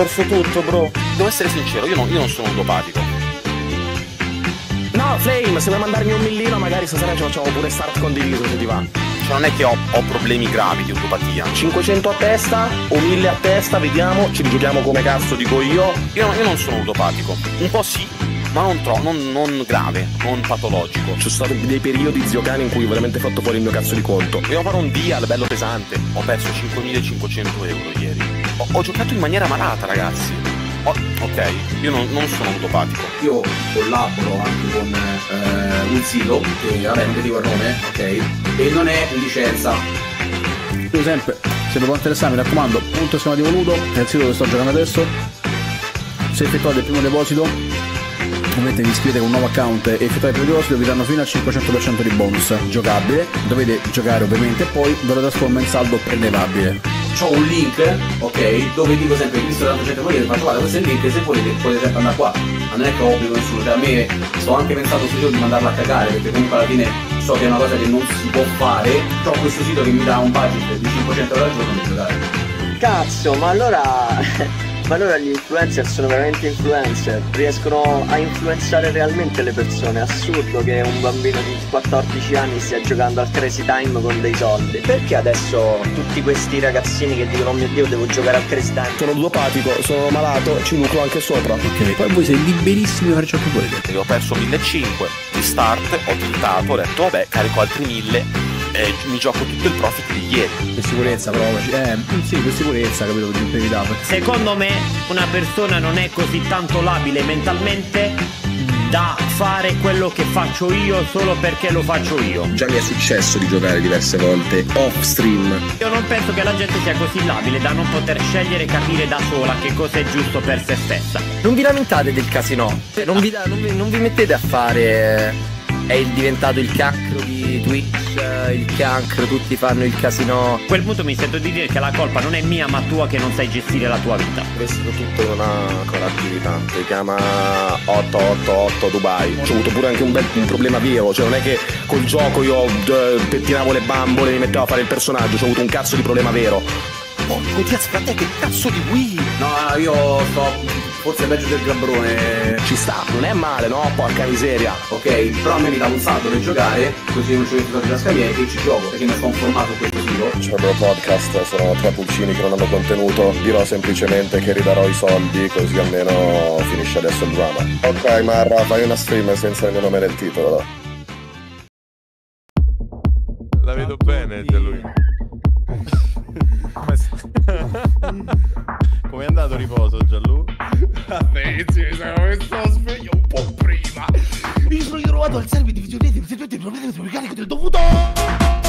perso tutto, bro. Devo essere sincero, io non, io non sono un dopatico. No, Flame, se vuoi mandarmi un millino, magari stasera ci facciamo pure start condiviso se ti va. Cioè, non è che ho, ho problemi gravi di utopatia. 500 a testa o 1000 a testa, vediamo, ci rigiochiamo come cazzo dico io. Io, io non sono utopatico. Un po' sì, ma non, tro- non, non, grave, non patologico. Ci sono stati dei periodi, zio cane, in cui ho veramente fatto fuori il mio cazzo di conto. Devo fare un deal bello pesante. Ho perso 5.500 euro ieri ho, ho giocato in maniera malata, ragazzi. Oh, ok, io non, non sono autopatico. Io collaboro anche con eh, un sito che avendo di Guarnone, ok? E non è in licenza. Per esempio, se vi può interessare, mi raccomando, punto schema di voluto, è il sito dove sto giocando adesso. Se effettuate il primo deposito, ovviamente vi iscrivete con un nuovo account e effettuate il primo deposito, vi danno fino al 500% di bonus giocabile. Dovete giocare ovviamente e poi ve lo trasforma in saldo prelevabile ho un link, ok, dove dico sempre che visto tanto gente voglia, faccio guarda questo è il link, se volete potete sempre andare qua, ma non è che obbligo nessuno, cioè a me sto anche pensando sul sito di mandarla a cagare, perché comunque alla fine so che è una cosa che non si può fare, ho questo sito che mi dà un budget di 500 euro al giorno per giocare. Cazzo, ma allora... Ma allora gli influencer sono veramente influencer, riescono a influenzare realmente le persone. assurdo che un bambino di 14 anni stia giocando al Crazy Time con dei soldi. Perché adesso tutti questi ragazzini che dicono oh mio dio devo giocare al Crazy Time? Sono ludopatico, sono malato, ci lucro anche sopra. Ok, poi voi siete liberissimi di fare ciò che volete. Io ho perso 1500 di start, ho tiltato, ho detto vabbè carico altri 1000 eh, mi gioco tutto il profit di ieri. Per sicurezza proprio, eh, sì, per sicurezza, capito, per integrità. Secondo me una persona non è così tanto labile mentalmente da fare quello che faccio io solo perché lo faccio io. Già mi è successo di giocare diverse volte off stream. Io non penso che la gente sia così labile da non poter scegliere e capire da sola che cosa è giusto per se stessa. Non vi lamentate del casino, cioè, non vi, da, non vi, non vi mettete a fare eh, è diventato il cancro di Twitch, eh, il cancro, tutti fanno il casino. A quel punto mi sento di dire che la colpa non è mia ma tua che non sai gestire la tua vita. Questo tutto non ha coraggio di si chiama 888 Dubai. Ho avuto pure anche un, bel, un problema vero, cioè non è che col gioco io eh, pettinavo le bambole, e mi mettevo a fare il personaggio, ho avuto un cazzo di problema vero. Oh, oh, Dio, frate, che cazzo di Wii No, io sto forse peggio del gabbrone. Ci sta, non è male, no? Porca miseria. Ok, però a me mi dà un salto per giocare, così non ci metto la scamietti e ci gioco, perché mi sono formato questo tiro. C'è proprio podcast, sono tre pulcini che non hanno contenuto. Dirò semplicemente che ridarò i soldi, così almeno finisce adesso il drama. Ok, Marra, fai una stream senza il mio nome nel titolo. La vedo bene, lui. Come Come è andato riposo Gianlu? Attenzione, sono messo sveglio un po' prima. Mi sono trovato al servizio di videoletti, mi sento il problema del carico del dovuto.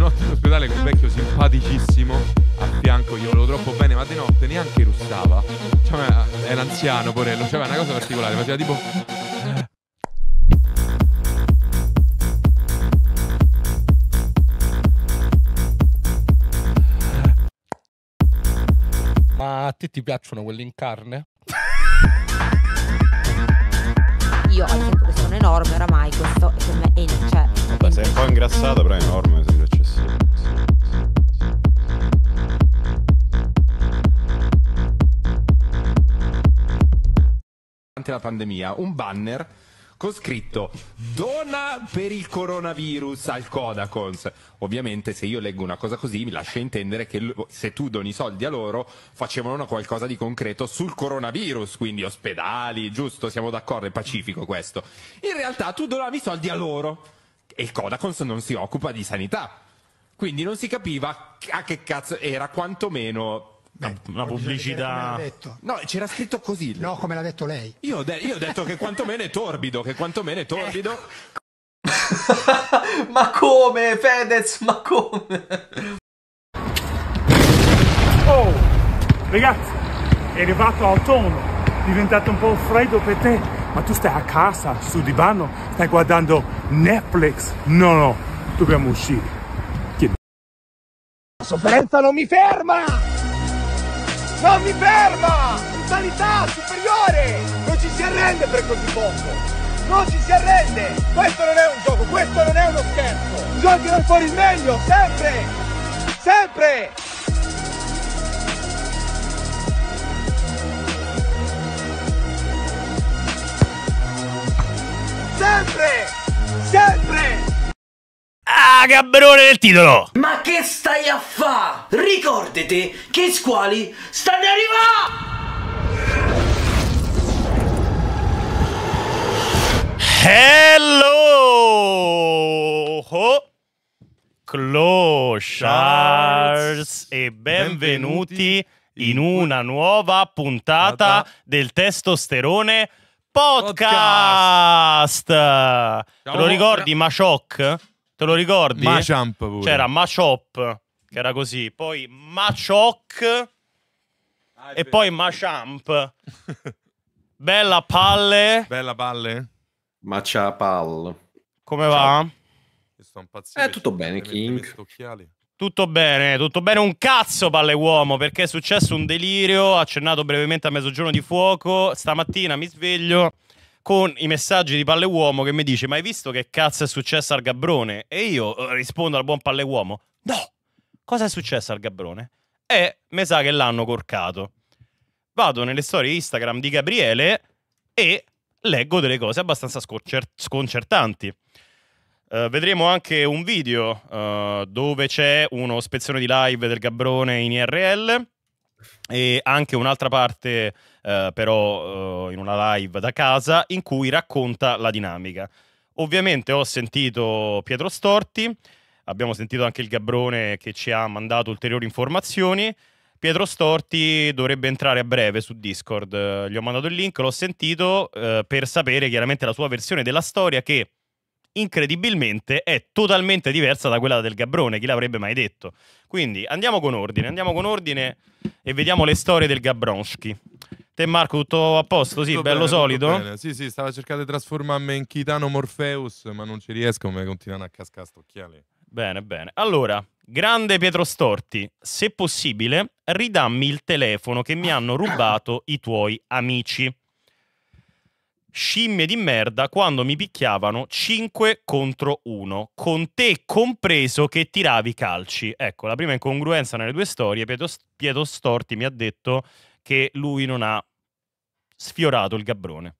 notte in ospedale con un vecchio simpaticissimo a fianco, io volevo troppo bene, ma di notte neanche russava. Cioè, era anziano, porello, cioè, una cosa particolare, faceva tipo Ma a te ti piacciono quelli in carne? Io ad esempio che sono enorme oramai, questo per me è cioè, Vabbè, sei un po' ingrassata, però è enorme. durante la pandemia un banner con scritto dona per il coronavirus al Kodakons. Ovviamente se io leggo una cosa così mi lascia intendere che se tu doni soldi a loro facevano qualcosa di concreto sul coronavirus, quindi ospedali, giusto? Siamo d'accordo, è pacifico questo. In realtà tu donavi soldi a loro e il Kodakons non si occupa di sanità. Quindi non si capiva a che cazzo era quantomeno Beh, una pubblicità. No, c'era scritto così. No, come l'ha detto lei. Io, de- io ho detto che quantomeno è torbido, che quantomeno è torbido. Eh. ma come, Fedez, ma come? Oh, ragazzi, è arrivato autunno, è diventato un po' freddo per te, ma tu stai a casa, sul divano, stai guardando Netflix. No, no, dobbiamo uscire. Chiedi. La sofferenza non mi ferma! Non mi ferma! Mentalità superiore! Non ci si arrende per così poco! Non ci si arrende! Questo non è un gioco, questo non è uno scherzo! Bisogna tirare fuori il meglio, sempre! Sempre! Sempre! Sempre! Ah, gabberone del titolo! Ma che stai a fa? Ricordate che squali stanno arrivando! Hello! Oh. Clochars e benvenuti in una nuova puntata del Testosterone Podcast. Te lo ricordi, Maciok? Te lo ricordi? Machamp pure. C'era Machop, che era così, poi Machoc ah, e bello. poi Machamp. Bella palle. Bella palle. Machapal. Come va? Sto impazzendo. Eh, tutto bene, King. Tutto bene, tutto bene. Un cazzo, palle uomo, perché è successo un delirio. Accennato brevemente a mezzogiorno di fuoco. Stamattina mi sveglio con i messaggi di Palle Uomo che mi dice ma hai visto che cazzo è successo al Gabrone? E io eh, rispondo al buon Palle Uomo no, cosa è successo al Gabrone? E mi sa che l'hanno corcato. Vado nelle storie Instagram di Gabriele e leggo delle cose abbastanza sconcertanti. Uh, vedremo anche un video uh, dove c'è uno spezzone di live del Gabrone in IRL e anche un'altra parte eh, però eh, in una live da casa, in cui racconta la dinamica. Ovviamente ho sentito Pietro Storti, abbiamo sentito anche il Gabrone che ci ha mandato ulteriori informazioni. Pietro Storti dovrebbe entrare a breve su Discord, gli ho mandato il link, l'ho sentito eh, per sapere chiaramente la sua versione della storia che incredibilmente è totalmente diversa da quella del Gabrone, chi l'avrebbe mai detto. Quindi andiamo con ordine, andiamo con ordine e vediamo le storie del Gabronski. Te Marco tutto a posto, sì, tutto bello bene, solido. Sì, sì, stava cercando di trasformarmi in Chitano Morpheus, ma non ci riesco, come continuano a cascare stocchiali. Bene, bene. Allora, grande Pietro Storti, se possibile, ridammi il telefono che mi hanno rubato i tuoi amici. Scimmie di merda quando mi picchiavano 5 contro 1, con te compreso che tiravi calci. Ecco, la prima incongruenza nelle due storie, Pietro Storti mi ha detto che lui non ha sfiorato il gabbrone.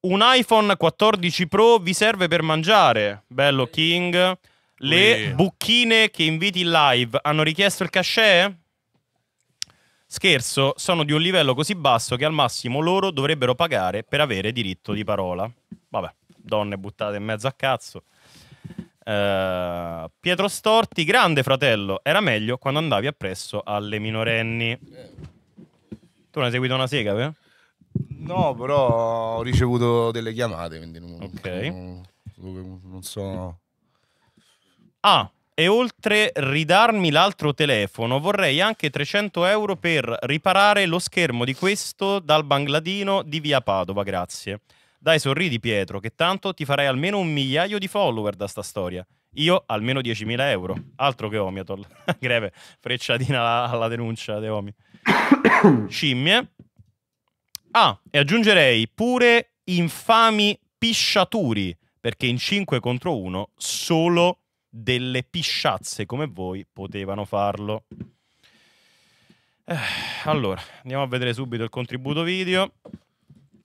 Un iPhone 14 Pro vi serve per mangiare, bello King. Le bucchine che inviti in live hanno richiesto il cachet? Scherzo, sono di un livello così basso che al massimo loro dovrebbero pagare per avere diritto di parola. Vabbè, donne buttate in mezzo a cazzo. Uh, Pietro Storti, grande fratello, era meglio quando andavi appresso alle minorenni. Tu hai seguito una sega, vero? No, però ho ricevuto delle chiamate, quindi non, okay. non, non so... Ah, e oltre ridarmi l'altro telefono, vorrei anche 300 euro per riparare lo schermo di questo dal Bangladino di via Padova, grazie. Dai, sorridi Pietro, che tanto ti farei almeno un migliaio di follower da sta storia. Io almeno 10.000 euro, altro che Omiatol. Greve, frecciatina alla, alla denuncia di Omi. scimmie. Ah, e aggiungerei pure infami pisciaturi, perché in 5 contro 1 solo delle pisciazze come voi potevano farlo. Eh, allora, andiamo a vedere subito il contributo video.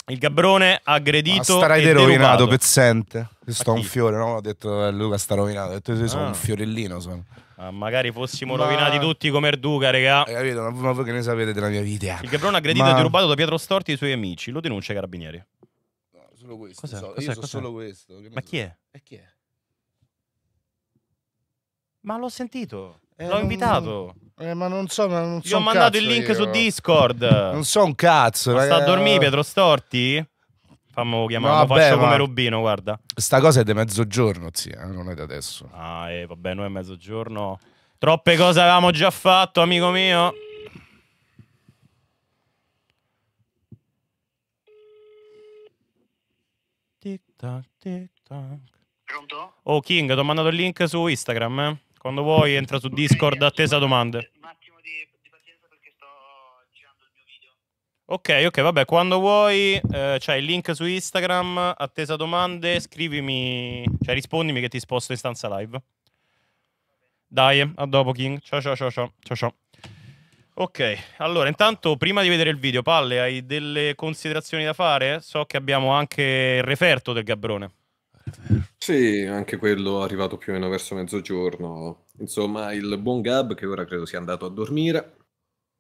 Il Gabrone ha aggredito. Ma starai rovinato, pezzente. Sto un fiore, no? Ho detto, Luca sta rovinato. Ho detto, sono ah. un fiorellino. Sono. Ah, magari fossimo ma... rovinati tutti come Erduca, regà. Hai capito? Ma, voi che ne sapete della mia vita? Il Gabrone ha aggredito ma... e derubato da Pietro Storti i suoi amici. Lo denuncia i carabinieri. No, solo questo. Cos'è? So. Cos'è? Io so solo questo. ma so. chi è? E chi è? Ma l'ho sentito. Eh, l'ho non... invitato. Eh, ma non so, ma non so. Gli ho mandato il link io. su Discord. Non so un cazzo. Ma ragazzi. sta a dormire, Pietro Storti? Fammo chiamare, no, vabbè, faccio come Rubino, guarda. Sta cosa è di mezzogiorno, zia, eh, non è da adesso. Ah, eh, vabbè, noi è mezzogiorno. Troppe cose avevamo già fatto, amico mio. Tic tac, tic tac. Pronto? Oh, King, ti ho mandato il link su Instagram, eh. Quando vuoi entra su Discord, attesa domande. Ma Ok, ok, vabbè, quando vuoi eh, c'è il link su Instagram, attesa domande, scrivimi, cioè rispondimi che ti sposto in stanza live. Dai, a dopo King. Ciao ciao ciao ciao. Ciao ciao. Ok, allora intanto prima di vedere il video, Palle, hai delle considerazioni da fare? So che abbiamo anche il referto del Gabrone. Sì, anche quello è arrivato più o meno verso mezzogiorno. Insomma, il buon Gab che ora credo sia andato a dormire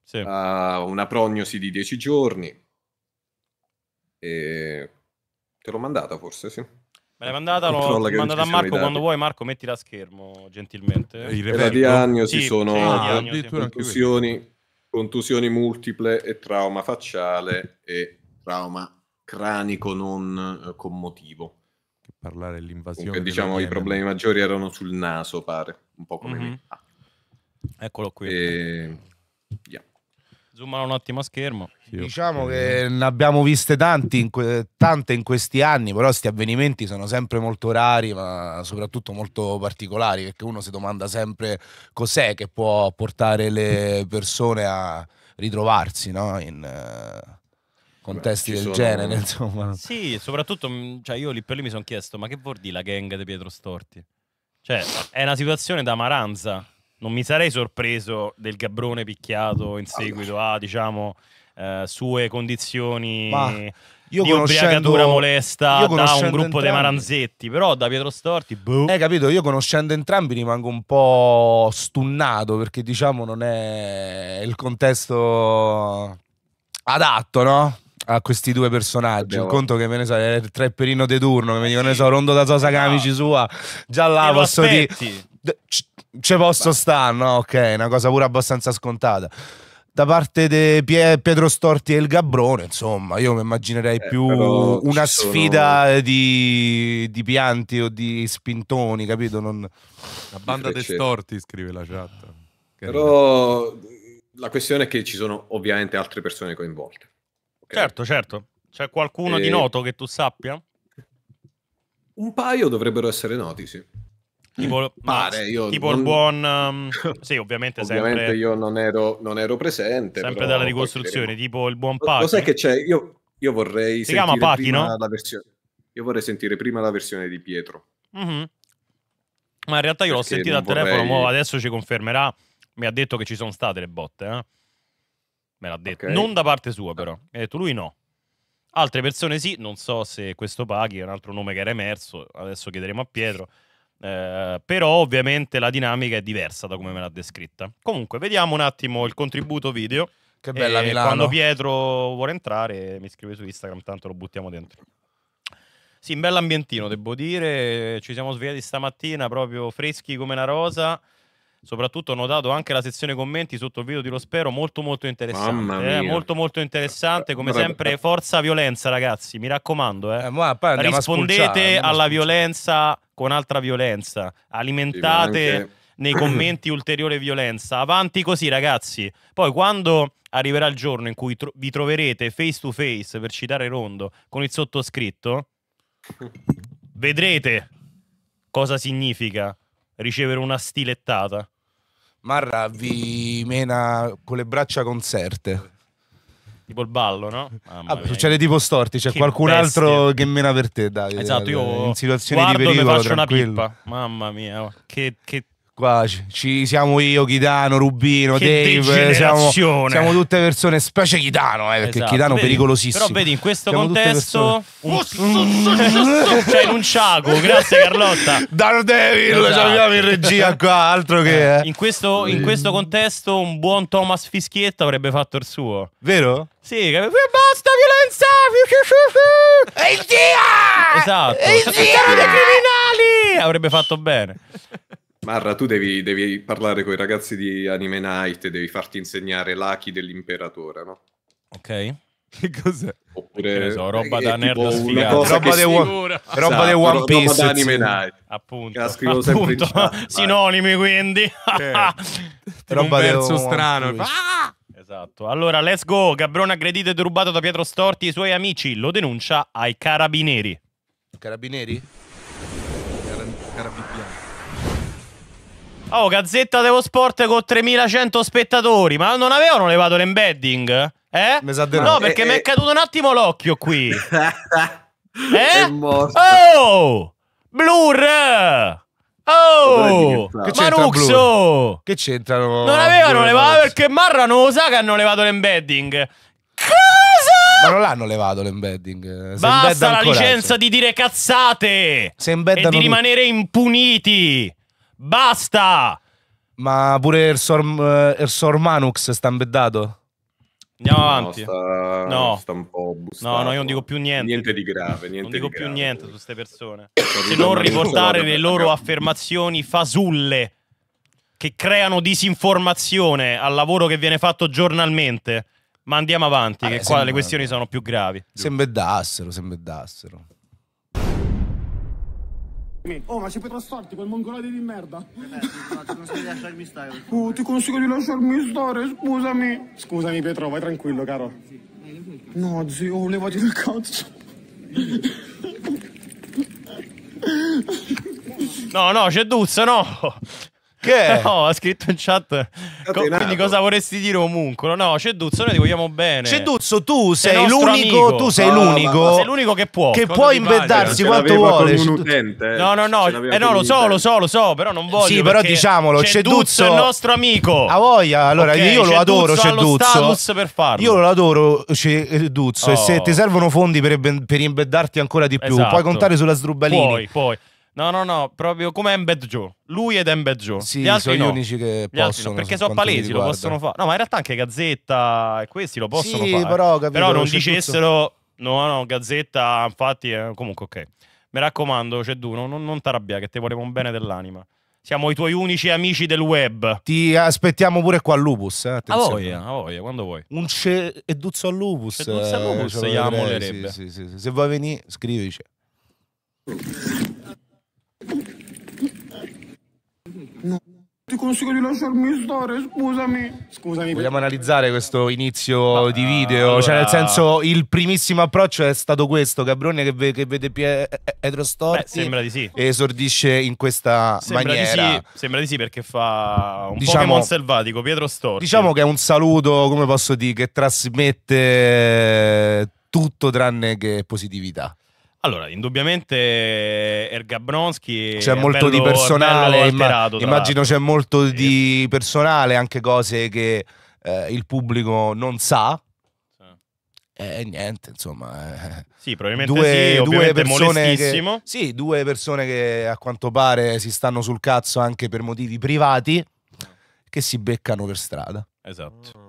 sì. uh, una prognosi di 10 giorni. E... Te l'ho mandata forse, sì. Me l'hai mandata, l'ho mandata a Marco quando vuoi. Marco, metti da schermo gentilmente. Le diagnosi sì, sono sì, contusioni, contusioni multiple e trauma facciale e trauma cranico non eh, commotivo. Che parlare l'invasione. Comunque, diciamo i problemi maggiori erano sul naso, pare, un po' come mm-hmm. me. Ah. Eccolo qui. E... Yeah. Zoomano un ottimo schermo. Diciamo che ne abbiamo viste in que- tante in questi anni, però questi avvenimenti sono sempre molto rari, ma soprattutto molto particolari, perché uno si domanda sempre cos'è che può portare le persone a ritrovarsi no? in eh, contesti Beh, del sono... genere. Insomma. Sì, soprattutto mm, cioè io lì per lì mi sono chiesto, ma che vuol dire la gang di Pietro Storti? Cioè, è una situazione da maranza non mi sarei sorpreso del Gabrone picchiato in seguito a, diciamo, eh, sue condizioni Ma io di ubriacatura molesta da un gruppo entrambi. dei Maranzetti, però da Pietro Storti, boh. Eh, capito, io conoscendo entrambi rimango un po' stunnato perché, diciamo, non è il contesto adatto, no? a questi due personaggi. Il conto che me ne so, il trepperino de turno che mi dicono, ne so, rondo da Sosa Camici sua, già là posso dire. Ci posso stare, no? Ok, una cosa pure abbastanza scontata. Da parte di Pie- Pietro Storti e il Gabrone, insomma, io mi immaginerei eh, più una sfida sono... di, di, pianti o di spintoni, capito? Non... La banda dei storti, scrive la chat. Carina. Però la questione è che ci sono ovviamente altre persone coinvolte. Okay? Certo, certo. C'è qualcuno e... di noto che tu sappia? Un paio dovrebbero essere noti, sì. Tipo, mm. Pare, io tipo non... il buon... Um, sì, ovviamente, ovviamente sempre... io non ero, non ero presente. Sempre dalla ricostruzione, tipo il buon Pacchi. Lo, lo sai che c'è? Io, io vorrei si chiama Pacchi, no? la versione... Io vorrei sentire prima la versione di Pietro. Mm-hmm. Ma in realtà io Perché l'ho sentita al vorrei... telefono, adesso ci confermerà. Mi ha detto che ci sono state le botte, eh? Me l'ha detto. Okay. Non da parte sua, però. Mi ha detto lui no. Altre persone sì, non so se questo Paghi è un altro nome che era emerso, adesso chiederemo a Pietro. Eh, però ovviamente la dinamica è diversa da come me l'ha descritta. Comunque, vediamo un attimo il contributo video. Che bella Milano. Quando Pietro vuole entrare mi scrive su Instagram, tanto lo buttiamo dentro. Sì, un bell'ambientino, devo dire. Ci siamo svegliati stamattina proprio freschi come una rosa. Soprattutto ho notato anche la sezione commenti sotto il video di Lo Spero, molto molto interessante. Eh, molto molto interessante, come sempre, forza violenza ragazzi, mi raccomando. Eh. Eh, ma, Rispondete alla violenza con altra violenza, alimentate anche... nei commenti ulteriore violenza. Avanti così, ragazzi. Poi quando arriverà il giorno in cui tro- vi troverete face to face, per citare Rondo, con il sottoscritto, vedrete cosa significa ricevere una stilettata. Marra vi mena con le braccia conserte. Tipo il ballo, no? Mamma ah, succede tipo storti, c'è che qualcun bestia. altro che mena per te, dai. Esatto, io in situazioni di pericolo, mi faccio tranquillo. una pippa. Mamma mia, oh, che, che Qua ci siamo io, Chitano, Rubino, che Dave, siamo, siamo, tutte persone, specie Chitano, eh, perché esatto, Chitano è pericolosissimo. Però vedi, in questo siamo contesto, C'è in un ciaco, grazie Carlotta. Daredevil, esatto. abbiamo in regia qua, altro che... Eh, eh. In, questo, contesto un buon Thomas Fischietto avrebbe fatto il suo. Vero? Sì, che... basta violenza! E il dia! Esatto. E il dia! criminali! Avrebbe fatto bene. Marra, tu devi, devi parlare con i ragazzi di Anime Night e devi farti insegnare l'Aki dell'imperatore, no? Ok. Che cos'è? Oppure che so, roba eh, da nerd sfigato, roba, de esatto, one, roba de One Piece, roba anime Night. Appunto, appunto. sinonimi quindi. Eh. roba un verso strano. Ah! Esatto. Allora, let's go. Gabrone aggredito e derubato da Pietro Storti e i suoi amici. Lo denuncia ai carabinieri. Carabinieri? Oh, Gazzetta dello Sport con 3100 spettatori, ma non avevano levato l'embedding? Eh? No, perché eh, mi eh. è eh. caduto un attimo l'occhio qui. eh? È morto. Oh! Blur! Oh! Che Maruxo! Che c'entrano? Non avevano levato perché Marra non lo sa che hanno levato l'embedding. Cosa? Ma non l'hanno levato l'embedding. Basta la licenza cioè. di dire cazzate! e di rimanere impuniti! Basta! Ma pure il Sor eh, Manux sta imbeddato. Andiamo avanti. No, sta, no. Sta No, no, io non dico più niente. Niente di grave. Niente non dico più grave. niente su queste persone. Cioè, se non riportare le loro affermazioni fasulle che creano disinformazione al lavoro che viene fatto giornalmente. Ma andiamo avanti, ah, che qua le questioni sono più gravi. Se imbeddassero, qui. Oh, ma ci puoi trastorti quel mongolade di merda. Vabbè, eh no, ti consiglio di lasciarmi stare. Oh, ti consiglio di lasciarmi stare, scusami. Scusami, Pietro, vai tranquillo, caro. No, zio, levati dal cazzo. No, no, c'è Duzza, no! Che? No, ha scritto in chat. Catenato. quindi cosa vorresti dire omuncolo? No, c'è Duzzo, noi ti vogliamo bene. C'è Duzzo, tu sei, sei l'unico, amico. tu sei ah, l'unico. Sei l'unico che può. Che può imbedarsi quanto vuole. Utente, no, no, no, eh, no lo so, lo so, lo so, però non voglio. Sì, però diciamolo, Ceduzzo è il nostro amico. A voglia, allora okay, io lo Ceduzzo adoro Ceduzzo. Per farlo. Io lo adoro Ceduzzo eh, oh. e se oh. ti servono fondi per, per imbeddarti ancora di più, esatto. puoi contare sulla Sdrubalini. Poi, poi. No, no, no, proprio come Embed Joe. Lui ed Embed Joe. Sì, sono gli no. unici che gli possono. No, perché sono palesi, lo possono fare. No, ma in realtà anche Gazzetta e questi lo possono sì, fare. Però, capito, però non dicessero... No, no, Gazzetta, infatti, eh, comunque ok. Mi raccomando, c'è Ceduno, non, non arrabbia che te volevo bene dell'anima. Siamo i tuoi unici amici del web. Ti aspettiamo pure qua al Lupus. Eh? A voglia, a voglia, quando vuoi. Un ce- eduzzo al Lupus. Eduzzo al eh, Lupus, eh, gliela sì, sì, sì, Se vuoi venire, scrivici. No. Ti consiglio di lasciarmi stare, scusami. Scusami. Vogliamo analizzare questo inizio ah, di video? Cioè, allora. Cioè, nel senso, il primissimo approccio è stato questo: Gabrone che, ve, che vede Pietro Storti. Beh, sembra di sì. Esordisce in questa sembra maniera. Di sì, sembra di sì, perché fa un diciamo, Pokémon selvatico, Pietro Storti. Diciamo che è un saluto, come posso dire, che trasmette tutto tranne che positività. Allora, indubbiamente Erga Bronski c'è molto bello, di personale, alterato, immagino c'è molto di personale, anche cose che eh, il pubblico non sa. E eh, niente, insomma. Eh. Sì, probabilmente due, sì, due persone che, Sì, due persone che a quanto pare si stanno sul cazzo anche per motivi privati che si beccano per strada. Esatto.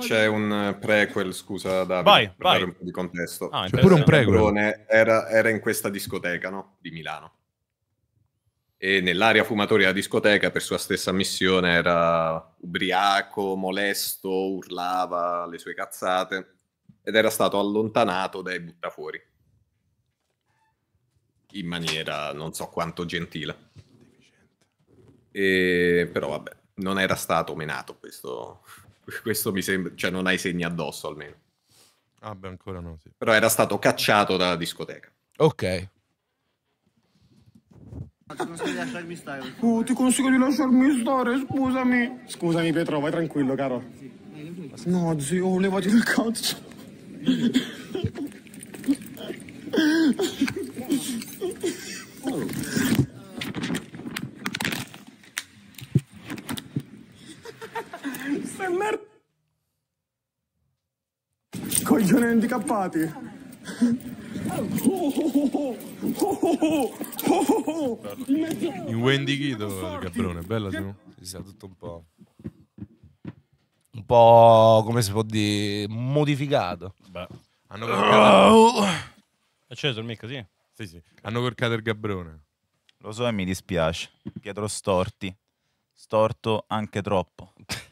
C'è un eh, prequel, scusa Davide, vai, per vai. dare un po' di contesto. Ah, C'è pure un prequel. Era, era, in questa discoteca no? di Milano. E nell'area fumatoria della discoteca, per sua stessa missione, era ubriaco, molesto, urlava le sue cazzate ed era stato allontanato dai buttafuori in maniera non so quanto gentile. E, però vabbè, non era stato menato questo questo mi sembra, cioè non hai segni addosso almeno. Ah beh, ancora no, sì. Però era stato cacciato dalla discoteca. Ok. Ti consiglio di lasciarmi stare. Oh, uh, ti consiglio di lasciarmi stare, scusami. Scusami Pietro, vai tranquillo, caro. No, zio, levati dal cazzo. Oh. Sei merda. Coglione handicappati. In Wendy Guido, Gabrone, bella tu. Si sa tutto un po'. Un po' come si può dire modificato. Beh. Hanno corcato. Acceso il mic, sì. Sì, sì. Hanno corcato il gabrone. Lo so e mi dispiace. Pietro Storti. Storto anche troppo.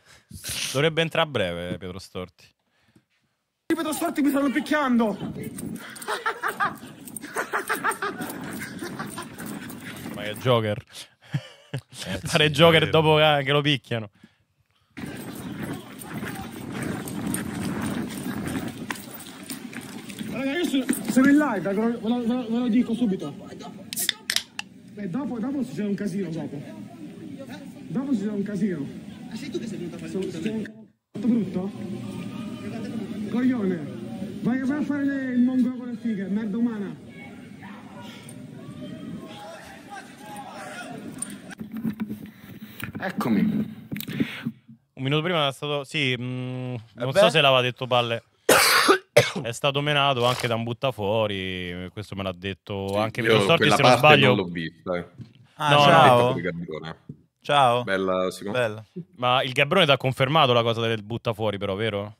Dovrebbe entrare a breve eh, Pietro Storti. Io Pietro Storti mi stanno picchiando. Ma è Joker. Eh, Fare sì, Joker dopo eh, che lo picchiano. Ragazzi, io sono, in live, eh, ve lo, ve lo, ve lo dico subito. Beh, dopo, dopo succede un casino, dopo. Dopo succede un casino. Ma ah, sei tu che sei venuto a fare sono, sono brutto? Coglione, vai, a fare le, il mongolo con le fighe, merda umana. Eccomi. Un minuto prima era stato... Sì, mh, mm, eh non so se l'aveva detto Palle. È stato menato anche da un buttafuori, questo me l'ha detto anche Vito Storti se non sbaglio. Non l'ho vista. Eh. Ah, no, ciao. Ciao. Bella, secondo Bella. Ma il Gabrone ti ha confermato la cosa del butta fuori, però, vero?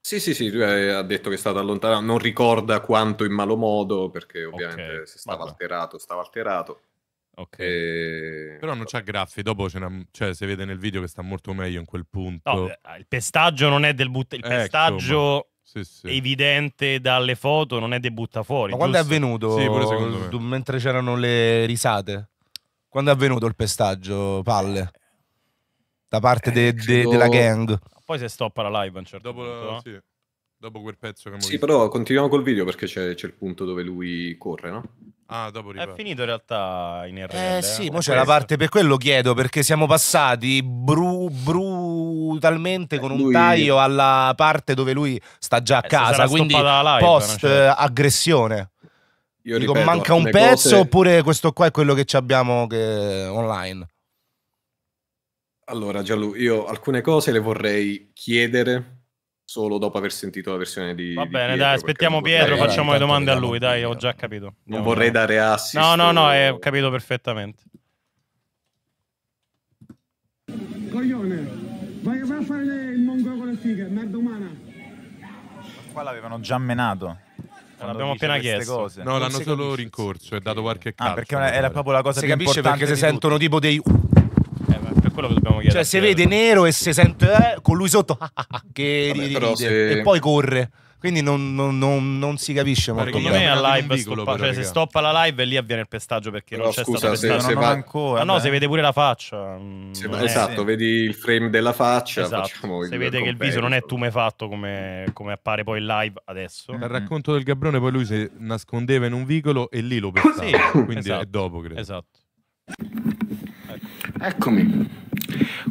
Sì, sì, sì, lui ha detto che è stato allontanato, non ricorda quanto in malo modo, perché ovviamente okay, se stava vabbè. alterato, stava alterato. Ok. E... Però non c'ha graffi, dopo cioè, si vede nel video che sta molto meglio in quel punto. No, eh, il pestaggio non è del butta, il eh, pestaggio... Ecco, sì, sì. evidente dalle foto non è debutta fuori. Ma giusto? quando è avvenuto? Sì, pure secondo me. Mentre c'erano le risate? Quando è avvenuto il pestaggio, palle? Eh. Da parte eh, de, de, della gang? Poi si stoppa la live a un certo dopo, punto. La, sì. Dopo quel pezzo che muovi. Sì, però continuiamo col video perché c'è, c'è, il punto dove lui corre, no? Ah, dopo riparte. È finito in realtà in RL. Eh, eh, sì, eh. poi c'è la parte per quello chiedo perché siamo passati bru- brutalmente eh, con un lui... taglio alla parte dove lui sta già a casa, quindi live, post aggressione. Io Dico, ripeto, manca un pezzo cose... oppure questo qua è quello che abbiamo che... online? Allora, Gianlu, io alcune cose le vorrei chiedere solo dopo aver sentito la versione di. Va bene, di Pietro, dai, aspettiamo Pietro, vorrei... facciamo le domande a lui, dai, ho già capito. Non vorrei dare assist. No, no, no, eh, ho capito perfettamente. Coglione, vai, a fare il mongolo con le fighe, merda umana. Qua l'avevano già menato. L'abbiamo appena chiesto. Cose. No, non l'hanno solo rincorso è dato qualche caso. Ah, perché era proprio la cosa si più capisce perché se sentono tipo dei Eh, quello che dobbiamo chiedere. Cioè, se vede nero e se sente eh, con lui sotto che Vabbè, ride, se... e poi corre. Quindi non, non, non, non si capisce molto Secondo me a live stoppa, però, cioè, se stoppa la live e lì avviene il pestaggio perché però, non c'è scusa, stato se, pestaggio. Se, non va... ancora. Ah, no, beh. si vede pure la faccia. Mm, se, eh, esatto, sì. vedi il frame della faccia. Esatto. si vede che il viso non è tumefatto come, come appare poi in live adesso. nel mm. racconto del Gabrone poi lui si nascondeva in un vicolo e lì lo pestava. Sì, quindi esatto. è dopo, credo. Esatto. Eccomi.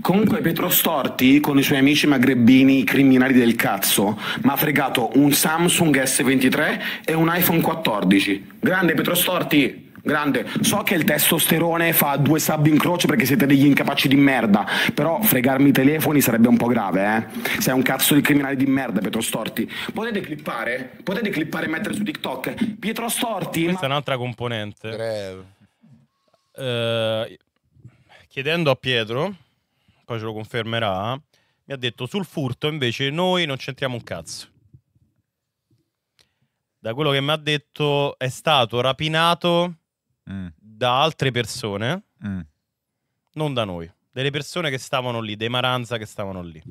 Comunque Pietro Storti con i suoi amici magrebini criminali del cazzo mi ha fregato un Samsung S23 e un iPhone 14. Grande Pietro Storti! Grande, so che il testosterone fa due sub in croce perché siete degli incapaci di merda, però fregarmi i telefoni sarebbe un po' grave, eh? Sei un cazzo di criminale di merda, Pietro Storti. Potete clippare? Potete clippare e mettere su TikTok? Pietro Storti... Questa ma... è un'altra componente. Greve. Uh, eh, chiedendo a Pietro, poi ce lo confermerà, mi ha detto sul furto invece noi non c'entriamo un cazzo. Da quello che mi ha detto è stato rapinato mm. da altre persone, mm. non da noi, delle persone che stavano lì, dei Maranza che stavano lì.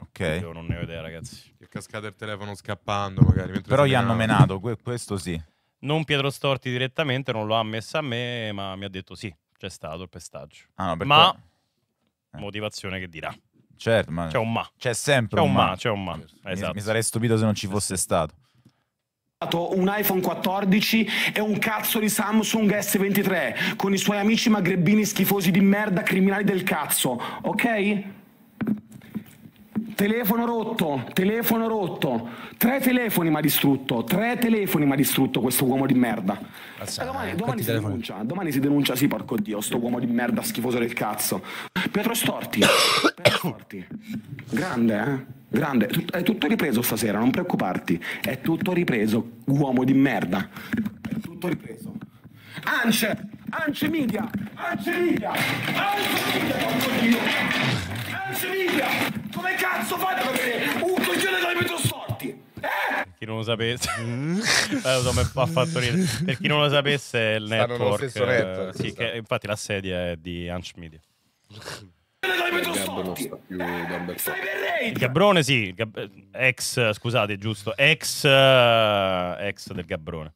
Ok. Io non ne ho idea, ragazzi. Che cascata il telefono scappando, magari. Però gli hanno menato, questo sì. Non Pietro Storti direttamente, non lo ha messo a me, ma mi ha detto sì, c'è stato il pestaggio. Ah, no, ma eh. motivazione che dirà. Certo, ma c'è un ma. C'è sempre un, un, ma. C'è un ma. Esatto. Mi, mi esatto. sarei stupito se non ci fosse stato un iPhone 14 e un cazzo di Samsung S23 con i suoi amici magrebini schifosi di merda, criminali del cazzo, ok? Telefono rotto, telefono rotto. Tre telefoni mi ha distrutto, tre telefoni mi ha distrutto questo uomo di merda. Pazza, domani, eh, domani si denuncia, domani si denuncia, sì, porco Dio, sto uomo di merda schifoso del cazzo. Pietro Storti, Pietro Storti. Grande, eh? Grande, è tutto ripreso stasera, non preoccuparti. È tutto ripreso, uomo di merda. È tutto ripreso. Ance! Ancemidia, Ancemidia, Ancemidia, porco Dio! Ancemidia! Come cazzo fai a vedere un coglione dai i petrosforti? Eh? Chi non lo sapesse, eh, Per chi non lo sapesse, il Stanno network. Eh, network sì, che, infatti la sedia è di Anch Media. Il eh, Gabrone, sì, Gab ex, scusate, giusto, ex, ex del Gabrone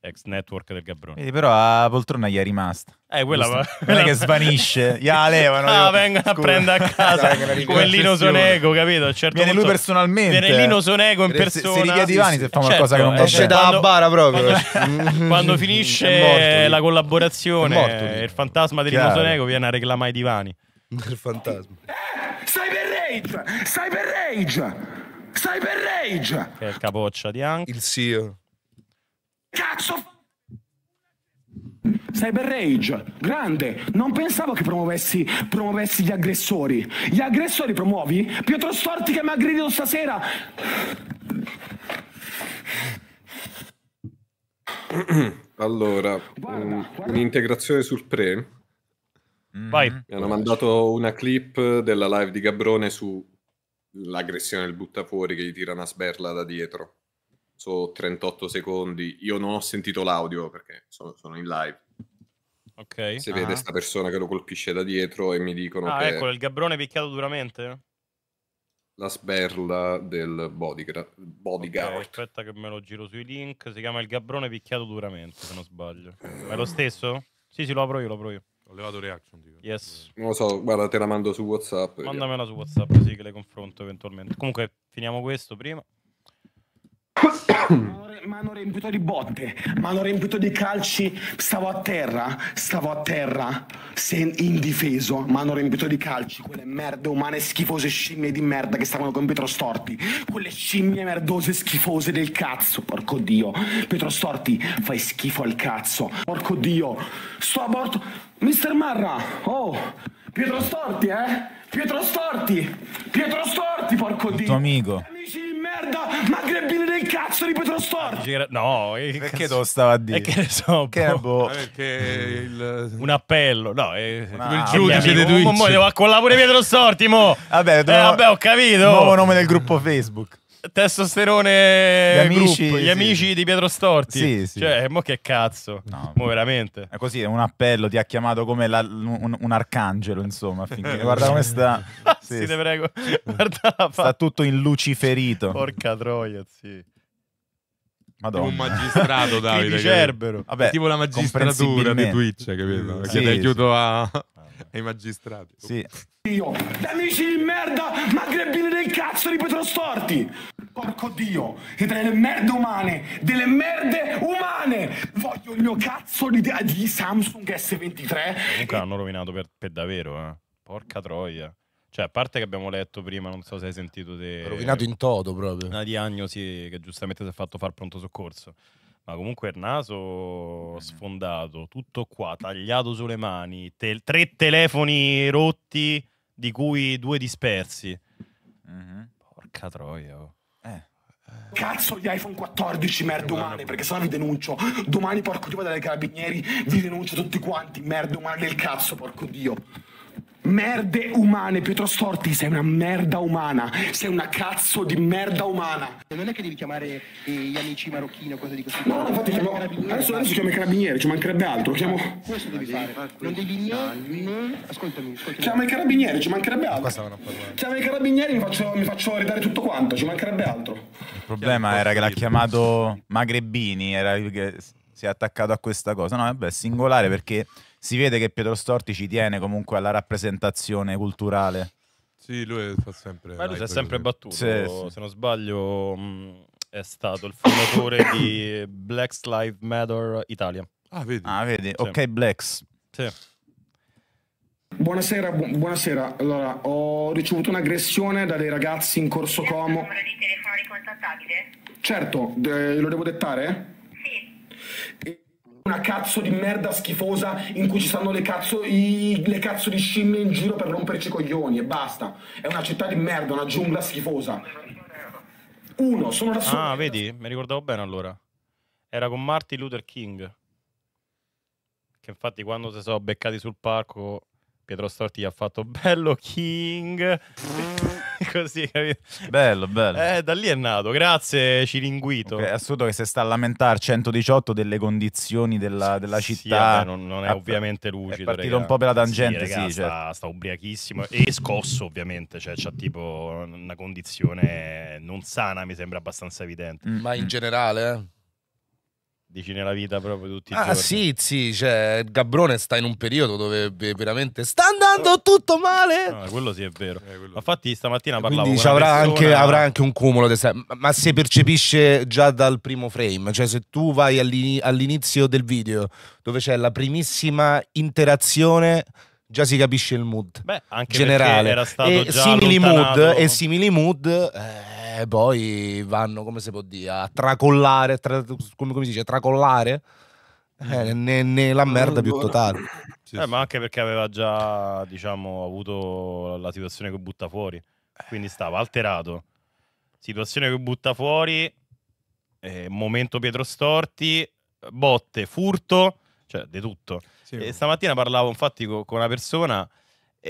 ex network del Gabrone. Vedi, però a poltrona gli è rimasta. Eh, quella va. Non è che svanisce, gli la levano. Ah, io... vengono a prendere a casa quellino Sonego, capito? A certo viene punto, lui personalmente. Viene Lino Sonego in persona. Si, si richiede Ivani sì, se fa certo, qualcosa che non eh, va esce cioè, bene. dalla bara proprio. Quando, finisce morto, la collaborazione, morto, il fantasma di Lino Sonego viene a reclamare i divani. Il fantasma. Cyber Rage! Cyber Rage! Cyber Rage! Che è il capoccia di Hank. Il CEO saxofono. Cyber Rage, grande, non pensavo che promuovessi, promuovessi gli aggressori. Gli aggressori promuovi? Pietro Storti che mi ha aggredito stasera. Allora, mm, un'integrazione sul pre. Mm-hmm. Vai. Mi hanno mandato una clip della live di Gabrone sull'aggressione del buttafuori che gli tira una sberla da dietro so 38 secondi. Io non ho sentito l'audio perché sono, sono in live. Ok. Si ah. vede sta persona che lo colpisce da dietro e mi dicono ah, che... ecco, il gabbrone picchiato duramente? La sberla del bodyguard. bodyguard. Okay, aspetta che me lo giro sui link. Si chiama il gabbrone picchiato duramente, se non sbaglio. È lo stesso? Sì, sì, lo apro io, lo apro io. Ho levato reaction. Dico. Yes. Non lo so, guarda, te la mando su WhatsApp. Mandamela su WhatsApp, sì, che le confronto eventualmente. Comunque, finiamo questo prima. Mi hanno riempito di botte, mi hanno riempito di calci, stavo a terra, stavo a terra, sen- indifeso, mi hanno riempito di calci, quelle merde umane schifose scimmie di merda che stavano con Pietro Storti, quelle scimmie merdose schifose del cazzo, porco dio, Pietro Storti fai schifo al cazzo, porco dio, sto a bordo, Mister Marra, oh, Pietro Storti eh, Pietro Storti, Pietro Storti, porco dio, tuo amico. Amici merda, magrebini del cazzo di Petro Storti. No, eh, perché cazzo? lo stava a eh, dire? E che ne so, che boh. boh. Eh, il... Un appello, no, è... ah, il giudice di Twitch. Mo devo accollare Pietro Storti, mo. vabbè, devo... eh, vabbè, ho capito. Nuovo nome del gruppo Facebook. Testosterone gli amici, group, gli sì. amici di Pietro Storti. Sì, sì. Cioè, mo che cazzo. No, mo veramente. È così, è un appello, ti ha chiamato come la, un, un, arcangelo, insomma, guarda come sta. sì, sì, ti prego. Guarda la sta tutto in luciferito. Porca troia, sì. Madonna. un magistrato, Davide. Cerbero. Vabbè, tipo la magistratura di Twitch, capito? Perché mm. sì, ti hai chiuso a... ai magistrati. Sì. Dio, amici di merda, magrebine del cazzo di Storti. Porco Dio, e tra le merde umane, delle merde umane, voglio il mio cazzo di, di Samsung S23. Comunque e... hanno rovinato per, per davvero, eh. Porca troia. Cioè, a parte che abbiamo letto prima, non so se hai sentito te... Rovinato in toto proprio. Una diagnosi che giustamente si è fatto far pronto soccorso. Ma comunque il naso eh. sfondato, tutto qua, tagliato sulle mani, te- tre telefoni rotti, di cui due dispersi. Mm-hmm. Porca troia. Oh. Eh. Cazzo gli iPhone 14 merda umane perché sennò vi denuncio domani porco dio dalle carabinieri vi denuncio tutti quanti merda umane del cazzo porco dio merde umane. Pietro Storti, sei una merda umana. Sei una cazzo di merda umana. Non è che devi chiamare eh, gli amici marocchini o cose di questo tipo. No, infatti chiamo... Adesso, adesso chiamo i carabinieri, ci mancherebbe altro. Chiamo... Questo devi fare. Non devi niente. Ascoltami, ascoltami. Chiamo i carabinieri, ci mancherebbe altro. Chiamo i carabinieri, mi faccio, mi faccio ridare tutto quanto, ci mancherebbe altro. Il problema era che l'ha chiamato Magrebini, era che si è attaccato a questa cosa. No, vabbè, è singolare perché si vede che Pietro Storti ci tiene comunque alla rappresentazione culturale. Sì, lui fa sempre. Ma lui si è sempre battuto. Sì, sì. Se non sbaglio, mh, mm, è stato il fondatore di Black Lives Matter Italia. Ah, vedi. Ah, vedi. Sì. Ok, Blacks. Sì. Buonasera, bu buonasera. Allora, ho ricevuto un'aggressione da dei ragazzi in corso C'è Como. Il numero di telefono ricontattabile? Certo, lo devo dettare? Sì. E una cazzo di merda schifosa in cui ci stanno le cazzo, i, le cazzo di scimmie in giro per romperci i coglioni e basta. È una città di merda, una giungla schifosa. Uno, sono da solo. Ah, vedi? Mi ricordavo bene allora. Era con Martin Luther King. Che infatti quando si sono beccati sul parco Pietro Storti ha fatto bello King. Così, capito? Bello, bello. Eh, da lì è nato, grazie Ciringuito. Okay, è assurdo che se sta a lamentare 118 delle condizioni della, della città. Sì, non, non, è ovviamente lucido. È partito regà. un po' per la tangente, sì. Regà, sì cioè. sta, cioè. sta, ubriachissimo e scosso ovviamente, cioè c'ha tipo una condizione non sana, mi sembra abbastanza evidente. Ma in mm. generale, eh? Dici nella vita proprio tutti i ah, giorni. Ah sì, sì, cioè Gabrone sta in un periodo dove veramente sta andando tutto male. No, quello sì è vero. Eh, quello... Infatti stamattina parlavo Quindi, dice, avrà, persona... anche, avrà, anche, un cumulo, ma si percepisce già dal primo frame, cioè se tu vai all'inizio del video dove c'è la primissima interazione già si capisce il mood Beh, anche generale. Era stato e simili mood, e simili mood eh, poi vanno, come si può dire, a tracollare, tra, come, come, si dice, tracollare eh, nella mm. ne merda più totale. Sì, eh, sì. Ma anche perché aveva già, diciamo, avuto la situazione che butta fuori, quindi stava alterato. Situazione che butta fuori, eh, momento Pietro Storti, botte, furto, cioè di tutto. Sì. E stamattina parlavo infatti con una persona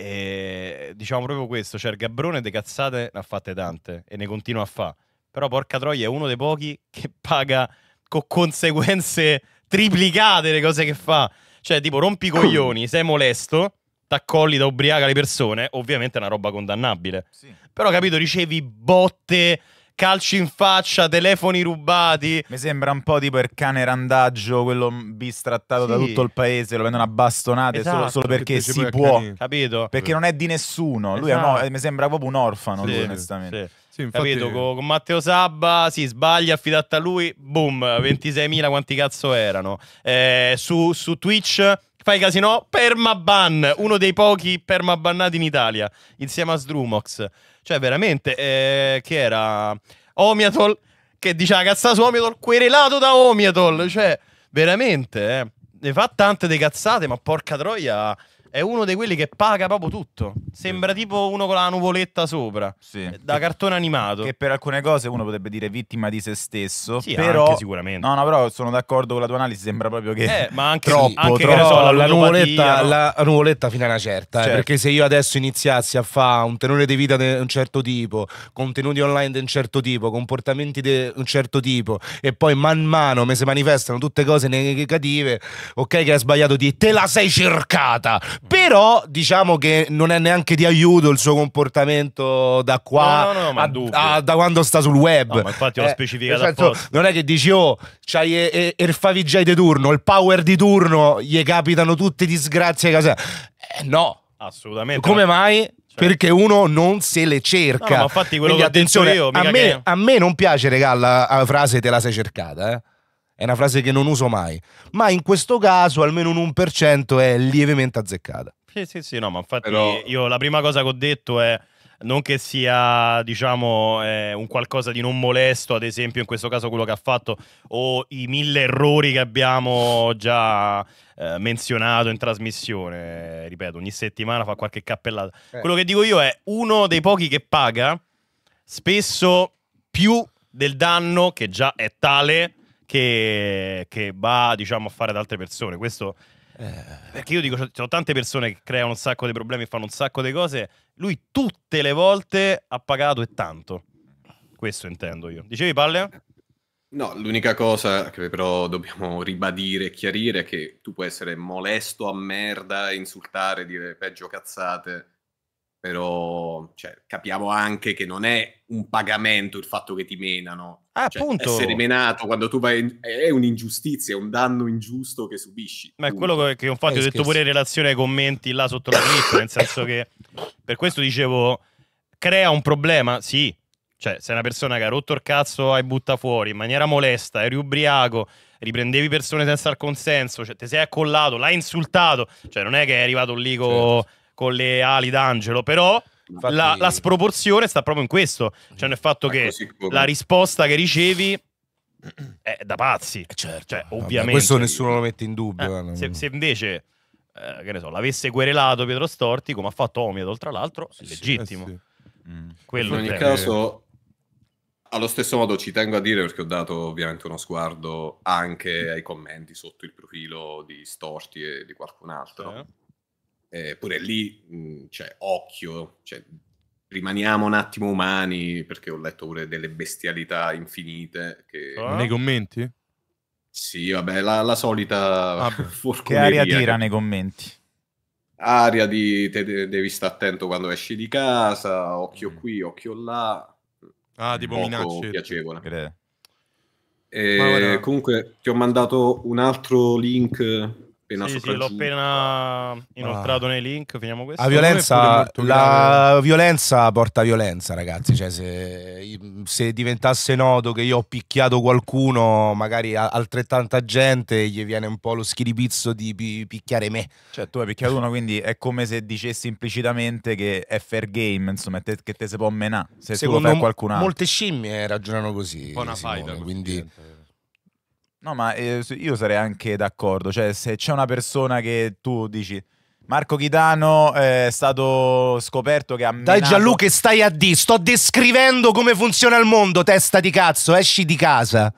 e diciamo proprio questo, cioè il Gabrone de cazzate ne ha fatte tante e ne continua a fare. Però porca troia è uno dei pochi che paga con conseguenze triplicate le cose che fa. Cioè, tipo rompi i coglioni, sei molesto, t'accolli da ubriaca le persone, ovviamente è una roba condannabile. Sì. Però capito, ricevi botte calci in faccia, telefoni rubati. Mi sembra un po' tipo il cane randaggio, quello bistrattato sì. da tutto il paese, lo vendono a bastonate esatto. solo, solo, perché, perché si può, accanire. capito? Perché non è di nessuno, lui esatto. no, mi sembra proprio un orfano, sì. lui, onestamente. Sì, infatti... Capito? Con, con, Matteo Sabba si sbaglia, affidata a lui, boom, 26.000 quanti cazzo erano. Eh, su, su, Twitch fai casino, permaban, uno dei pochi permabannati in Italia, insieme a Sdrumox. Cioè, veramente, eh, chi era? Omiatol, che diceva cazzata su Omiatol, querelato da Omiatol. Cioè, veramente, eh. Ne fa tante dei cazzate, ma porca troia è uno di quelli che paga proprio tutto. Sembra sì. tipo uno con la nuvoletta sopra, sì. Eh, da cartone animato. Che per alcune cose uno potrebbe dire vittima di se stesso. Sì, però, anche, sicuramente. No, no, però sono d'accordo con la tua analisi. Sembra proprio che. Eh, ma anche, troppo, anche troppo, so, la, la, nuvoletta, no? la nuvoletta fino a una certa. Eh, certo. Eh, perché se io adesso iniziassi a fare un tenore di vita di un certo tipo, contenuti online di un certo tipo, comportamenti di un certo tipo, e poi man mano mi si manifestano tutte cose negative, ok, che hai sbagliato di te la sei cercata però diciamo che non è neanche di aiuto il suo comportamento da qua no, no, no, a, a, da quando sta sul web. ma infatti l'ho eh, specificato. Certo, non è che dici, oh, c'hai e, e, il Favij di turno, il power di turno, gli capitano tutte disgrazie. Eh, no. Assolutamente. Come mai? Certo. perché uno non se le cerca. No, no, infatti quello Quindi, che attenzione, io, a, me, che... a me non piace, regà, la, la frase te la sei cercata, eh? È una frase che non uso mai, ma in questo caso almeno un 1% è lievemente azzeccata. Sì, sì, sì, no, ma infatti Però... io la prima cosa che ho detto è non che sia diciamo eh, un qualcosa di non molesto ad esempio in questo caso quello che ha fatto o i mille errori che abbiamo già eh, menzionato in trasmissione ripeto ogni settimana fa qualche cappellata eh. quello che dico io è uno dei pochi che paga spesso più del danno che già è tale che, che va diciamo, a fare ad altre persone. Questo eh. perché io dico, ci sono tante persone che creano un sacco di problemi e fanno un sacco di cose. Lui tutte le volte ha pagato e tanto. Questo intendo io. Dicevi, Palle? No, l'unica cosa che però dobbiamo ribadire e chiarire è che tu puoi essere molesto a merda, insultare, dire peggio cazzate però cioè, capiamo anche che non è un pagamento il fatto che ti menano. Ah, cioè, appunto. Essere menato quando tu vai in... è un'ingiustizia, è un danno ingiusto che subisci. Ma è quello che infatti eh, ho detto pure in relazione ai commenti là sotto la clip, nel senso che per questo dicevo crea un problema, sì. Cioè, sei una persona che ha rotto il cazzo e butta fuori in maniera molesta, eri ubriaco, riprendevi persone senza il consenso, cioè, ti sei accollato, l'hai insultato, cioè non è che è arrivato lì con certo con le ali d'angelo, però... Infatti... La, la, sproporzione sta proprio in questo, cioè nel fatto che la risposta che ricevi è da pazzi. Eh, certo, cioè, ovviamente. questo nessuno lo mette in dubbio. Eh, se, se, invece, eh, che ne so, l'avesse querelato Pietro Storti, come ha fatto Omiedol, tra l'altro, è eh, legittimo. Sì, sì. Mm. in ogni deve... caso, allo stesso modo ci tengo a dire, perché ho dato ovviamente uno sguardo anche ai commenti sotto il profilo di Storti e di qualcun altro. Sì. Eh, pure lì, mh, cioè, occhio, cioè, rimaniamo un attimo umani, perché ho letto pure delle bestialità infinite. Che... Ah. Nei commenti? Sì, vabbè, la, la solita ah, Che aria tira nei commenti? Aria di te devi stare attento quando esci di casa, occhio mm. qui, occhio là. Ah, tipo minacce. piacevole. Cre- e, eh, comunque ti ho mandato un altro link appena sì, sì, l'ho appena inoltrato ah. nei link. Finiamo questo. La violenza, la violenza porta violenza, ragazzi. Cioè, se, se, diventasse noto che io ho picchiato qualcuno, magari altrettanta gente, gli viene un po' lo schiripizzo di pi picchiare me. Cioè, tu hai picchiato uno, quindi è come se dicessi implicitamente che è fair game, insomma, te, che te se può menare. Se Secondo tu lo fai qualcun altro. Molte scimmie ragionano così. Buona Simone, fight, quindi. Quindi No, ma eh, io sarei anche d'accordo. Cioè, se c'è una persona che tu dici. Marco Chitano eh, è stato scoperto che ha menato... Dai Gianluca, stai a D, sto descrivendo come funziona il mondo, testa di cazzo, esci di casa.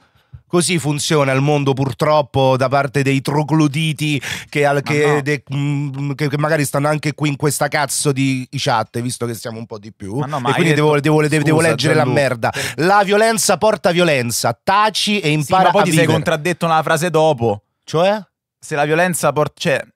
Così funziona il mondo purtroppo da parte dei trogloditi che, al, che, no. de, mm, che, che magari stanno anche qui in questa cazzo di chat, visto che siamo un po' di più. Ma no, ma e quindi devo, devo, devo, devo leggere la merda. La violenza porta violenza, taci e impara sì, ma poi ti vivere. sei contraddetto una frase dopo. Cioè? Se la violenza porta... Cioè,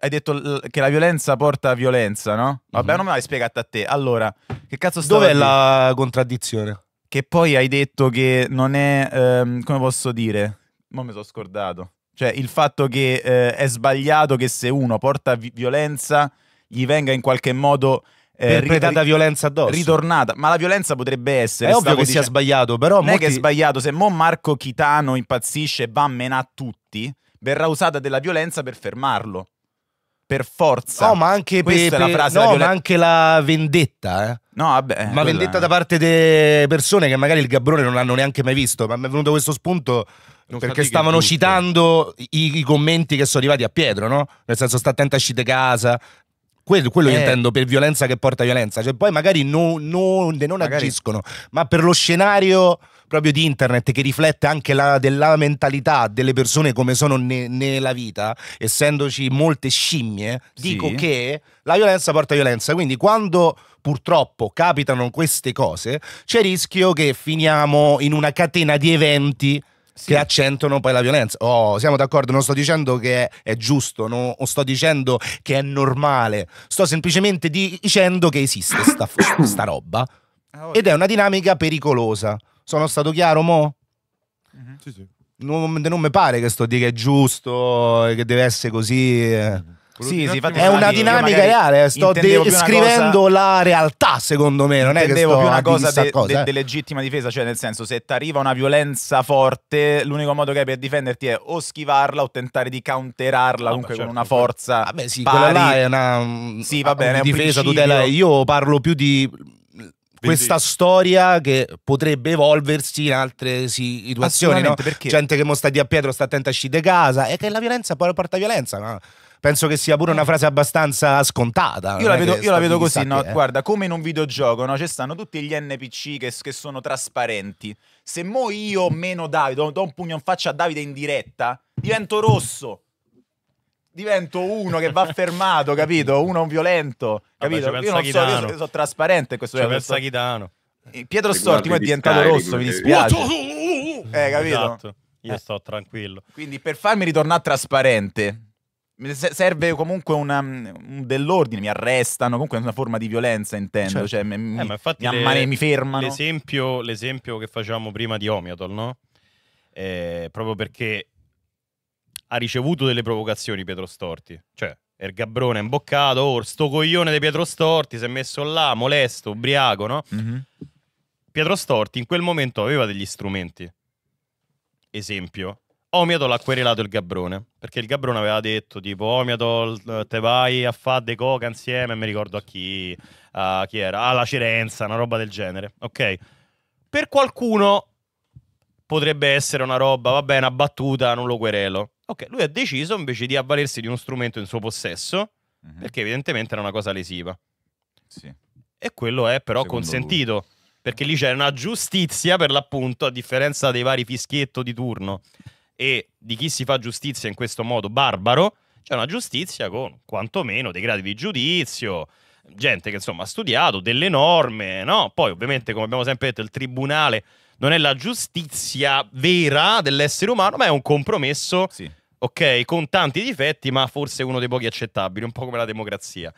hai detto che la violenza porta violenza, no? Vabbè, mm -hmm. non me l'hai spiegata a te. Allora, che cazzo sta Dov'è la contraddizione? Che poi hai detto che non è, ehm, come posso dire, ma mi sono scordato. Cioè il fatto che eh, è sbagliato che se uno porta vi- violenza gli venga in qualche modo eh, interpretata violenza addosso. Ritornata, ma la violenza potrebbe essere. È ovvio che dicendo, sia sbagliato, però. Non molti... è che è sbagliato. Se mo Marco Chitano impazzisce e va a menà tutti, verrà usata della violenza per fermarlo. Per forza. No, ma anche, pe, pe, no, violen- ma anche la vendetta, eh. No, vabbè, ma vendetta è... da parte di persone che magari il Gabrone non hanno neanche mai visto. Ma mi è venuto questo spunto non perché stavano citando i, i, commenti che sono arrivati a Pietro, no? Nel senso, sta attento a uscite casa. Quello, quello eh. io intendo per violenza che porta violenza. Cioè, poi magari no, no, non magari. agiscono, ma per lo scenario proprio di internet che riflette anche la, della mentalità delle persone come sono ne, nella vita, essendoci molte scimmie, sì. dico che la violenza porta violenza. Quindi quando purtroppo capitano queste cose, c'è il rischio che finiamo in una catena di eventi sì. che accentuano poi la violenza. Oh, siamo d'accordo, non sto dicendo che è giusto, non sto dicendo che è normale, sto semplicemente dicendo che esiste sta, sta roba. Ah, ed è una dinamica pericolosa. Sono stato chiaro, mo? Mm-hmm. Sì, sì. Non, non mi pare che sto di che è giusto, eh, che deve essere così. Mm-hmm. Sì, sì, è una dinamica reale. Eh, sto descrivendo cosa... la realtà, secondo me. Non è che sto più una cosa, de, cosa de, eh. de legittima difesa, cioè, nel senso, se ti arriva una violenza forte, l'unico modo che hai per difenderti è o schivarla o tentare di counterarla comunque certo, con una certo. forza. Vabbè, sì, pari. quella là è una, sì, va bene, un difesa, principio. tutela. Io parlo più di questa storia che potrebbe evolversi in altre situazioni. No? Perché? Gente che mo sta di a Pietro, sta attenta a uscire di casa e che la violenza poi porta violenza. No? penso che sia pure una mm. frase abbastanza scontata. Io la vedo, io la vedo così, no? Che, Guarda, come in un videogioco, no? Ci stanno tutti gli NPC che, che sono trasparenti. Se mo io meno Davide, do un pugno in faccia a Davide in diretta, divento rosso divento uno che va fermato, capito? Uno violento, capito? Vabbè, io non so, io sono, sono trasparente questo c'è verso Saghitano. Eh, Pietro Storti è diventato Sky, rosso, mi eh. dispiace. Eh, capito? Esatto. Io eh. sto tranquillo. Quindi per farmi ritornare trasparente serve comunque una, un mm, dell'ordine, mi arrestano, comunque è una forma di violenza intendo, certo. cioè, mi, eh, mi, mi, ammane, le, mi fermano. L'esempio, l'esempio, che facciamo prima di Omiotol, no? Eh, proprio perché ha ricevuto delle provocazioni Pietro Storti. Cioè, il Gabrone è imboccato, oh, sto coglione di Pietro Storti si è messo là, molesto, ubriaco, no? Mm-hmm. Pietro Storti in quel momento aveva degli strumenti. Esempio, Omiadol ha querelato il Gabrone, perché il Gabrone aveva detto tipo Omiadol te vai a fare de coca insieme, mi ricordo a chi, a chi era, alla Cerenza, una roba del genere, ok? Per qualcuno potrebbe essere una roba, vabbè, una battuta, non lo querelo. Ok, lui ha deciso invece di avvalersi di uno strumento in suo possesso, mm-hmm. perché evidentemente era una cosa lesiva. Sì. E quello è però Secondo consentito, lui. perché lì c'è una giustizia per l'appunto, a differenza dei vari fischietto di turno e di chi si fa giustizia in questo modo barbaro, c'è una giustizia con quantomeno dei gradi di giudizio, gente che insomma ha studiato, delle norme, no? Poi ovviamente, come abbiamo sempre detto, il tribunale non è la giustizia vera dell'essere umano, ma è un compromesso sì ok? Con tanti difetti, ma forse uno dei pochi accettabili, un po' come la democrazia.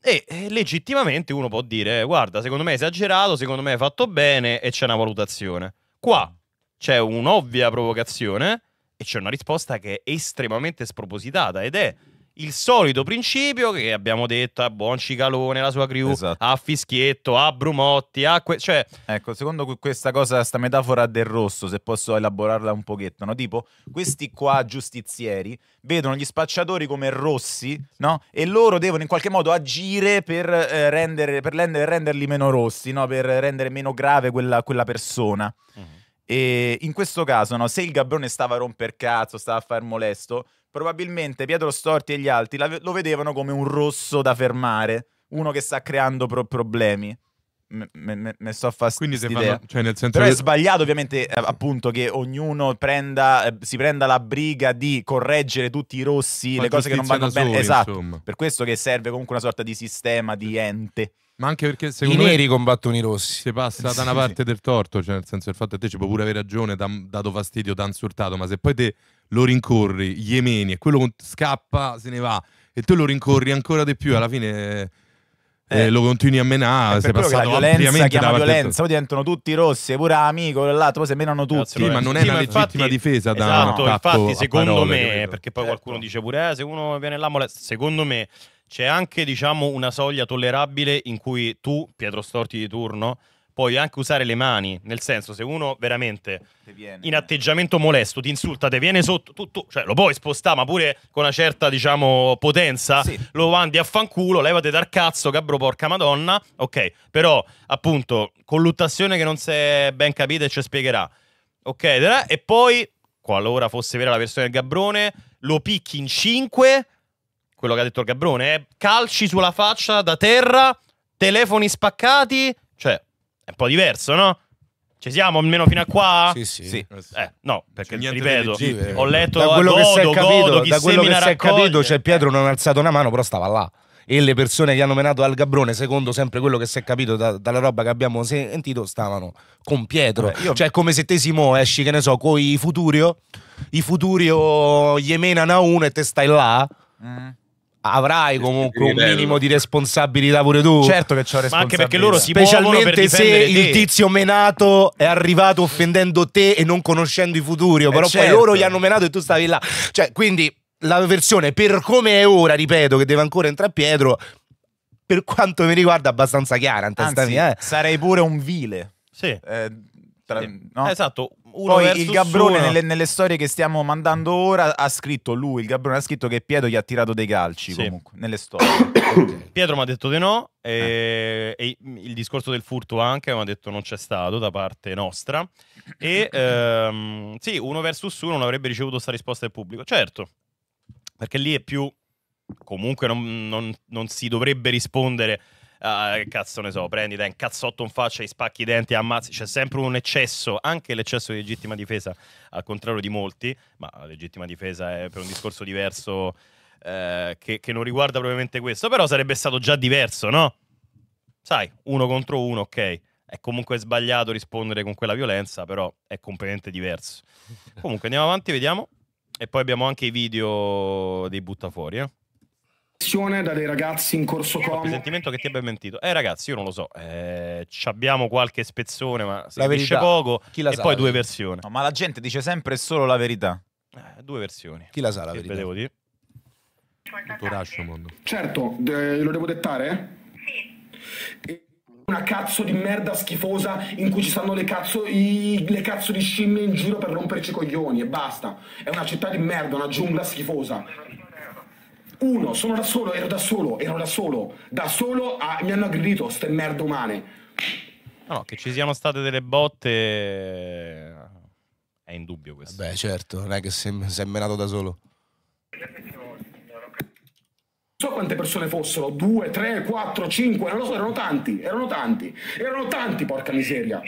E legittimamente uno può dire, guarda, secondo me è esagerato, secondo me è fatto bene e c'è una valutazione. Qua c'è un'ovvia provocazione e c'è una risposta che è estremamente spropositata ed è il solito principio che abbiamo detto a Buon Cicalone, la sua crew, esatto. a Fischietto, a Brumotti, a que- cioè... Ecco, secondo questa cosa, questa metafora del rosso, se posso elaborarla un pochetto, no? Tipo, questi qua giustizieri vedono gli spacciatori come rossi, no? E loro devono in qualche modo agire per, eh, rendere, per renderli meno rossi, no? Per rendere meno grave quella, quella persona. Mm-hmm. E in questo caso, no? se il gabbrone stava a romper cazzo, stava a far molesto, probabilmente Pietro Storti e gli altri lo vedevano come un rosso da fermare, uno che sta creando pro- problemi. Mi sto a Quindi cioè Però che... è sbagliato ovviamente eh, appunto che ognuno prenda, eh, si prenda la briga di correggere tutti i rossi, Fa le cose che non vanno bene. Soli, esatto. Insomma. Per questo che serve comunque una sorta di sistema, di ente. Ma anche perché secondo I neri me combattono i rossi. Se passa sì, da una parte sì. del torto, cioè nel senso il fatto che te ci può pure avere ragione, ti ha dato fastidio, ti ha insultato, ma se poi te lo rincorri, gli emeni, e quello scappa, se ne va, e tu lo rincorri ancora di più, alla fine... Eh, eh, lo continui a menare. Sei passato la violenza chiama violenza, poi diventano tutti rossi, pure amico, l'altro, poi si menano tutti. Sì, ma non è una legittima infatti, difesa da Esatto, no, infatti, secondo parole, me, credo. perché poi certo. qualcuno dice pure, eh, se uno viene là molesta, secondo me c'è anche, diciamo, una soglia tollerabile in cui tu, Pietro Storti di turno, puoi anche usare le mani, nel senso se uno veramente viene, in atteggiamento molesto ti insulta, ti viene sotto, tu, tu, cioè, lo puoi spostare, ma pure con una certa diciamo potenza, sì. lo mandi a fanculo, levate dal cazzo, cabro porca madonna, ok, però appunto con luttazione che non si è ben capita e ci spiegherà, ok, e poi qualora fosse vera la versione del Gabrone, lo picchi in 5, quello che ha detto il Gabrone, eh, calci sulla faccia da terra, telefoni spaccati, cioè è un po' diverso, no? Ci siamo almeno fino a qua? Sì, sì. sì. Eh, eh no, perché ripeto, ho letto da quello godo, che si è capito, godo, da quello che si è capito, cioè Pietro non ha alzato una mano, però stava là. E le persone che hanno menato al Gabrone, secondo sempre quello che si è capito da, dalla roba che abbiamo sentito, stavano con Pietro. Beh, io... Cioè, come se te Simo esci, che ne so, con i Futurio, i Futurio gli menano a uno e te stai là. Mm avrai comunque un minimo di responsabilità pure tu. Certo che c'ho responsabilità. Ma anche perché loro si Specialmente per se il tizio menato è arrivato offendendo te e non conoscendo i futuri, eh però certo. poi loro gli hanno menato e tu stavi là. Cioè, quindi la versione per come è ora, ripeto, che deve ancora entrare Pietro, per quanto mi riguarda abbastanza chiara in testa Anzi, mia. Eh. Sarei pure un vile. Sì. Eh, tra, sì. No? Esatto, uno Poi oh, il Gabrone nelle, nelle, storie che stiamo mandando ora ha scritto lui, il Gabrone ha scritto che Pietro gli ha tirato dei calci sì. comunque nelle storie. okay. Pietro mi ha detto di no e, eh. e, il discorso del furto anche mi ha detto non c'è stato da parte nostra e ehm, sì, uno versus uno non avrebbe ricevuto questa risposta del pubblico. Certo. Perché lì è più comunque non, non, non si dovrebbe rispondere uh, cazzo ne so, prendi dai, un cazzotto in faccia, gli spacchi i denti, ammazzi, c'è sempre un eccesso, anche l'eccesso di legittima difesa, al contrario di molti, ma la legittima difesa è per un discorso diverso eh, che, che non riguarda probabilmente questo, però sarebbe stato già diverso, no? Sai, uno contro uno, ok è comunque sbagliato rispondere con quella violenza, però è completamente diverso. comunque andiamo avanti, vediamo. E poi abbiamo anche i video dei buttafuori. Eh? da dei ragazzi in corso Como. il sentimento che ti abbia mentito. Eh ragazzi, io non lo so, eh, abbiamo qualche spezzone, ma si capisce poco. Chi la e sa poi due eh. versioni. No, ma la gente dice sempre solo la verità. Eh, due versioni. Chi la sa la che verità? Devo dire. Certo, eh, lo devo dettare? Sì. E una cazzo di merda schifosa in cui ci stanno le cazzo, i, le cazzo di scimmie in giro per romperci i coglioni e basta. È una città di merda, una giungla schifosa. Uno, sono da solo, ero da solo, ero da solo, da solo a, mi hanno aggredito, ste merda umane. No, che ci siano state delle botte eh, è in dubbio questo. Beh, certo, non è che sei, sei menato da solo. Non so quante persone fossero, 2, 3, 4, 5, non lo so, erano tanti, erano tanti, erano tanti, porca miseria.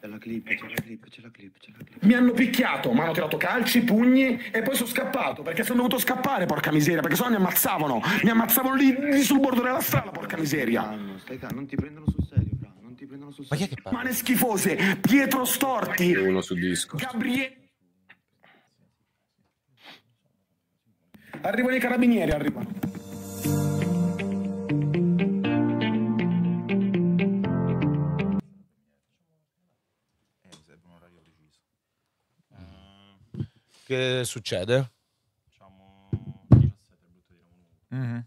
C'è la clip, c'è la clip, c'è la clip, c'è la clip. Mi hanno picchiato, mi hanno tirato calci, pugni e poi sono scappato perché sono dovuto scappare, porca miseria, perché sennò mi ammazzavano. Mi ammazzavano lì, lì sul bordo della strada, porca miseria. Calmo, stai calmo, non ti prendono sul serio, fra, non ti prendono sul serio. Ma chi è che parla? Mane schifose, Pietro Storti. Uno su disco. Gabriele Arrivano i carabinieri, arrivano. Che succede? Diciamo 17 brutto di mm-hmm.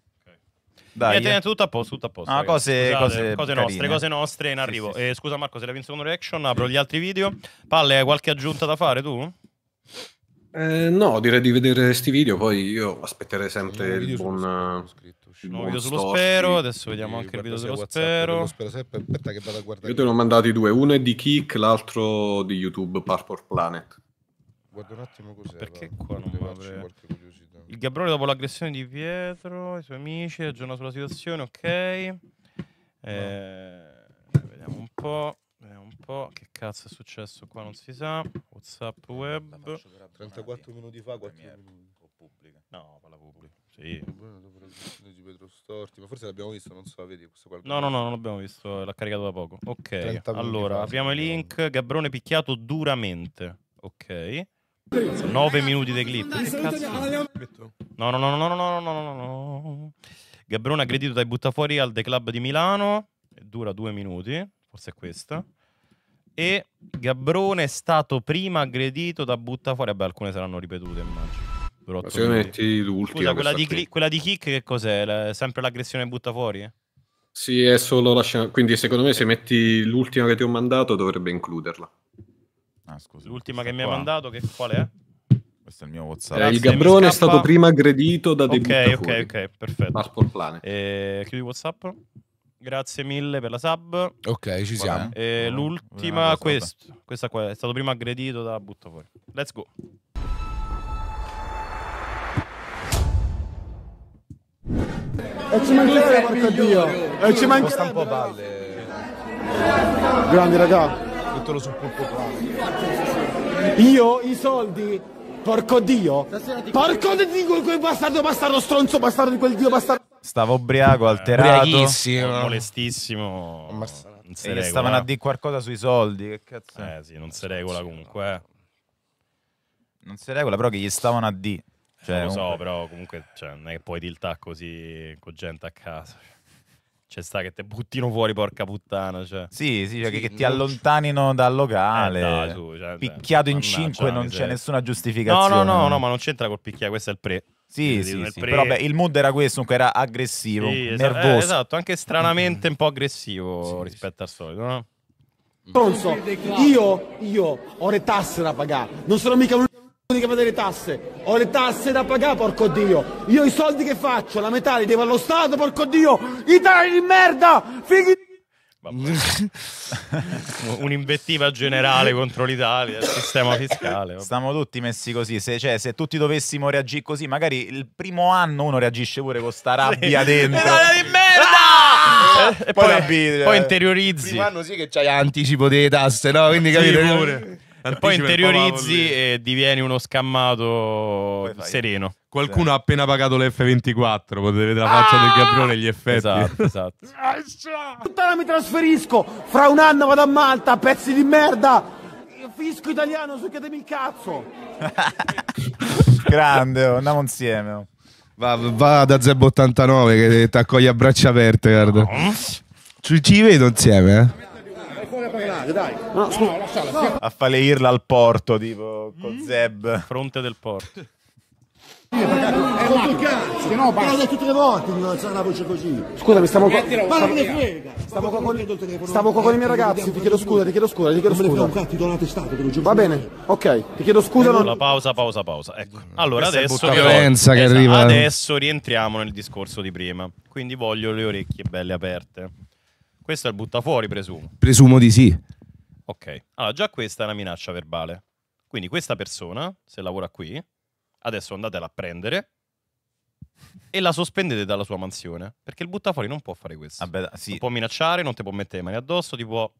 Dai, Niente, eh. tutto a posto, tutto a posto. Ah, cose, Scusate, cose, cose nostre, cose nostre in arrivo. Sì, sì, sì. Eh, scusa Marco, se la vinci con reaction, apro gli altri video. Palle, hai qualche aggiunta da fare tu? Eh, no, direi di vedere questi video, poi io aspetterei sempre il buon... Scritto, il nuovo video sullo spero, adesso vediamo anche il video sullo WhatsApp, spero. spero sempre, aspetta che vado a guardare. Io te ne ho mandati due, uno è di Kik, l'altro di YouTube, Purple Planet. Guarda un attimo cos'è. Perché va? qua non avrei... qualche curiosità. Il Gabrone dopo l'aggressione di Pietro, i suoi amici, aggiorna sulla situazione, ok. No. Eh, vediamo un po'. Vediamo un po'. Che cazzo è successo qua, non si sa. Whatsapp web. 34 minuti fa, 4 pubblica. No, palla pubblica. Sì. Eh, di Pietro Storti, ma forse l'abbiamo visto, non so, vedi questo qualcosa. No, no, no, non l'abbiamo visto, l'ha caricato da poco. Ok, allora apriamo i link. Gabrone picchiato duramente. Ok. 9 minuti di clip. Che cazzo? No, no, no, no, no, no, no, no, no. Gabrone aggredito dai buttafuori al The Club di Milano. Dura due minuti, forse è questa. E Gabrone è stato prima aggredito da buttafuori. Vabbè, alcune saranno ripetute, immagino. Ma secondo me Scusa, quella di, cli- quella di kick che cos'è? La- sempre l'aggressione buttafuori? Sì, è solo la scena. Quindi secondo me se metti l'ultima che ti ho mandato dovrebbe includerla. Ah, scusa, L'ultima che mi ha mandato, che qual è? Questo è il mio WhatsApp. Eh, Grazie, il Gabrone è stato prima aggredito da dei Ok, ok, ok, perfetto. Eh, chiudi WhatsApp. Grazie mille per la sub. Ok, ci siamo. Eh, no, l'ultima, questa, questa qua è stato prima aggredito da butto fuori. Let's go. E ci mancherebbe, porco Dio. E ci mancherebbe. un po' palle. Grandi ragazzi. Mettelo sul punto plano. Io i soldi Porco Dio! Porco di quel bastardo, bastardo stronzo, bastardo di quel Dio, bastardo. Stavo ubriaco, alterato. Ubriachissimo. Molestissimo. Non si Stavano a dire qualcosa sui soldi, che cazzo. Eh sì, non si regola comunque. Eh. Non si regola, però che gli stavano a dire. Eh, cioè, non lo so, comunque... però comunque cioè, non è che puoi tiltare così con gente a casa. Cioè, sta che te buttino fuori, porca puttana. Cioè. Sì, sì, cioè sì che, che, ti allontanino dal locale. Eh, dai, su, cioè, picchiato in cinque, non c'è nessuna giustificazione. No, no, no, no, ma non c'entra col picchiare, questo è il pre. Sì, sì, sì. Pre... però beh, il mood era questo, comunque era aggressivo, sì, nervoso. Eh, esatto, anche stranamente un po' aggressivo sì, rispetto al solito, no? Non so, io, io ho le tasse da pagare, non sono mica un che fate le tasse, ho le tasse da pagare, porco Dio. Io i soldi che faccio, la metà li devo allo Stato, porco Dio. Italia di merda, fighi Un'invettiva generale contro l'Italia, il sistema fiscale. Vabbè. Stiamo tutti messi così. Se, cioè, se tutti dovessimo reagire così, magari il primo anno uno reagisce pure con sta rabbia sì. dentro. Italia di merda! Ah! E poi, poi, poi interiorizzi. Il primo anno sì che c'hai anticipo delle tasse, no? Quindi capite? Sì, pure e poi interiorizzi e divieni uno scammato sereno. Qualcuno eh. ha appena pagato l'F24, potete vedere la faccia ah! del Gabrione e gli effetti. Esatto, esatto. Puttana ah, mi trasferisco, fra un anno vado a Malta, pezzi di merda! Fisco italiano, succhiatemi il cazzo! Grande, oh, andiamo insieme. Oh. Va, va, da Zeb89 che ti accoglie a braccia aperte, guarda. Mm? Ci, ci vedo insieme, eh una parola, dai. No, scusa. No, lasciala. No. A fare irla al porto, tipo, con mm? Zeb. Fronte del porto. Eh, eh, è un cazzo, se no basta. tutte le volte non c'è una voce così. Scusami, stiamo qua. Stavo qua eh, con Stavo qua con i miei ragazzi, ti chiedo scusa, ti chiedo scusa, ti chiedo scusa. Va bene. Ok, ti chiedo scusa, non... pausa, pausa, pausa. Ecco. Mm. Allora adesso violenza che esatto, arriva. Adesso rientriamo nel discorso di prima. Quindi voglio le orecchie belle aperte. Questo è il buttafuori, presumo. Presumo di sì. Ok, allora già questa è una minaccia verbale. Quindi questa persona, se lavora qui, adesso andatela a prendere e la sospendete dalla sua mansione. Perché il buttafuori non può fare questo. Vabbè, sì. Non può minacciare, non ti può mettere le mani addosso, ti può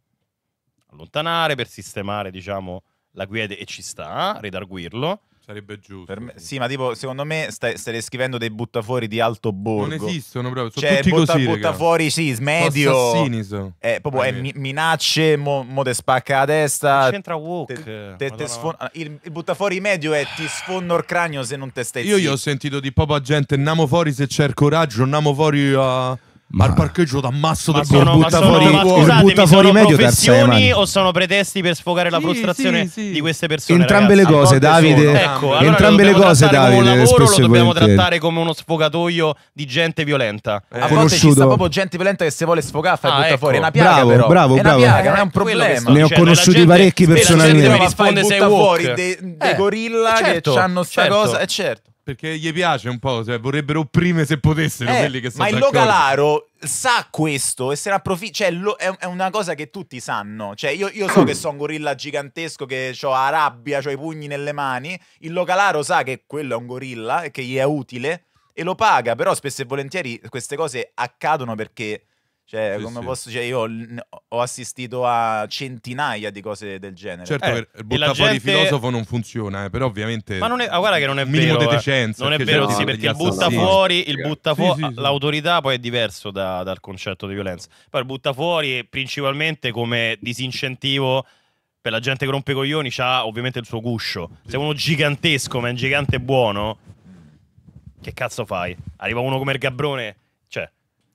allontanare per sistemare, diciamo, la quiete e ci sta, eh, redarguirlo. Sarebbe giusto. Me, sì. ma tipo, secondo me stai, stai descrivendo dei buttafuori di alto borgo. Non esistono proprio, sono cioè, tutti butta, così, buttafuori, sì, smedio. Assassini sono. Eh, proprio è eh, eh, mi, minacce, mo, mo te spacca la testa. C'entra woke. Te, te, te sfon- ah, il, il, buttafuori medio è ti sfondo il cranio se non te stai Io zitto. ho sentito di proprio gente, andiamo fuori se c'è il coraggio, andiamo fuori a... Uh ma al parcheggio t'ammazzo del sono, butta sono, fuori, ma scusatemi, butta fuori sono medio professioni o sono pretesti per sfogare la frustrazione sì, sì. di queste persone? Entrambe ragazzi. Ecco, le cose, Davide. Ecco, allora entrambe le cose, Davide. lo dobbiamo trattare come uno sfogatoio di gente violenta. Eh. A volte ci sta proprio gente violenta che se vuole sfogare fa ah, butta ecco. fuori. È una piaga, bravo, però. bravo, è bravo. piaga, non è un problema. Ne ho conosciuti parecchi personalmente. La gente mi risponde sei fuori dei eh, gorilla che certo, hanno sta certo. cosa, è eh, certo. Perché gli piace un po', cioè, vorrebbero opprime se potessero eh, quelli che sono Ma il Localaro sa questo e se ne approfitta, cioè lo, è, è, una cosa che tutti sanno. Cioè io, io so che sono un gorilla gigantesco, che ho la rabbia, ho i pugni nelle mani. Il Localaro sa che quello è un gorilla e che gli è utile e lo paga, però spesso e volentieri queste cose accadono perché cioè, sì, come sì. posso dire, cioè, io ho assistito a centinaia di cose del genere. Certo, eh, per buttare gente... filosofo non funziona, eh, però ovviamente... Ma non è... Ah, guarda che non è vero. Minimo eh. di decenza. Non è vero, sì, perché il butta fuori, butta fuori, sì, l'autorità poi è diverso da, dal concetto di violenza. Poi il butta fuori principalmente come disincentivo per la gente che rompe i coglioni ha ovviamente il suo guscio. Se uno gigantesco, ma è un gigante buono, che cazzo fai? Arriva uno come il Gabrone, cioè...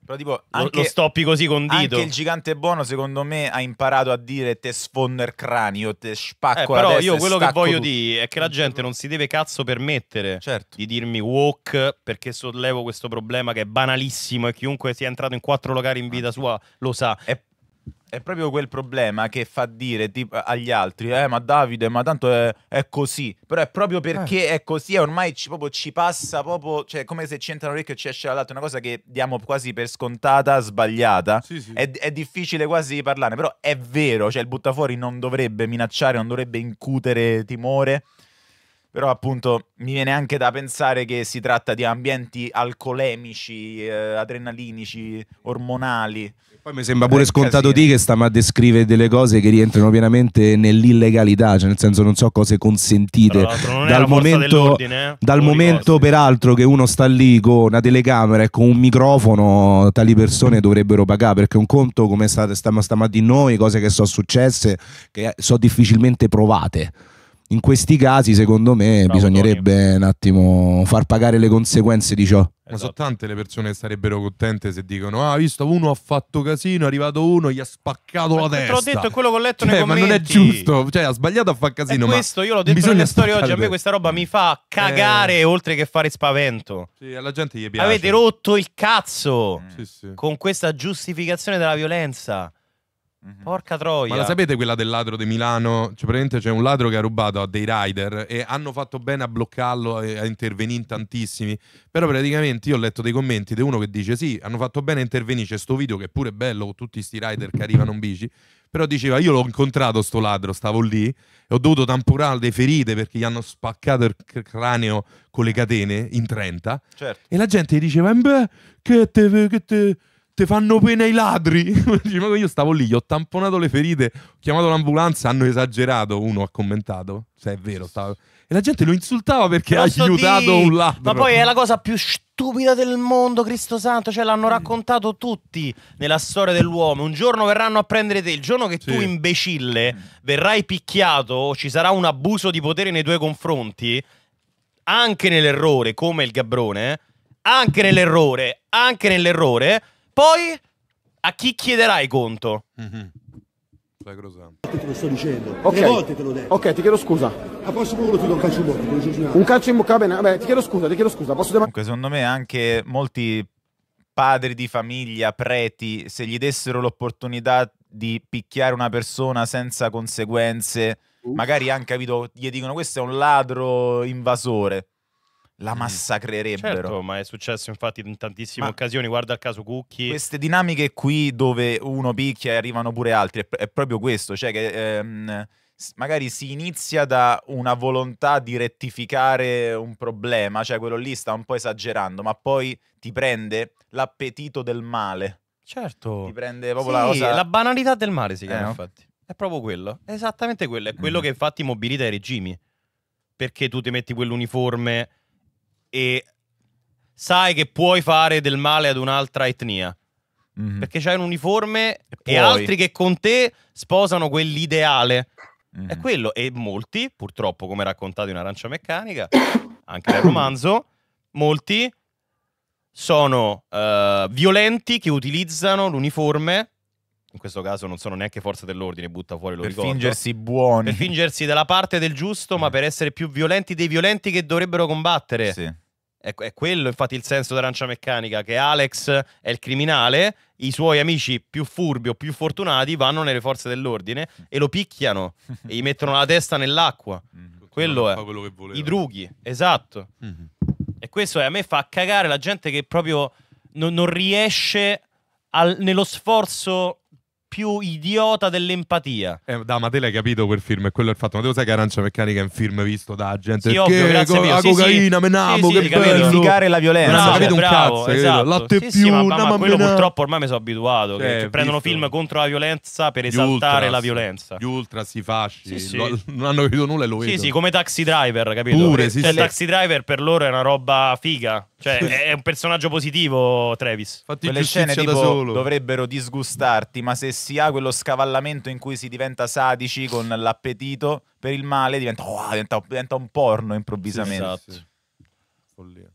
Però tipo, anche, lo, lo stoppi così con dito. Anche il gigante buono, secondo me, ha imparato a dire te sfondo il cranio, te spacco eh, Però testa, io quello che voglio tutto. dire è che la gente non si deve cazzo permettere certo. di dirmi walk perché sollevo questo problema che è banalissimo e chiunque sia entrato in quattro locali in vita ah. sua lo sa. E è proprio quel problema che fa dire tipo, agli altri, eh, ma Davide, ma tanto è, è così. Però è proprio perché eh. è così, e ormai ci, proprio, ci passa proprio, cioè come se ci entrano un orecchio e ci esce dall'altro, una cosa che diamo quasi per scontata, sbagliata. Sì, sì. È, è, difficile quasi parlarne, però è vero, cioè il buttafuori non dovrebbe minacciare, non dovrebbe incutere timore. Però appunto mi viene anche da pensare che si tratta di ambienti alcolemici, eh, adrenalinici, ormonali. Poi mi sembra pure eh, scontato di che stiamo a descrivere delle cose che rientrano pienamente nell'illegalità, cioè nel senso non so cose consentite. Dal momento, eh, dal momento peraltro che uno sta lì con una telecamera e con un microfono, tali persone dovrebbero pagare, perché un conto come state, stiamo a di noi, cose che sono successe, che sono difficilmente provate in questi casi, secondo me, Bravo, bisognerebbe Tony. un attimo far pagare le conseguenze di ciò. Ma sono tante le persone che sarebbero contente se dicono: Ah, visto uno ha fatto casino, è arrivato uno, gli ha spaccato ma la testa. Te l'ho detto, è quello che ho letto cioè, nei commenti. Ma non è giusto, cioè, ha sbagliato a far casino. È questo, io l'ho detto nelle storia oggi. A me questa roba mi fa eh. cagare eh. oltre che fare spavento. Sì, alla gente gli piace. Avete rotto il cazzo mm. con questa giustificazione della violenza. Mm-hmm. Porca troia. Ma la sapete quella del ladro di Milano? Cioè, praticamente c'è un ladro che ha rubato a dei rider e hanno fatto bene a bloccarlo e a intervenire tantissimi. Però praticamente io ho letto dei commenti di uno che dice: Sì, hanno fatto bene a intervenire. C'è sto video che è pure bello con tutti questi rider che arrivano in bici. Però diceva: Io l'ho incontrato sto ladro, stavo lì e ho dovuto tamponare le ferite perché gli hanno spaccato il cranio con le catene in 30. Certo. E la gente gli diceva: eh Beh, che te. Che te te fanno pena i ladri. io stavo lì, gli ho tamponato le ferite, ho chiamato l'ambulanza, hanno esagerato, uno ha commentato, se cioè, è vero, stavo... e la gente lo insultava perché Posso ha aiutato di... un ladro. Ma poi è la cosa più stupida del mondo, Cristo Santo, cioè l'hanno raccontato tutti nella storia dell'uomo. Un giorno verranno a prendere te, il giorno che sì. tu imbecille verrai picchiato o ci sarà un abuso di potere nei tuoi confronti, anche nell'errore, come il gabbrone, anche nell'errore, anche nell'errore poi a chi chiederai conto? Mm-hmm. Lo sto dicendo, okay. volte te l'ho detto. Ok, ti chiedo scusa. A prossimo volo ti do un calcio in bocca. Un calcio in bocca, va bene. Vabbè, ti chiedo scusa, ti chiedo scusa. Posso Comunque, secondo me anche molti padri di famiglia, preti, se gli dessero l'opportunità di picchiare una persona senza conseguenze, magari hanno capito, gli dicono questo è un ladro invasore la mm. massacrerebbero. Certo, ma è successo infatti in tantissime ma occasioni, guarda il caso Cucchi. Queste dinamiche qui dove uno picchia e arrivano pure altri, è, è proprio questo, cioè che ehm, magari si inizia da una volontà di rettificare un problema, cioè quello lì sta un po' esagerando, ma poi ti prende l'appetito del male. Certo. Ti prende proprio sì, la cosa... la banalità del male si chiama eh, infatti. È proprio quello, è esattamente quello, è quello mm. che infatti mobilita i regimi. Perché tu ti metti quell'uniforme e sai che puoi fare del male ad un'altra etnia. Mm-hmm. Perché c'hai un uniforme e, e, altri che con te sposano quell'ideale. Mm-hmm. È mhm. quello. E molti, purtroppo, come raccontato in Arancia Meccanica, anche nel romanzo, molti sono uh, violenti che utilizzano l'uniforme in questo caso non sono neanche forze dell'ordine, butta fuori lo per ricordo. fingersi buoni. Per fingersi dalla parte del giusto, mm. ma per essere più violenti dei violenti che dovrebbero combattere. Sì. È, è quello infatti il senso dell'arancia meccanica, che Alex è il criminale, i suoi amici più furbi o più fortunati vanno nelle forze dell'ordine e lo picchiano e gli mettono la testa nell'acqua. Mm. Quello è. Quello che I drughi, esatto. mm E questo è, a me fa cagare la gente che proprio non, non riesce al, nello sforzo più idiota dell'empatia. Eh, da, ma te l'hai capito quel film? E quello è il fatto. Ma te lo sai che Arancia Meccanica è un film visto da gente sì, che ovvio, co- la cocaina, sì. menamo, sì, che capito, bello. Verificare la violenza. Bravo, capito un bravo, cazzo, esatto. latte sì, più, ma, ma, ma quello purtroppo ormai mi sono abituato, che, che prendono film contro la violenza per esaltare ultras, la violenza. Gli ultras, i fasci, sì, lo, non hanno capito nulla e lo vedono. Sì, sì, come Taxi Driver, capito? Pure, cioè, sì, cioè, Taxi Driver per loro è una roba figa. Cioè, è un personaggio positivo, Travis. Fatti Quelle scene tipo, solo. dovrebbero disgustarti, ma se si ha quello scavallamento in cui si diventa sadici con l'appetito per il male, diventa, oh, diventa, diventa un porno improvvisamente. Esatto. Follia.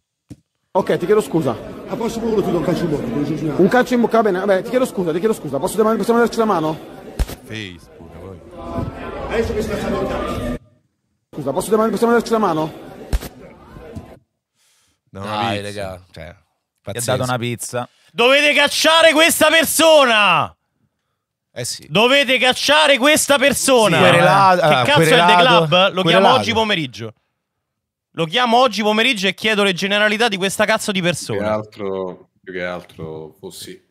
Ok, ti chiedo scusa. Ah, posso pure do un calcio in bocca? Un calcio in bocca, va bene. Vabbè, ti chiedo scusa, ti chiedo scusa. Posso, possiamo darci la mano? Facebook, poi. Adesso che sta Scusa, posso, possiamo darci la mano? No, Dai, raga. Cioè, Gli ha dato una pizza. Dovete cacciare questa persona! Eh sì. Dovete cacciare questa persona! Sì, querelato, che ah, cazzo querelato, è The Club? Lo chiamo oggi pomeriggio. Lo chiamo oggi pomeriggio e chiedo le generalità di questa cazzo di persona. Più che altro, più che altro fossi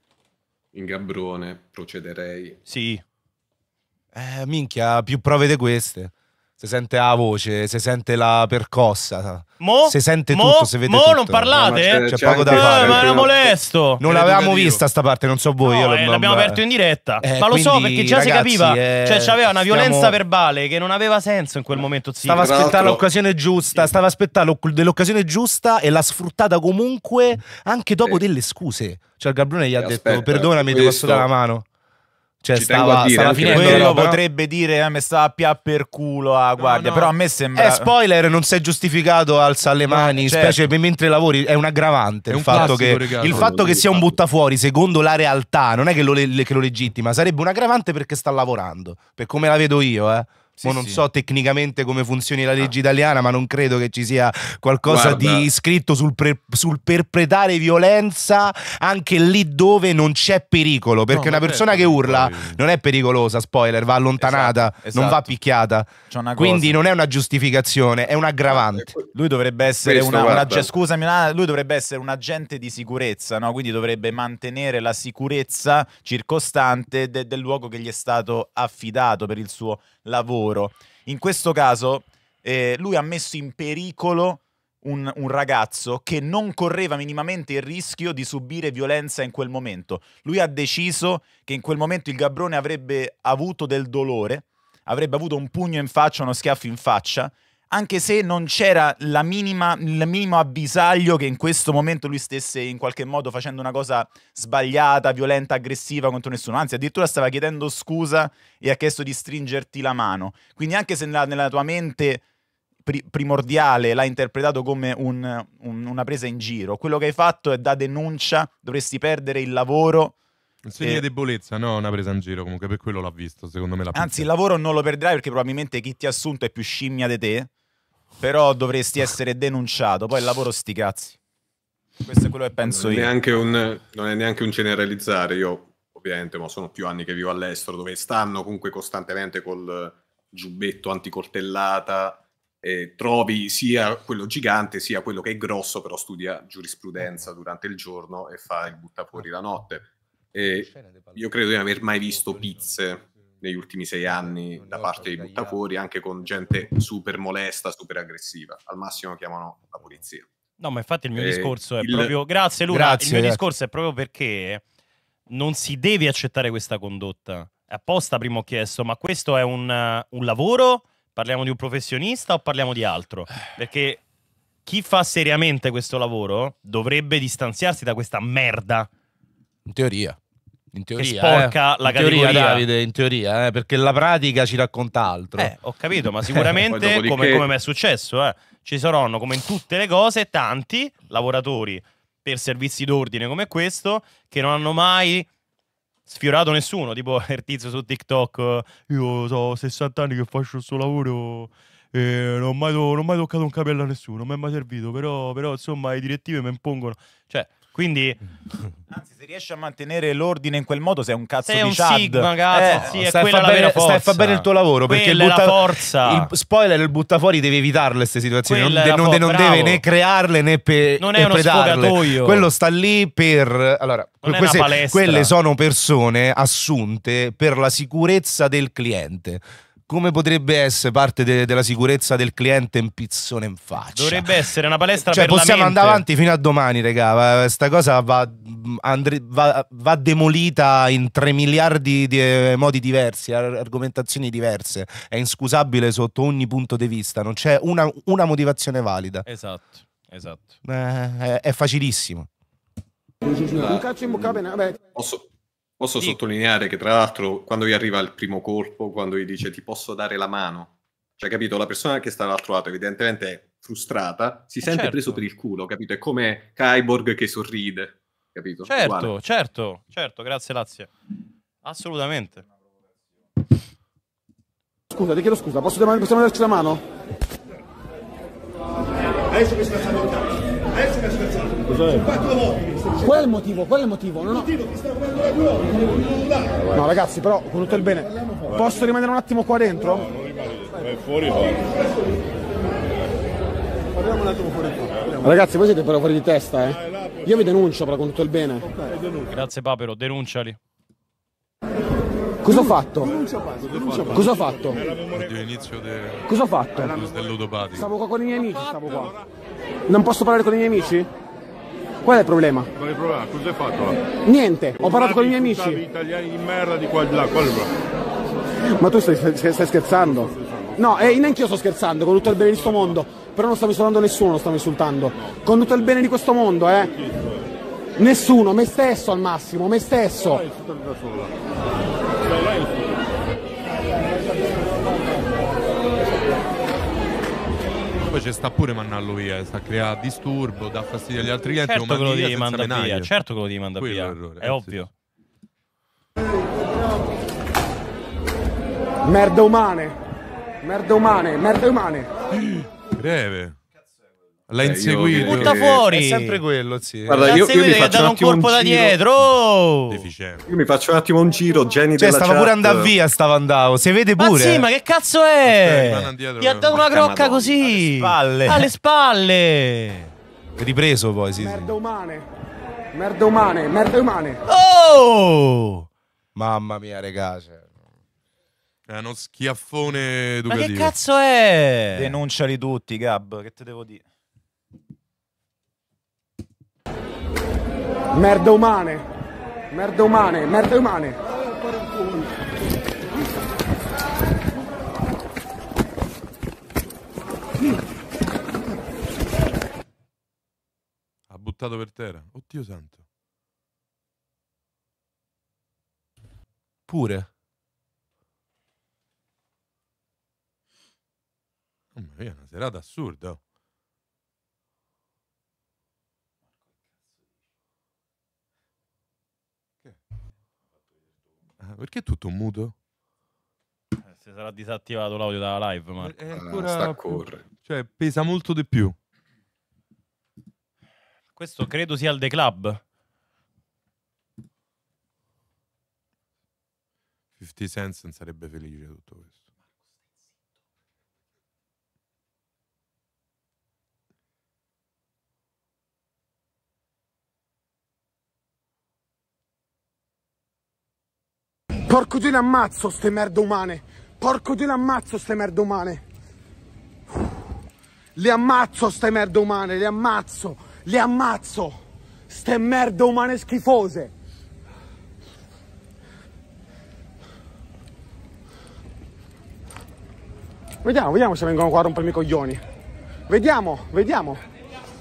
in gabrone, procederei. Sì. Eh, minchia, più prove di queste. Si sente la voce, si sente la percossa mo, Se sente mo, tutto, si vede mo tutto. non parlate? No, c'è, c'è poco da fare. ma era molesto. Non l'avevamo vista sta parte, non so voi. No, io eh, l'abbiamo eh. aperto in diretta. Eh, ma lo quindi, so perché già ragazzi, si capiva. Eh, cioè, c'aveva una violenza verbale che non aveva senso in quel momento. Zio. Stava aspettando l'occasione giusta, stava aspettando l'occasione giusta e l'ha sfruttata comunque anche dopo delle scuse. Cioè, il Gabrone gli ha eh, detto: Perdonami, ti posso dare la mano. Cioè, Ci stava, dire, stava finendo. Quello però... potrebbe dire, eh, mi stava a per culo a guardia, no, no. però a me sembra... Eh, spoiler, non si è giustificato alza le mani, no, certo. specie mentre lavori, è un aggravante è il, un fatto che, il fatto che sia un buttafuori, secondo la realtà, non è che lo, che lo legittima, sarebbe un aggravante perché sta lavorando, per come la vedo io, eh. Sì, non sì. so tecnicamente come funzioni la legge ah. italiana, ma non credo che ci sia qualcosa Guarda. di scritto sul, pre, sul, perpetrare violenza anche lì dove non c'è pericolo. Perché no, una persona certo, che urla non è pericolosa, spoiler, va allontanata, esatto, esatto. non va esatto. picchiata. Quindi non è una giustificazione, è un aggravante. Lui dovrebbe essere Questo, una, una, una, scusami, una, lui dovrebbe essere un agente di sicurezza, no? quindi dovrebbe mantenere la sicurezza circostante de, del luogo che gli è stato affidato per il suo lavoro. In questo caso eh, lui ha messo in pericolo un, un, ragazzo che non correva minimamente il rischio di subire violenza in quel momento. Lui ha deciso che in quel momento il Gabrone avrebbe avuto del dolore, avrebbe avuto un pugno in faccia, uno schiaffo in faccia anche se non c'era la minima, il minimo avvisaglio che in questo momento lui stesse in qualche modo facendo una cosa sbagliata, violenta, aggressiva contro nessuno, anzi addirittura stava chiedendo scusa e ha chiesto di stringerti la mano. Quindi anche se nella, nella tua mente pri- primordiale l'ha interpretato come un, un, una presa in giro, quello che hai fatto è da denuncia, dovresti perdere il lavoro. Un segno di debolezza, no? Una presa in giro, comunque per quello l'ha visto, secondo me. L'ha anzi, il lavoro non lo perderai perché probabilmente chi ti ha assunto è più scimmia di te però dovresti essere denunciato, poi il lavoro sti cazzi. Questo è quello che penso non io. Un, non è neanche un generalizzare, io ovviamente ma sono più anni che vivo all'estero, dove stanno comunque costantemente col giubbetto anticoltellata, eh, trovi sia quello gigante sia quello che è grosso, però studia giurisprudenza durante il giorno e fa il butta fuori la notte. E io credo di non aver mai visto pizze negli ultimi sei anni non da parte dei buttafuori, anche con gente super molesta, super aggressiva. Al massimo chiamano la polizia. No, ma infatti il mio eh, discorso è il... proprio... Grazie Luca, grazie, il mio grazie. discorso è proprio perché non si deve accettare questa condotta. Apposta prima ho chiesto, ma questo è un, eh, un lavoro? Parliamo di un professionista o parliamo di altro? Perché chi fa seriamente questo lavoro dovrebbe distanziarsi da questa merda. In teoria. In teoria, che sporca eh, la categoria. Teoria, Davide, in teoria, eh, perché la pratica ci racconta altro. Eh, ho capito, ma sicuramente, dopodiché... come, come mi è successo, eh, ci saranno, come in tutte le cose, tanti lavoratori per servizi d'ordine come questo che non hanno mai sfiorato nessuno, tipo il tizio su TikTok, io so 60 anni che faccio il suo lavoro. Eh, non, ho mai, non, mai, toccato un capello a nessuno, non mi è mai servito, però, però insomma le direttive mi impongono. Cioè, quindi... Anzi, se riesci a mantenere l'ordine in quel modo, sei un cazzo sei di un Chad. Sigma, cazzo, eh, sì, no, è stai, fa bene, stai a bene il tuo lavoro. Quella perché butta, la forza. Il spoiler, il butta fuori deve evitarle queste situazioni. Quella non, de, non, deve né crearle né per. Non è uno predarle. Quello sta lì per. Allora, queste, quelle sono persone assunte per la sicurezza del cliente come potrebbe essere parte de della sicurezza del cliente in pizzone in faccia? Dovrebbe essere una palestra cioè, per possiamo andare avanti fino a domani, raga. Questa cosa va, va, va demolita in 3 miliardi di eh, modi diversi, argomentazioni diverse. È inscusabile sotto ogni punto di vista. Non c'è una, una, motivazione valida. Esatto, esatto. Eh, è, è facilissimo. Posso, Posso Dico. sottolineare che tra l'altro quando gli arriva il primo colpo, quando gli dice ti posso dare la mano, cioè capito, la persona che sta dall'altro lato evidentemente è frustrata, si eh sente certo. preso per il culo, capito? È come Kyborg che sorride, capito? Certo, Guarda. certo, certo, grazie Lazio. Assolutamente. Scusa, ti chiedo scusa, posso, possiamo darci la mano? Adesso che sta salutando. Adesso è una situazione. Cos'è? Quattro volte. Qual è il motivo? Qual è il motivo? No, motivo che sta guardando da due ore, No, ragazzi, però con tutto il bene. Posso rimanere un attimo qua dentro? No, non rimani dentro, fuori fuori. Parliamo un attimo fuori qua. Ragazzi, voi siete però fuori di testa, eh. Io vi denuncio, però con tutto il bene. Grazie Papero, denunciali. Cosa ho fatto? Cosa ho fatto? L'inizio Cosa ho fatto? del Stavo qua con i miei amici, stavo qua. Non posso parlare con i miei amici? Qual è il problema? Qual è il problema? Cosa hai fatto là? Niente, ho parlato con i miei amici. Gli italiani di merda di qua di là, qual è il problema? Ma tu stai, stai, scherzando? No, eh, neanche io sto scherzando, con tutto il bene di questo mondo. Però non stavo insultando nessuno, non stavo insultando. Con tutto il bene di questo mondo, eh. Nessuno, me stesso al massimo, me stesso. poi ci sta pure mandarlo via, sta a creare disturbo, dà fastidio agli altri clienti. Certo che lo devi mandare via, via, certo che lo devi mandare via, errore, è eh, ovvio. Merda umane, merda umane, merda umane. Breve. L'ha eh, inseguito. Butta che... fuori. È sempre quello, sì. Guarda, io, io mi faccio un, un colpo da dietro. Deficiente. Io mi faccio un attimo un giro, Jenny cioè, stava chat. pure andando via, stava andando. Si vede pure. Ma sì, eh. ma che cazzo è? Gli ha dato una crocca così. Alle spalle. Alle spalle. Ripreso poi, sì. Merda sì. umane. Merda umane, merda umane. Oh! Mamma mia, ragazzi. Cioè. È uno schiaffone educativo. Ma che cazzo è? Denunciali tutti, Gab, che te devo dire. Merda umane, merda umane, merda umane. Ha buttato per terra. Oddio santo. Pure. Oh, mia, è una serata assurda. Oh. Perché è tutto muto? Eh, si sarà disattivato l'audio dalla live, ma eh, è ah, ancora sta a correre. Cioè, pesa molto di più. Questo credo sia il The Club. 50 Cent non sarebbe felice tutto questo. Porco di un ammazzo ste merda umane. Porco di un ammazzo ste merda umane. Le ammazzo ste merda umane, le ammazzo, le ammazzo. Ste merda umane schifose. Vediamo, vediamo se vengono qua a rompermi i coglioni. Vediamo, vediamo.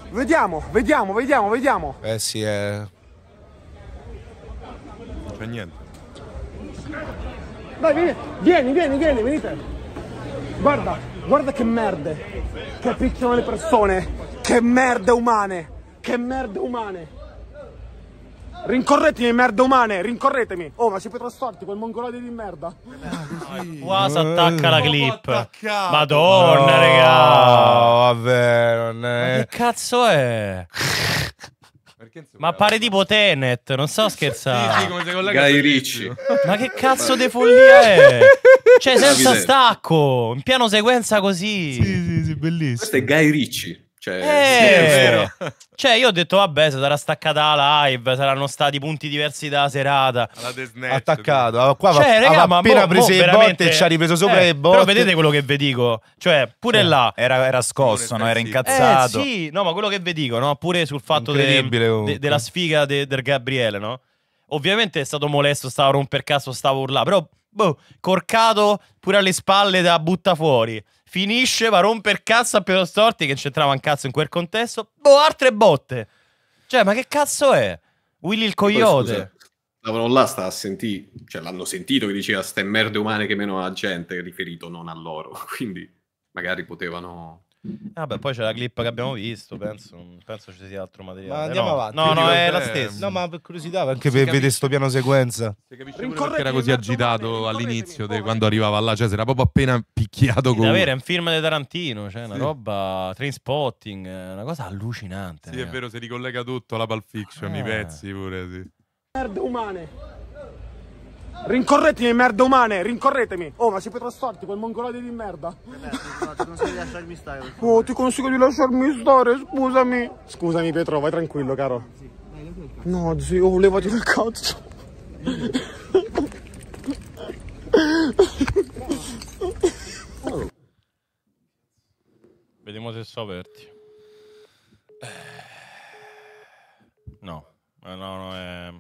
Vediamo, vediamo, vediamo, vediamo. Eh sì, eh... Non c'è niente. Dai, vieni, vieni, vieni, vieni, venite. Guarda, guarda che merde che picchiano le persone. Che merde umane. Che merde umane. Rincorretemi, merde umane, rincorretemi. Oh, ma ci puoi trasporti quel mongolade di merda. Qua si attacca la clip. Eh, Madonna, no, raga. Vabbè, non è. Ma che cazzo è? perché insomma... Ma pare tipo Tenet, non so scherzare. Guy Ricci. Ma che cazzo di follia è? Cioè, senza stacco, in piano sequenza così. Sì, sì, sì, bellissimo. Questo è Guy Ricci. Cioè, eh, sì, vero. cioè, io ho detto, vabbè, se sarà staccata la live, saranno stati punti diversi dalla serata. Snatch, Attaccato. Allora, qua cioè, va, raga, ma appena preso mo, botte e ci ha ripreso eh, sopra eh, botte. Però vedete quello che vi dico. Cioè, pure eh, là. Era, era scosso, no? era eh, incazzato. Eh, sì, no, ma quello che vi dico, no? Pure sul fatto de, de, della sfiga del Gabriele, no? Ovviamente è stato molesto, stava romper caso, stava urlando. Però, boh, corcato pure alle spalle da butta fuori finisce, va a romper cazzo a Piero Storti che c'entrava un cazzo in quel contesto. Boh, altre botte. Cioè, ma che cazzo è? Willy il coyote. Lavorò là, sta a sentire, cioè l'hanno sentito che diceva ste merde umane che meno ha gente riferito non a loro, quindi magari potevano Vabbè, ah, poi c'è la clip che abbiamo visto, penso, penso ci sia altro materiale. Ma andiamo no. avanti. No, no, è la eh, stessa. No, ma per curiosità, anche per vedere sto piano sequenza. Se perché era così agitato all'inizio quando arrivava là, cioè si era proprio appena picchiato con Davvero, è un film di Tarantino, cioè una roba train spotting, una cosa allucinante. Sì, è vero, si ricollega tutto alla Pulp Fiction, i eh. pezzi pure, sì. Merda umane. Rincorretemi, merda umane, rincorretemi. Oh, ma ci puoi trasforti quel mongolade di merda. Vabbè, ti consiglio di lasciarmi stare. Oh, ti consiglio di lasciarmi stare, scusami. Scusami, Pietro, vai tranquillo, caro. No, zio, oh, levati dal cazzo. Vediamo se so averti. Eh, no, eh, no, no, è,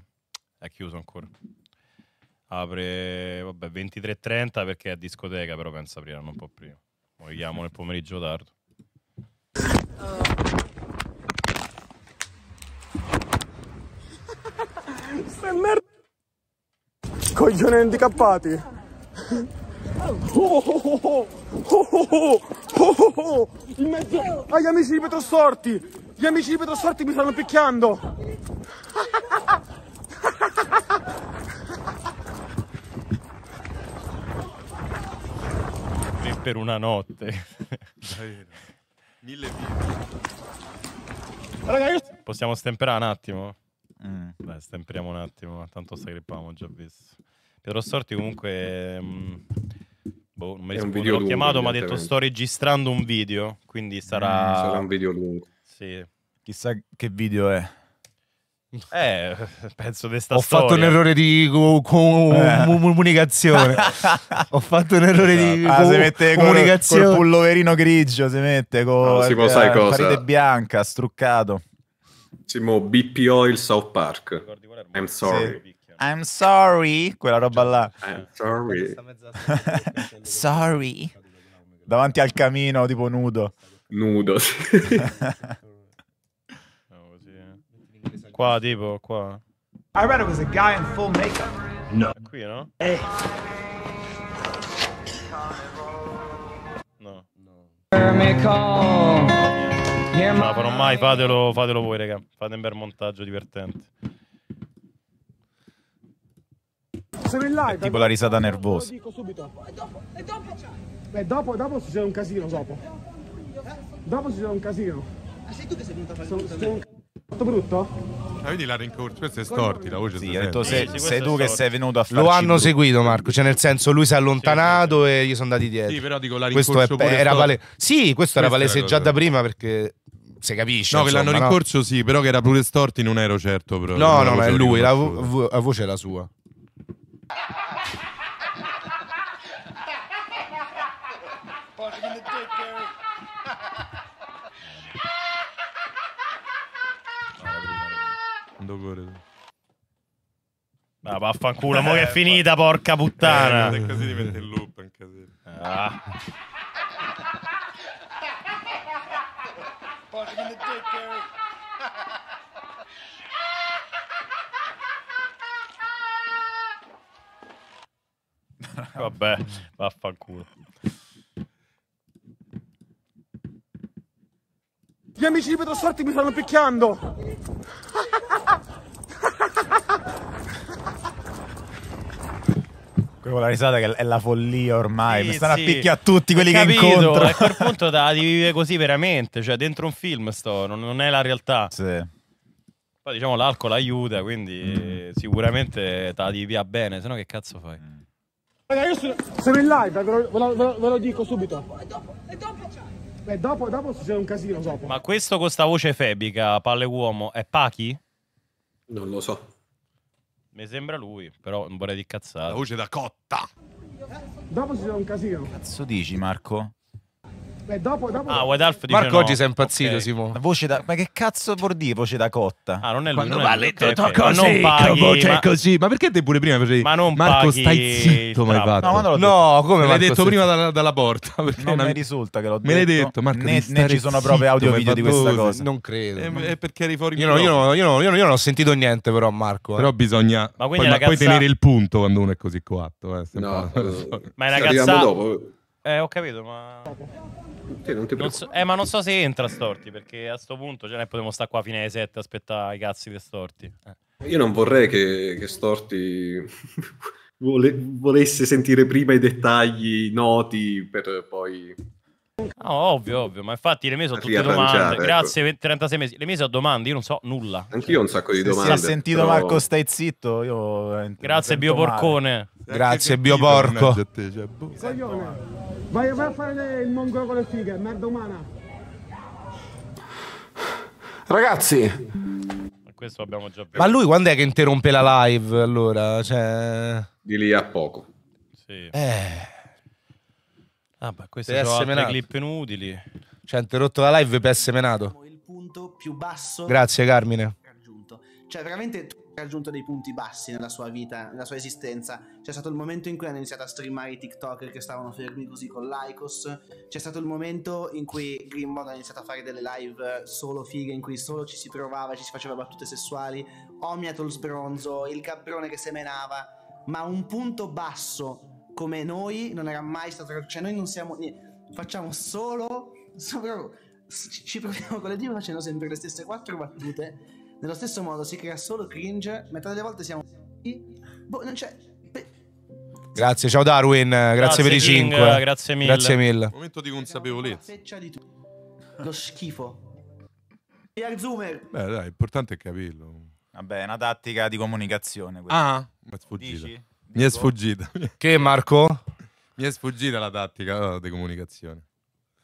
è chiuso ancora apre vabbè, 23.30 perché è a discoteca, però penso apriranno un po' prima. Poi chiamo nel pomeriggio tardo. Sta merda. Coglione handicappati. Oh oh oh oh In mezzo ai ah, amici di Petrosorti. Gli amici di Petrosorti mi stanno picchiando. per una notte. Mille Ragazzi, possiamo stemperare un attimo? Mm. Beh, stemperiamo un attimo, tanto sacrippiamo già visto. Pietro Sorti comunque mh, mm, boh, non mi rispondo, l'ho chiamato, ma ha detto sto registrando un video, quindi mm, sarà mm, sarà un video lungo. Sì. Chissà che video è. Eh, penso di sta Ho storia. fatto un errore di eh. comunicazione. Ho fatto un errore di ah, si mette comunicazione. Col, col pulloverino grigio, si mette con no, si eh, sai cosa. bianca, struccato. Simo BP Oil South Park. I'm sorry. I'm sorry, quella roba là. I'm sorry. sorry. Davanti al camino, tipo nudo. Nudo. Qua, tipo, qua. I read it was a guy in full makeup. No. Qui, no? Eh. No. No. Non la farò mai, fatelo, fatelo voi, raga. Fate un bel montaggio divertente. Siamo in live. È tipo la risata nervosa. dico subito. E dopo, e dopo. Beh, dopo, succede un casino, dopo. Dopo succede un casino. Ma sei tu che sei venuto a fare il Fatto brutto? La ah, vedi la rincorsa, questo è storti, la voce sì, ha detto sei, sì, sei tu che sei venuto a farlo. Lo hanno brutto. seguito Marco, cioè nel senso lui si è allontanato sì, e gli sono andati dietro. Sì, però dico la rincorsa questo è, era vale... Sì, questo questa era palese già da prima perché si capisce. No, insomma, che l'hanno rincorso no? sì, però che era pure storti non ero certo però. No, no, ma è lui, la, vo- la voce è la sua. Do gore. No, vaffanculo, mo' che è eh, finita, porca puttana. Eh, così diventa il loop, è un casino. Ah. Vabbè, vaffanculo. Gli amici di Pedro mi stanno picchiando! Quello con la risata che è la follia ormai, sì, mi stanno sì. a picchiare tutti quelli capito, che incontro. E A quel punto da vivere così veramente, cioè dentro un film sto, non, non è la realtà. Sì. Poi diciamo l'alcol aiuta, quindi mm. sicuramente te la via bene, se no che cazzo fai? Ragazzi, io sono, sono in live, ve lo, ve lo, ve lo dico subito. E dopo, e dopo. Beh, dopo, dopo succede un casino. Dopo. Ma questo con sta voce febica, palle uomo, è Pachi? Non lo so. Mi sembra lui, però non vorrei di cazzare. La voce da cotta. Dopo succede un casino. Cazzo dici, Marco? Beh, dopo, dopo. Ah, Wade dice Marco no. oggi sei impazzito, okay. Simone. Voce da... Ma che cazzo vuol dire voce da cotta? Ah, non è lui. Quando non va letto okay, okay. così, non paghi, voce ma... così. Ma perché te pure prima facevi? Ma non Marco, paghi... stai zitto, ma hai fatto. No, no come l'hai detto prima dalla, dalla porta. Non una... mi risulta che l'ho detto. Me l'hai detto, Marco. Ne, né ci sono prove audio video di questa cosa. Non credo. È perché eri fuori Io non ho sentito niente però, Marco. Eh. Però bisogna... Ma poi tenere il punto quando uno è così coatto. Eh, eh, ma è una cazzata. Eh, ho capito, ma. Sì, non ti non so, eh, ma non so se entra Storti, perché a sto punto ce cioè, ne potremmo stare qua a fine alle 7 aspettare i cazzi di Storti. Eh. Io non vorrei che, che Storti vole, volesse sentire prima i dettagli noti per poi No, ovvio, ovvio, ma infatti le mie sono tutte domande. Ecco. Grazie, 20, 36 mesi. Le mie sono domande, io non so nulla. Anch'io ho un sacco di domande. Se si è sentito però... Marco, stai zitto. Io Grazie, Porcone. Grazie, Bioporco. Cioè, boh. Vai, vai a fare il mongolo con le fighe, merda umana. Ragazzi, questo abbiamo già visto. Ma lui quando è che interrompe la live allora? Cioè... Di lì a poco. Sì. Eh. Ah, beh, queste PS sono altre clip inutili. Cioè, ha interrotto la live PS menato. Il punto più basso. Grazie, Carmine. Raggiunto. Cioè, veramente tu hai raggiunto dei punti bassi nella sua vita, nella sua esistenza. C'è stato il momento in cui hanno iniziato a streamare i TikToker che stavano fermi così con l'Icos. C'è stato il momento in cui Grimmod ha iniziato a fare delle live solo fighe, in cui solo ci si provava, ci si faceva battute sessuali. Omiatol sbronzo, il cabrone che semenava. Ma un punto basso come noi non era mai stato... Cioè noi non siamo... niente. Facciamo solo... solo ci proviamo con le dita facendo sempre le stesse quattro battute. Nello stesso modo si crea solo cringe. Metà delle volte siamo... Boh, non c'è... Grazie, ciao Darwin, grazie, grazie per i 5. Grazie mille. Grazie mille. Momento di consapevolezza. Di tu- Lo schifo. Zoomer. Beh, dai, l'importante importante capirlo. Vabbè, è una tattica di comunicazione. Questa. Ah, ma sfuggita. Dici? Mi è sfuggita. Che Marco? Mi è sfuggita la tattica oh, di comunicazione.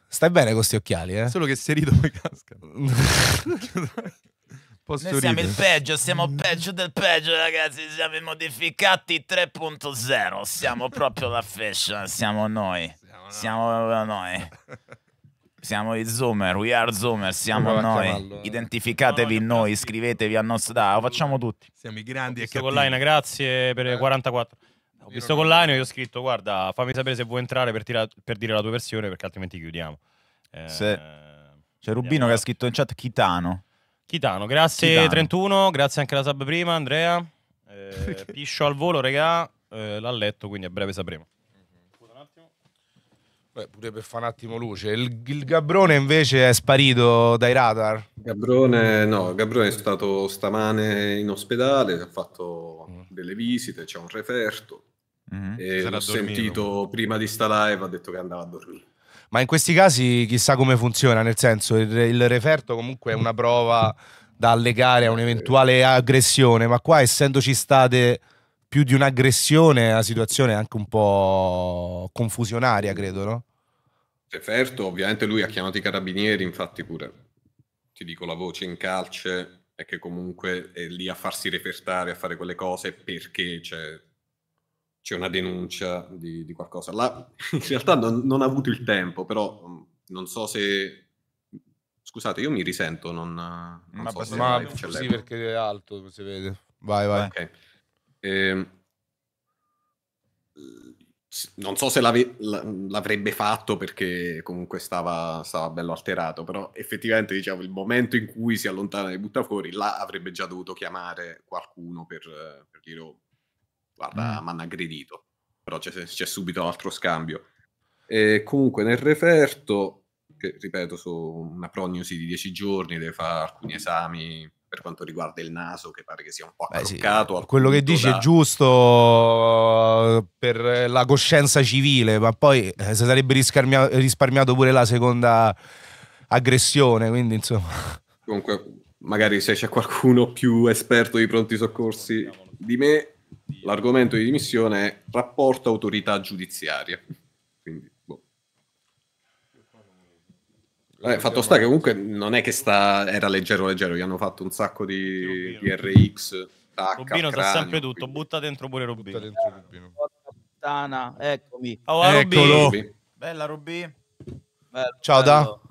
Stai bene con questi occhiali, eh? Solo che se rido mi cascano. Posso Noi siamo ridere. il peggio, siamo peggio del peggio, ragazzi. Siamo i modificati 3.0. Siamo proprio la fashion, siamo noi. Siamo, noi. siamo noi. Siamo i Zoomer, we are Zoomer, siamo Prova noi. Eh. Identificatevi in no, noi, iscrivetevi al nostro DAO, lo facciamo tutti. Siamo i grandi e con Collaina, grazie per eh. 44. Ho visto Collaino e ho scritto guarda, fammi sapere se vuoi entrare per, tira, per dire la tua versione perché altrimenti chiudiamo. Eh, se... C'è Rubino che ha scritto in chat Chitano. Chitano, grazie Chitano. 31, grazie anche alla sub prima Andrea. Eh, piscio al volo, regà, eh, l'ha letto, quindi a breve sapremo. Beh, per fare un attimo luce, il, il Gabrone invece è sparito dai radar? Gabrone, no, Gabrone è stato stamane in ospedale, ha fatto mm. delle visite, c'è un referto, mm-hmm. l'ho sentito prima di sta live, ha detto che andava a dormire. Ma in questi casi chissà come funziona, nel senso il, il referto comunque è una prova da allegare a un'eventuale aggressione, ma qua essendoci state più di un'aggressione, la situazione è anche un po' confusionaria, credo, no? Cioè, Ferto, ovviamente lui ha chiamato i carabinieri, infatti pure, ti dico, la voce in calce è che comunque è lì a farsi refertare, a fare quelle cose perché c'è, c'è una denuncia di, di qualcosa. Là, in realtà non, non, ha avuto il tempo, però mm, non so se... Scusate, io mi risento, non, non ma so se ma live, c'è perché è alto, si vede. Vai, vai. Ok. Ehm non so se l'ave- l'avrebbe fatto perché comunque stava, stava, bello alterato, però effettivamente diciamo, il momento in cui si allontana e butta fuori, là avrebbe già dovuto chiamare qualcuno per, per dire oh, guarda, mm. mi hanno aggredito, però c'è, c'è subito altro scambio. E comunque nel referto, che ripeto, su una prognosi di 10 giorni, deve fare alcuni esami per quanto riguarda il naso, che pare che sia un po' accroccato. Sì. Quello che dici da... è giusto eh, per la coscienza civile, ma poi eh, si sarebbe risparmiato pure la seconda aggressione, quindi insomma... Comunque, magari se c'è qualcuno più esperto di pronti soccorsi di me, l'argomento di dimissione è rapporto autorità giudiziaria. Vabbè, eh, fatto cioè, sta che comunque non è che sta... era leggero leggero, gli hanno fatto un sacco di, di RX. Tacca, Rubino cranio, sa sempre tutto, quindi. butta dentro pure Rubino. Butta dentro Rubino. Tana, eccomi. Oh, Eccolo. Rubì. Bella Rubì. Ciao bello.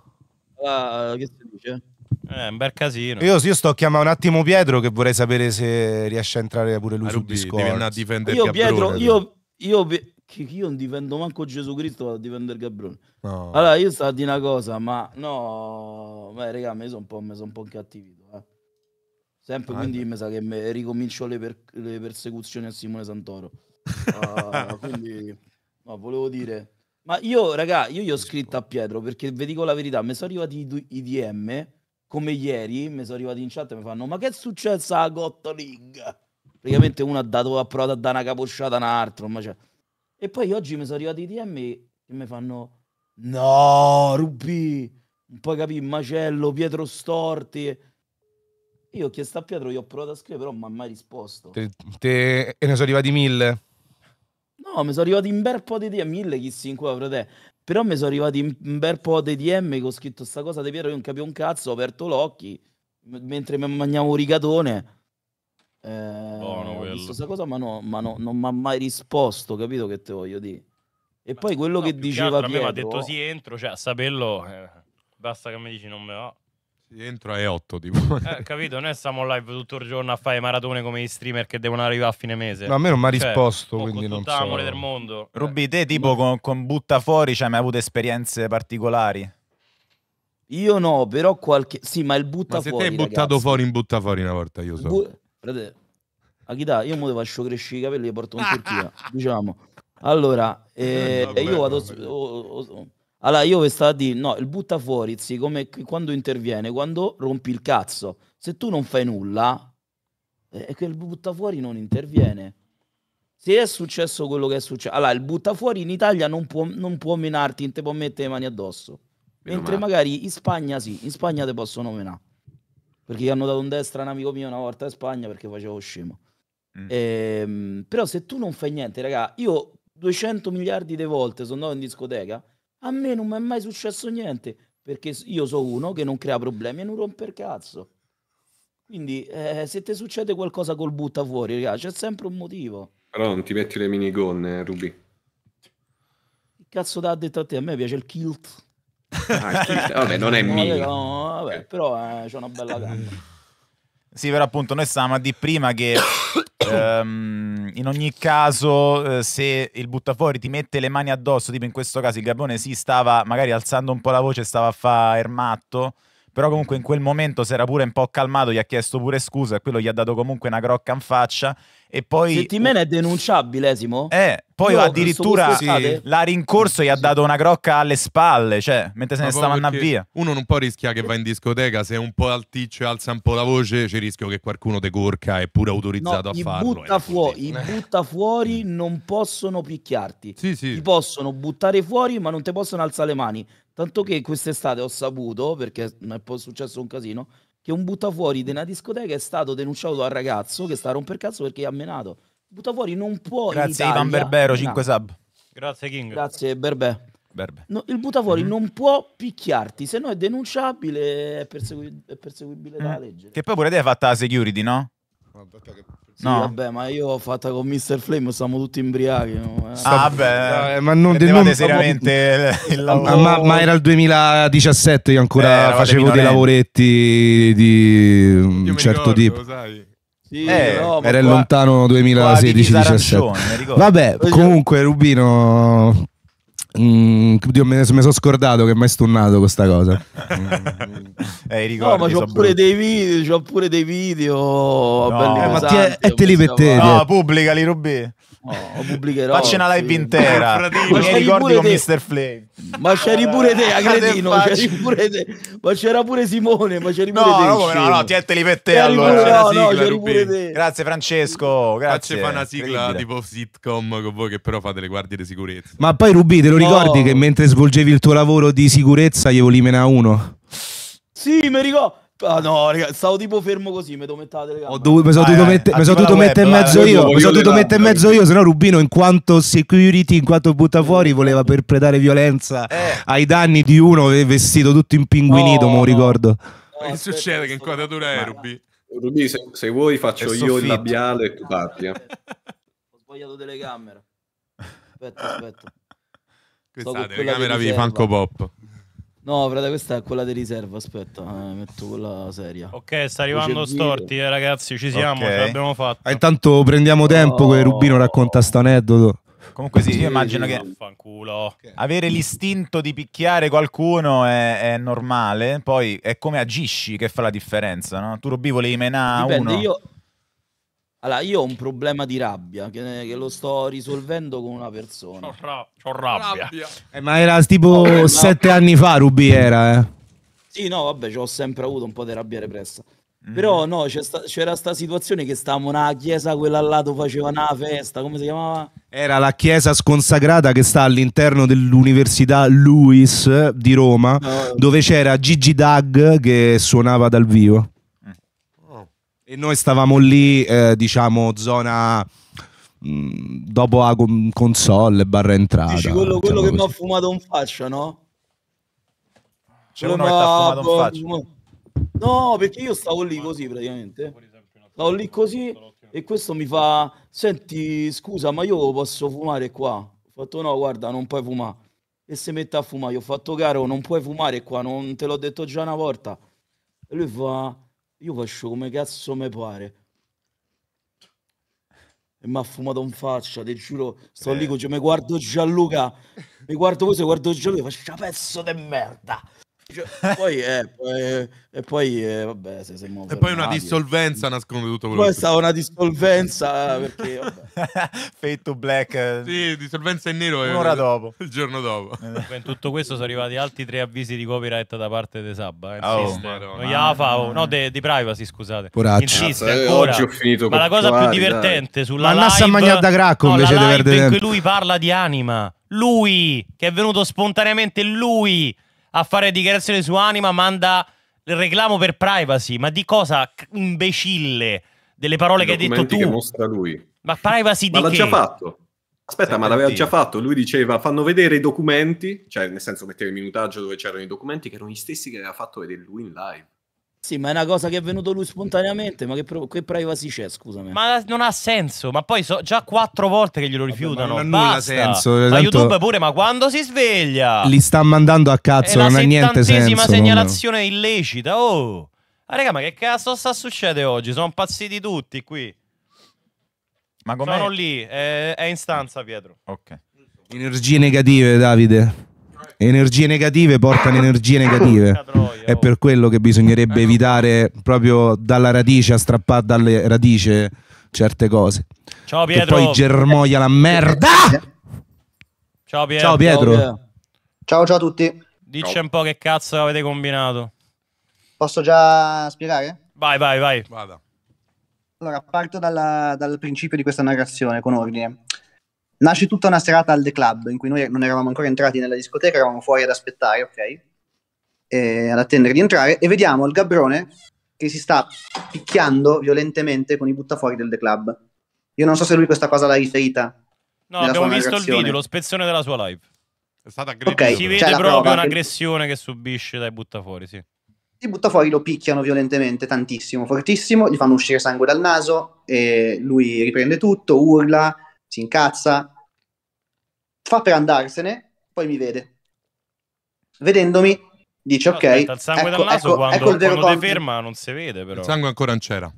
da. Uh, che si dice? È eh, un bel casino. Io, io sto chiamare un attimo Pietro che vorrei sapere se riesce a entrare pure lui a ah, su Rubì, Discord. Devi andare a difendere io Pietro, io, io, che io non difendo manco Gesù Cristo, vado a difendere Gabrone. No. Allora, io sto a dire una cosa, ma no, beh, raga, mi sono un po', son un po incattivito. Eh. Sempre, ah, quindi beh. mi sa che me, ricomincio le, per, le, persecuzioni a Simone Santoro. uh, quindi, no, volevo dire... Ma io, raga, io gli ho scritto a Pietro perché vi dico la verità, mi sono arrivati i DM come ieri, mi sono arrivati in chat e mi fanno "Ma che è successo a Gotto League?". Praticamente uno ha dato a dare una caposciata a un altro, ma cioè e poi oggi mi sono arrivati i DM che mi fanno no, Rubì, non puoi capire, Macello, Pietro Storti. Io ho chiesto a Pietro, gli ho provato a scrivere, però non mi ha mai risposto. Te, te... E ne sono arrivati mille? No, mi sono arrivati un bel po' di DM, mille chissà in qua, frate. Però mi sono arrivati un bel po' di DM che ho scritto sta cosa di Pietro, io non capivo un cazzo, ho aperto l'occhio, mentre mi mangiavo un rigatone eh, Buono cosa, ma, no, ma no, non mi ha mai risposto, capito che te voglio dire? E ma poi quello no, che diceva che altro, Pietro... A me detto sì, entro, cioè, a saperlo, eh, basta che mi dici non me va. Sì, entro alle 8, tipo. Eh, capito, noi stiamo live tutto il giorno a fare maratone come gli streamer che devono arrivare a fine mese. Ma a me non mi ha cioè, risposto, cioè, quindi non so. l'amore del mondo. Rubi, te eh, tipo con, con butta fuori, cioè, mai avuto esperienze particolari? Io no, però qualche... Sì, ma il butta ma fuori, se te hai buttato ragazzi. fuori in butta fuori una volta, io so. Bu... Frate, Akita, io mo devo faccio crescere i capelli e porto in Turchia, diciamo. Allora, eh, eh vabbè, io vado... Oh, oh, oh. Allora, io vi sto a dire, no, il butta fuori, sì, come quando interviene, quando rompi il cazzo. Se tu non fai nulla, eh, è che butta fuori non interviene. Se è successo quello che è successo, allora il butta fuori in Italia non può, non può menarti, non ti può mettere le mani addosso. Mentre magari in Spagna sì, in Spagna ti possono menare. Perché gli hanno dato un destra a un amico mio una volta in Spagna perché facevo scemo. Mm. Ehm, però se tu non fai niente, raga, io 200 miliardi di volte sono andato in discoteca, a me non mi è mai successo niente, perché io sono uno che non crea problemi e non rompe il cazzo. Quindi eh, se ti succede qualcosa col butta fuori, raga, c'è sempre un motivo. Però non ti metti le minigonne, Ruby. Che cazzo t'ha detto a te? A me piace il kilt. Ah, vabbè, non è mio. No, vabbè, però eh, c'è una bella gamba. Sì, però appunto noi stavamo a di prima che ehm, in ogni caso eh, se il buttafuori ti mette le mani addosso, tipo in questo caso il Gabone si sì, stava magari alzando un po' la voce, stava a fare il matto, però comunque in quel momento si era pure un po' calmato, gli ha chiesto pure scusa e quello gli ha dato comunque una crocca in faccia e poi... Settimana è denunciabile, Esimo? Eh, poi Io addirittura sì. l'ha rincorso e gli ha dato una crocca alle spalle, cioè, mentre se ne stavano andando via. Uno non può rischiare che va in discoteca, se è un po' alticcio e alza un po' la voce, c'è il rischio che qualcuno te corca è pure autorizzato no, a farlo. Butta eh, fuori, I butta fuori non possono picchiarti. Sì, sì. Ti possono buttare fuori, ma non ti possono alzare le mani. Tanto che quest'estate ho saputo, perché è successo un casino, che un buttafuori di una discoteca è stato denunciato dal ragazzo che sta a romper cazzo perché gli ha menato. Buttafuori non può Grazie Italia... Ivan Berbero, no. 5 sub. Grazie King. Grazie Berbè. Berbe. No, il buttafuori mm non può picchiarti, se no è denunciabile, è, persegui- è perseguibile mm dalla mhm. legge. Che poi pure te hai fatta la security, no? Aspetta che no. vabbè, ma io ho fatta con Mr. Flame, siamo tutti imbriachi. No? Eh. Ah, vabbè, ma non del non seriamente il lavoro. Ma, ma, era il 2017 che ancora eh, facevo dei lavoretti di un io certo ricordo, tipo. Sai. Sì, eh, no, era qua, lontano 2016-17. Vabbè, comunque Rubino Mm, Dio, me sono scordato che mi hai stunnato questa cosa. eh, no, ma c'ho pure, dei video, c'ho pure dei video. No. Eh, ma ti è, è te li per te. No, pubblicali, Rubì. Oh, pubblicherò. Facci una live sì. intera. Ma mi ricordi con te. Mr. Flame. Ma c'eri pure te, ah, Agretino. C'eri pure te. Ma c'era pure Simone. Ma c'eri pure no, te. No, come no, ti tienteli per te allora. Pure, no, sigla, no, pure te. Grazie Francesco. Grazie. Facci fa una sigla tipo sitcom con voi che però fate le guardie di sicurezza. Ma poi Rubì, te lo ricordi oh. che mentre svolgevi il tuo lavoro di sicurezza, gli volimena uno? Sì, mi ricordo. Ah no, ragazzi, stavo tipo fermo così, mi devo mettere la telecamera. Dovuto, mi sono dovuto, eh, mette, mi sono dovuto mettere in mezzo vai, io, mi sono dovuto mettere in mezzo io, sennò Rubino in quanto security, in quanto butta fuori, eh. voleva perpetrare violenza eh. ai danni di uno vestito tutto impinguinito, no, mo ricordo. No, che succede che inquadratura è, Rubi? Rubi, se, se, vuoi faccio io il labiale e tu parti. Eh. Ho sbagliato telecamera. Aspetta, aspetta. Questa telecamera vi fa pop. No, frate, questa è quella di riserva. Aspetta, eh, metto quella seria. Ok, sta arrivando storti, eh, ragazzi. Ci siamo, okay. ce l'abbiamo fatta. Ah, intanto prendiamo tempo oh. che Rubino racconta sto aneddoto. Comunque sì, io immagino che avere l'istinto di picchiare qualcuno è, è, normale, poi è come agisci che fa la differenza, no? Tu Rubì volevi menare Dipende, uno. Io, allora, io ho un problema di rabbia che, che lo sto risolvendo con una persona. Ho ra- rabbia. rabbia. Eh, ma era tipo oh, sette no. anni fa, Rubi era, eh. Sì, no, vabbè, ho sempre avuto un po' di rabbia repressa. Mm. Però no, sta, c'era sta situazione che stavamo nella chiesa, quella là dove faceva una festa, come si chiamava? Era la chiesa sconsacrata che sta all'interno dell'università Luis eh, di Roma, no. dove c'era Gigi Dag che suonava dal vivo. E noi stavamo lì, eh, diciamo, zona mm, dopo la console, barra entrata. Dici, quello, quello che mi ha fumato in faccia, no? C'è uno che ha fumato in boh, faccia. Boh. No. perché io stavo lì così praticamente. Stavo lì così e questo mi fa, senti, scusa, ma io posso fumare qua? Ho fatto no, guarda, non puoi fumare. E se mette a fumare, io ho fatto caro, non puoi fumare qua, non te l'ho detto già una volta. E lui fa, io faccio come cazzo mi pare. E mi ha fumato in faccia, ti giuro, sto eh. lì, cioè, mi guardo Gianluca, mi guardo così, guardo Gianluca, faccio pezzo di merda. Cioè, poi, eh, poi, eh, e poi eh, vabbè, se e poi una radio, dissolvenza nasconde tutto quello. Poi è stata una dissolvenza perché Fade to black. Eh. Sì, dissolvenza in nero un'ora eh, dopo, il giorno dopo. Eh. In tutto questo sono arrivati altri tre avvisi di copyright da parte di Sabba, eh. oh, no, no, oh, no de, di privacy, scusate. Insiste eh, Oggi ho finito Ma la cosa più divertente dai. sulla Ma live, da Gracco no, invece di verde in cui lui parla di anima, lui che è venuto spontaneamente lui a fare dichiarazione su Anima manda il reclamo per privacy. Ma di cosa imbecille delle parole I che hai detto tu? Che mostra lui. Ma privacy ma di l'ha che? già fatto. Aspetta, Senti. ma l'aveva già fatto. Lui diceva: fanno vedere i documenti, cioè nel senso metteva il minutaggio dove c'erano i documenti, che erano gli stessi che aveva fatto vedere lui in live. Sì, ma è una cosa che è venuto lui spontaneamente, ma che, che privacy c'è, scusami. Ma non ha senso, ma poi so già quattro volte che glielo rifiutano. Vabbè, non ha nulla senso. Ma tanto... YouTube pure, ma quando si sveglia? Li sta mandando a cazzo, non ha niente senso. la settantesima segnalazione illecita, oh! Ah, raga, ma che cazzo sta succedendo oggi? Sono pazziti tutti qui. Ma com'è? Sono lì, è, è in stanza Pietro. Ok. Energie negative, Davide energie negative portano ah, energie negative. Oh. È per quello che bisognerebbe eh, evitare proprio dalla radice, a strappare dalle radici certe cose. Ciao Pietro. Che poi germoglia la merda. Ciao Pietro. Ciao Pietro. Ciao, ciao a tutti. Dici ciao. un po' che cazzo avete combinato. Posso già spiegare? Vai, vai, vai. Vada. Allora, parto dalla, dal principio di questa narrazione con ordine nasce tutta una serata al The Club in cui noi non eravamo ancora entrati nella discoteca, eravamo fuori ad aspettare, ok? E, ad attendere di entrare e vediamo il Gabrone che si sta picchiando violentemente con i buttafuori del The Club. Io non so se lui questa cosa l'ha riferita. No, abbiamo visto il video, lo spezzone della sua live. È stata aggressiva. Okay, si vede proprio prova, un'aggressione che... che subisce dai buttafuori, sì. I buttafuori lo picchiano violentemente, tantissimo, fortissimo, gli fanno uscire sangue dal naso e lui riprende tutto, urla, si incazza, fa per andarsene, poi mi vede. Vedendomi, dice: no, Ok, aspetta, il sangue ecco, dal naso ecco, quando, ecco quando ti ferma non si vede, però. Il sangue ancora non c'era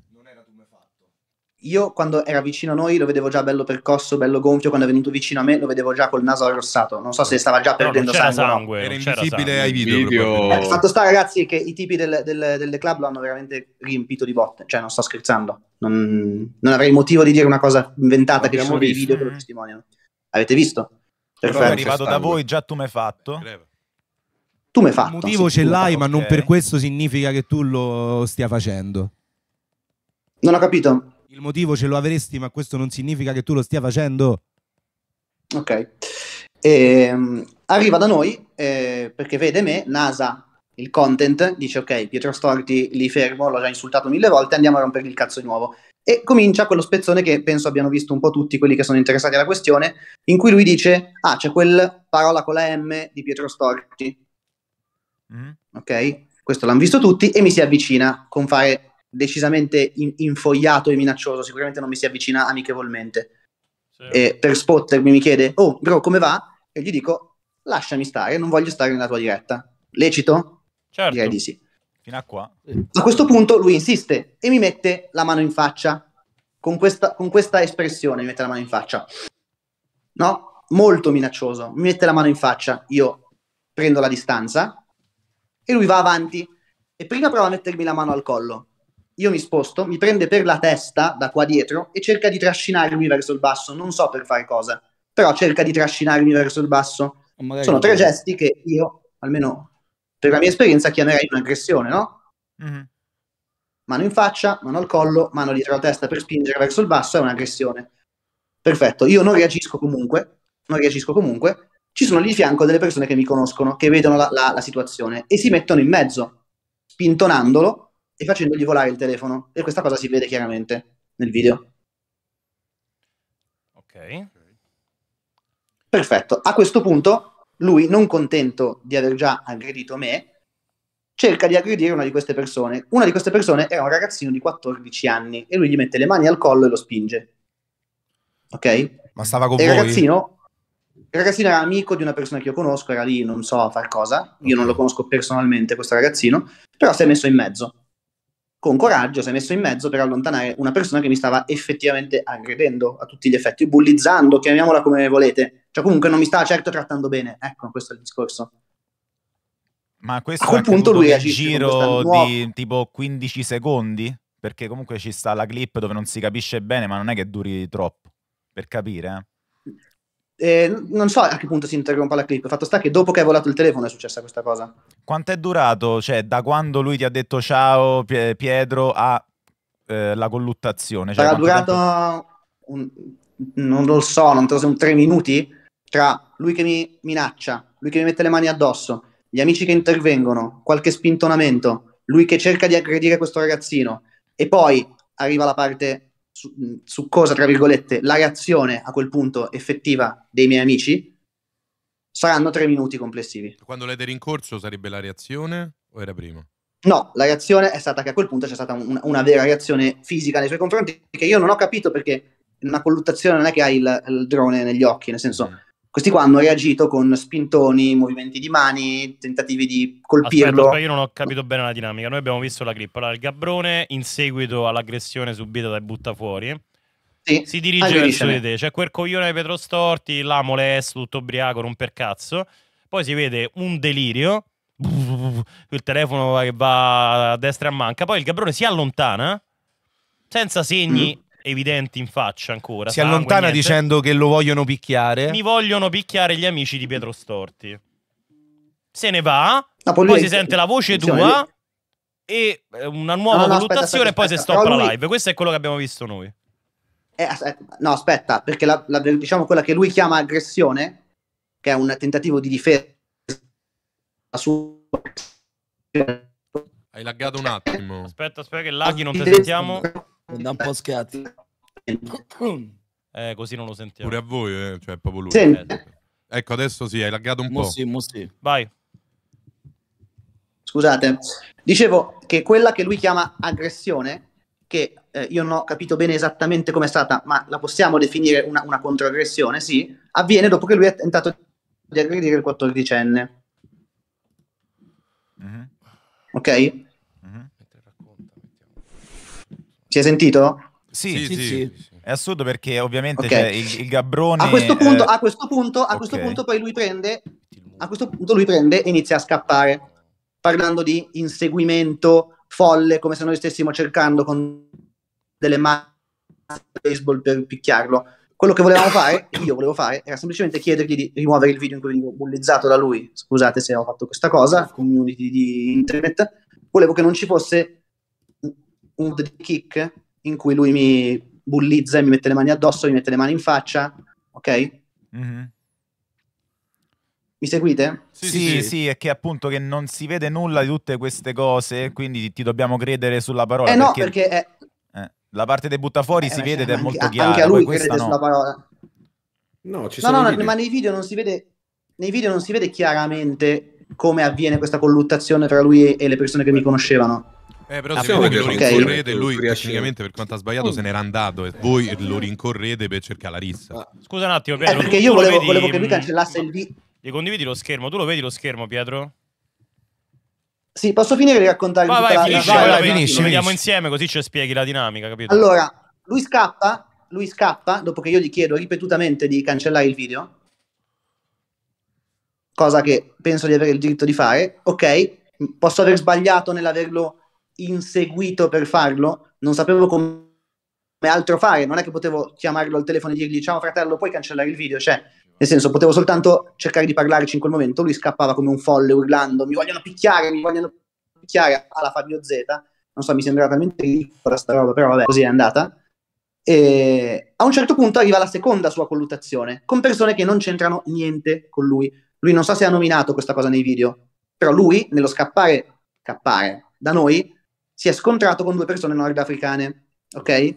io quando era vicino a noi lo vedevo già bello percosso, bello gonfio, quando è venuto vicino a me lo vedevo già col naso arrossato, non so se stava già perdendo no, sangue, sangue. Era invisibile sangue. ai video. video. Eh, fatto sta ragazzi che i tipi del, del, delle club lo hanno veramente riempito di botte, cioè non sto scherzando, non, non avrei motivo di dire una cosa inventata L'abbiamo che ci sono visto. dei video che lo mm. testimoniano. Avete visto? Perfetto. Però è arrivato da voi, già tu mi hai fatto. Tu mi hai fatto. Il motivo ce l'hai, ma okay. non per questo significa che tu lo stia facendo. Non ho capito il motivo ce lo avresti, ma questo non significa che tu lo stia facendo. Ok. E, ehm, arriva da noi eh, perché vede me, NASA, il content, dice ok, Pietro Storti li fermo, l'ho già insultato mille volte, andiamo a rompergli il cazzo di nuovo. E comincia quello spezzone che penso abbiano visto un po' tutti quelli che sono interessati alla questione, in cui lui dice, ah, c'è quel parola con la M di Pietro Storti. Mm. Ok? Questo l'hanno visto tutti e mi si avvicina con fare decisamente in- infogliato e minaccioso, sicuramente non mi si avvicina amichevolmente. Sì. E per spottermi mi chiede, oh bro, come va? E gli dico, lasciami stare, non voglio stare nella tua diretta. Lecito? Certo. Direi di sì. Fino a qua. A questo punto lui insiste e mi mette la mano in faccia. Con questa, con questa espressione mi mette la mano in faccia. No? Molto minaccioso. Mi mette la mano in faccia. Io prendo la distanza e lui va avanti. E prima prova a mettermi la mano al collo io mi sposto, mi prende per la testa da qua dietro e cerca di trascinarmi verso il basso. Non so per fare cosa, però cerca di trascinarmi verso il basso. Magari Sono tre gesti che io, almeno per la mia esperienza, chiamerei un'aggressione, no? Mm-hmm. Mano in faccia, mano al collo, mano dietro la testa per spingere verso il basso è un'aggressione. Perfetto, io non reagisco comunque, non reagisco comunque. Ci sono lì di fianco delle persone che mi conoscono, che vedono la, la, la situazione e si mettono in mezzo, spintonandolo e facendogli volare il telefono. E questa cosa si vede chiaramente nel video. Ok. Perfetto. A questo punto, lui, non contento di aver già aggredito me, cerca di aggredire una di queste persone. Una di queste persone era un ragazzino di 14 anni e lui gli mette le mani al collo e lo spinge. Ok? Ma stava con e il ragazzino, il ragazzino era amico di una persona che io conosco, era lì, non so a far cosa. Io non lo conosco personalmente, questo ragazzino, però si è messo in mezzo con coraggio si è messo in mezzo per allontanare una persona che mi stava effettivamente aggredendo a tutti gli effetti, bullizzando, chiamiamola come volete. Cioè comunque non mi stava certo trattando bene. Ecco, questo è il discorso. Ma questo a quel punto lui è giro di tipo 15 secondi, perché comunque ci sta la clip dove non si capisce bene, ma non è che duri troppo per capire. Eh? Eh, non so a che punto si interrompa la clip. Il Fatto sta che dopo che hai volato il telefono è successa questa cosa. Quanto è durato? Cioè, da quando lui ti ha detto ciao Pietro a eh, la colluttazione? Cioè, Sarà durato, tempo... un, non lo so, non te lo so, un tre minuti tra lui che mi minaccia, lui che mi mette le mani addosso, gli amici che intervengono, qualche spintonamento, lui che cerca di aggredire questo ragazzino e poi arriva la parte su, su, cosa, tra virgolette, la reazione a quel punto effettiva dei miei amici, saranno tre minuti complessivi. Quando l'avete rincorso sarebbe la reazione o era prima? No, la reazione è stata che a quel punto c'è stata un, una vera reazione fisica nei suoi confronti che io non ho capito perché in una colluttazione non è che hai il, il drone negli occhi, nel senso... Mm questi qua hanno reagito con spintoni, movimenti di mani, tentativi di colpirlo. Aspetta, io non ho capito bene la dinamica. Noi abbiamo visto la clip. Allora, il Gabrone, in seguito all'aggressione subita dai buttafuori, sì, si dirige verso di te. C'è cioè, quel coglione di Pietro Storti, là molesto, tutto ubriaco, non per cazzo. Poi si vede un delirio, il telefono che va a destra e a manca. Poi il Gabrone si allontana, senza segni mm evidenti in faccia ancora. Si allontana niente. dicendo che lo vogliono picchiare. Mi vogliono picchiare gli amici di Pietro Storti. Se ne va, no, poi, poi si sente la voce tua e eh, una nuova no, no, valutazione aspetta, aspetta, e poi aspetta. si stoppa lui... la live. Questo è quello che abbiamo visto noi. Eh, eh, no, aspetta, perché la, la, diciamo quella che lui chiama aggressione, che è un tentativo di difesa sua hai laggato un attimo. Aspetta, aspetta, che laghi, non ti sentiamo. Da un po' schiatti. Eh, così non lo sentiamo. Pure a voi, eh? cioè proprio lui. Eh, sì. Ecco, adesso sì, hai laggato un mo po'. Sì, mo sì. Vai. Scusate, dicevo che quella che lui chiama aggressione, che eh, io non ho capito bene esattamente com'è stata, ma la possiamo definire una, una controaggressione, sì, avviene dopo che lui ha tentato di aggredire il 14enne. Mm-hmm. Ok? Si è sentito? Sì, sì, sì, sì. È assurdo perché ovviamente okay. Cioè, il, il Gabrone... A questo eh, punto, eh... a questo punto, a okay. questo punto poi lui prende, a questo punto lui prende e inizia a scappare, parlando di inseguimento folle, come se noi stessimo cercando con delle mani di baseball per picchiarlo. Quello che volevamo fare, io volevo fare, era semplicemente chiedergli di rimuovere il video in cui venivo bullizzato da lui. Scusate se ho fatto questa cosa, community di internet. Volevo che non ci fosse un di kick in cui lui mi bullizza e mi mette le mani addosso, mi mette le mani in faccia, ok? Mm-hmm. Mi seguite? Sì sì, sì, sì, è che appunto che non si vede nulla di tutte queste cose, quindi ti, dobbiamo credere sulla parola. Eh no, perché... perché è... Eh, la parte dei buttafuori eh, si vede ed è anche, molto chiara. Anche a lui crede no. sulla parola. No, ci no, no, no ma nei video non si vede nei video non si vede chiaramente come avviene questa colluttazione tra lui e, le persone che mi conoscevano. Eh, però ah, se voi lo rincorrete, lui tecnicamente per quanto ha sbagliato mm. se n'era andato e voi lo rincorrete per cercare la rissa. Ah. Scusa un attimo, eh, Pietro. Eh, perché io volevo, vedi... volevo, che lui mm, cancellasse il video. Gli condividi lo schermo, tu lo vedi lo schermo, Pietro? Sì, posso finire di raccontare Ma vai, vai, finisci, la... vai, vai, finisci, finisci. vediamo insieme così ci spieghi la dinamica, capito? Allora, lui scappa, lui scappa dopo che io gli chiedo ripetutamente di cancellare il video. Cosa che penso di avere il diritto di fare. Ok, posso aver sbagliato nell'averlo inseguito per farlo, non sapevo come altro fare, non è che potevo chiamarlo al telefono e dirgli ciao fratello, puoi cancellare il video, cioè nel senso potevo soltanto cercare di parlarci in quel momento, lui scappava come un folle urlando mi vogliono picchiare, mi vogliono picchiare alla Fabio Z, non so mi sembrava talmente ridicola sta roba, però vabbè così è andata e a un certo punto arriva la seconda sua colluttazione con persone che non c'entrano niente con lui, lui non so se ha nominato questa cosa nei video, però lui nello scappare, scappare da noi si è scontrato con due persone nordafricane, ok?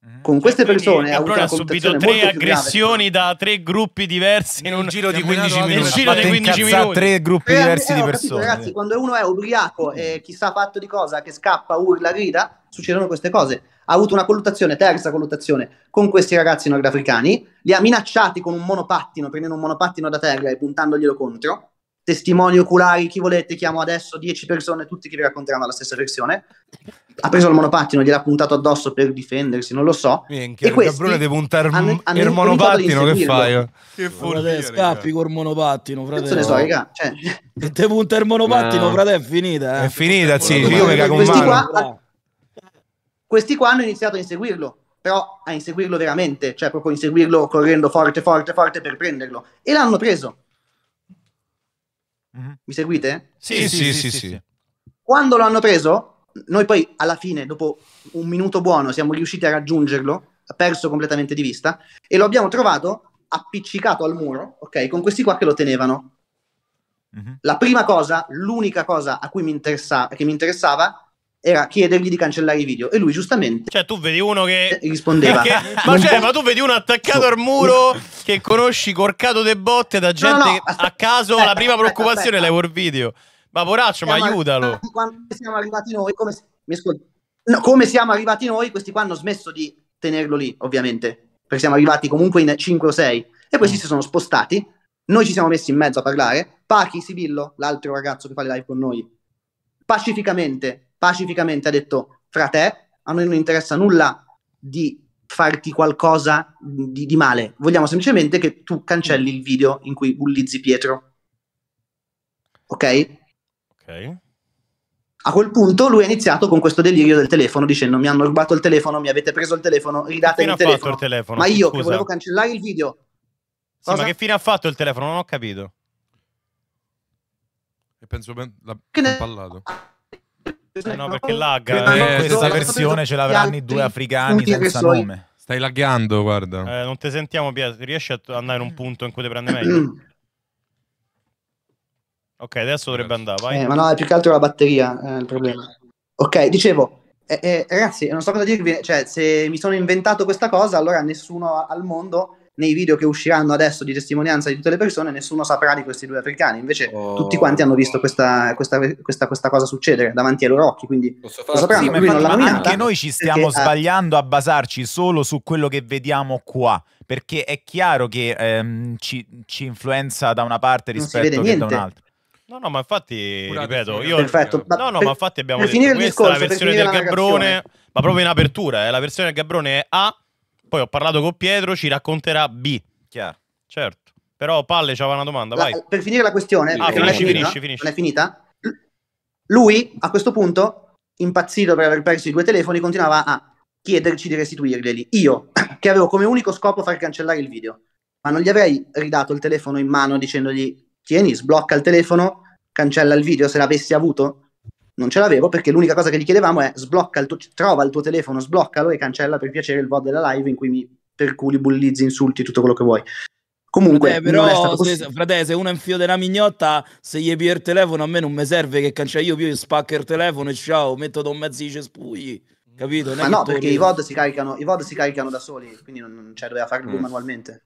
Mhm. Con queste persone ha, ha subito tre aggressioni da tre gruppi diversi in un giro di 15 minuti. Nel giro di 15 minuti. tre gruppi eh, diversi eh, di persone. Capito, ragazzi, quando uno è ubriaco e chissà fatto di cosa, che scappa, urla, grida, succedono queste cose. Ha avuto una colluttazione, terza colluttazione, con questi ragazzi nordafricani, li ha minacciati con un monopattino, prendendo un monopattino da terra e puntandoglielo contro testimoni oculari, chi volete, chiamo adesso 10 persone, tutti che vi racconteranno la stessa versione. Ha preso il monopattino, gliel'ha puntato addosso per difendersi, non lo so. Minchia, e questo deve puntare hanno, hanno il monopattino, che fai? Che follia, scappi col monopattino, fratello. Ne so, raga, cioè. Se te punta il monopattino, no. fratello, è finita. Eh. È finita, sì, io mi cago questi qua, questi qua hanno iniziato a inseguirlo però a inseguirlo veramente, cioè proprio inseguirlo correndo forte, forte, forte per prenderlo. E l'hanno preso. Mm-hmm. Mi seguite? Sì sì sì, sì sì sì, Quando lo hanno preso, noi poi alla fine, dopo un minuto buono, siamo riusciti a raggiungerlo, ha perso completamente di vista, e lo abbiamo trovato appiccicato al muro, ok, con questi qua che lo tenevano. Mm-hmm. La prima cosa, l'unica cosa a cui mi interessa- che mi interessava era chiedergli di cancellare i video e lui giustamente cioè tu vedi uno che eh, rispondeva che... ma, cioè, ma tu vedi uno attaccato al muro che conosci corcato de botte da gente no, no, no, a caso aspetta, la prima preoccupazione aspetta, aspetta. è l'ever video ma poraccio ma aiutalo quando siamo arrivati noi come, si... come siamo arrivati noi questi qua hanno smesso di tenerlo lì ovviamente perché siamo arrivati comunque in 5 o 6 e questi mm. si sono spostati noi ci siamo messi in mezzo a parlare Pachi Sibillo l'altro ragazzo che fa le live con noi pacificamente pacificamente ha detto fra te, a noi non interessa nulla di farti qualcosa di, di male, vogliamo semplicemente che tu cancelli il video in cui bullizzi Pietro. Ok? Ok. A quel punto lui ha iniziato con questo delirio del telefono dicendo mi hanno rubato il telefono, mi avete preso il telefono, ridatemi il telefono. il telefono. Ma io Scusa. che volevo cancellare il video. Sì, ma che fine ha fatto il telefono? Non ho capito. E penso ben... l'ha che ne... ha ballato. Eh no, perché lagga. Eh, questa versione ce l'avranno i due africani senza nome. Stai laggando, guarda. Eh, non ti sentiamo, Pietro. Riesci ad andare in un punto in cui ti prende meglio? ok, adesso dovrebbe andare, vai. Eh, ma no, è più che altro la batteria eh, il problema. Ok, dicevo, eh, eh ragazzi, non so cosa dirvi. Cioè, se mi sono inventato questa cosa, allora nessuno al mondo nei video che usciranno adesso di testimonianza di tutte le persone, nessuno saprà di questi due africani. Invece, oh. tutti quanti hanno visto questa, questa, questa, questa, cosa succedere davanti ai loro occhi. Quindi lo, lo sapranno. Sì, ma, ma anche noi ci stiamo perché, sbagliando a basarci solo su quello che vediamo qua. Perché è chiaro che ehm, ci, ci, influenza da una parte rispetto a un'altra. No, no, ma infatti, Purati, ripeto, io... Perfetto. no, no, per, ma infatti abbiamo detto, questa discorso, è la versione del Gabrone, ma proprio in apertura, eh, la versione del Gabrone è A, poi ho parlato con Pietro, ci racconterà B. Chiaro. Certo. Però Palle c'aveva una domanda, la, vai. Per finire la questione, ah, finisci, non, è finita, finisci, finisci. non è finita. Lui, a questo punto, impazzito per aver perso i due telefoni, continuava a chiederci di restituirglieli. Io, che avevo come unico scopo far cancellare il video, ma non gli avrei ridato il telefono in mano dicendogli tieni, sblocca il telefono, cancella il video se l'avessi avuto? non ce l'avevo perché l'unica cosa che gli chiedevamo è sblocca il tuo, trova il tuo telefono, sbloccalo e cancella per piacere il VOD della live in cui mi perculi, bullizzi, insulti, tutto quello che vuoi. Comunque, frate, però, se, frate, se uno è un figlio della mignotta, se gli pio il telefono, a me non mi serve che cancella io, io spacco il telefono e ciao, metto da un mezzo di cespugli. Capito? Non Ma no, perché i VOD, si caricano, i VOD si caricano da soli, quindi non, non cioè, doveva farlo mm. manualmente.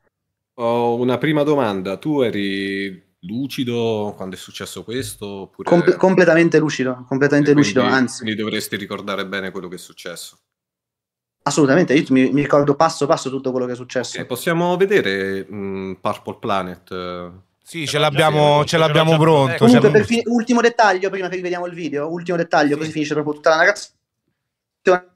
Ho una prima domanda. Tu eri lucido quando è successo questo? Oppure... Com- completamente lucido, completamente quindi, lucido, anzi. Quindi dovresti ricordare bene quello che è successo. Assolutamente, io mi, mi ricordo passo passo tutto quello che è successo. Okay, possiamo vedere mh, mm, Purple Planet? Eh, sì, ce l'abbiamo, ce l'abbiamo pronto. Comunque, Per fin- ultimo dettaglio, prima che rivediamo il video, ultimo dettaglio, sì. così finisce proprio tutta la narrazione.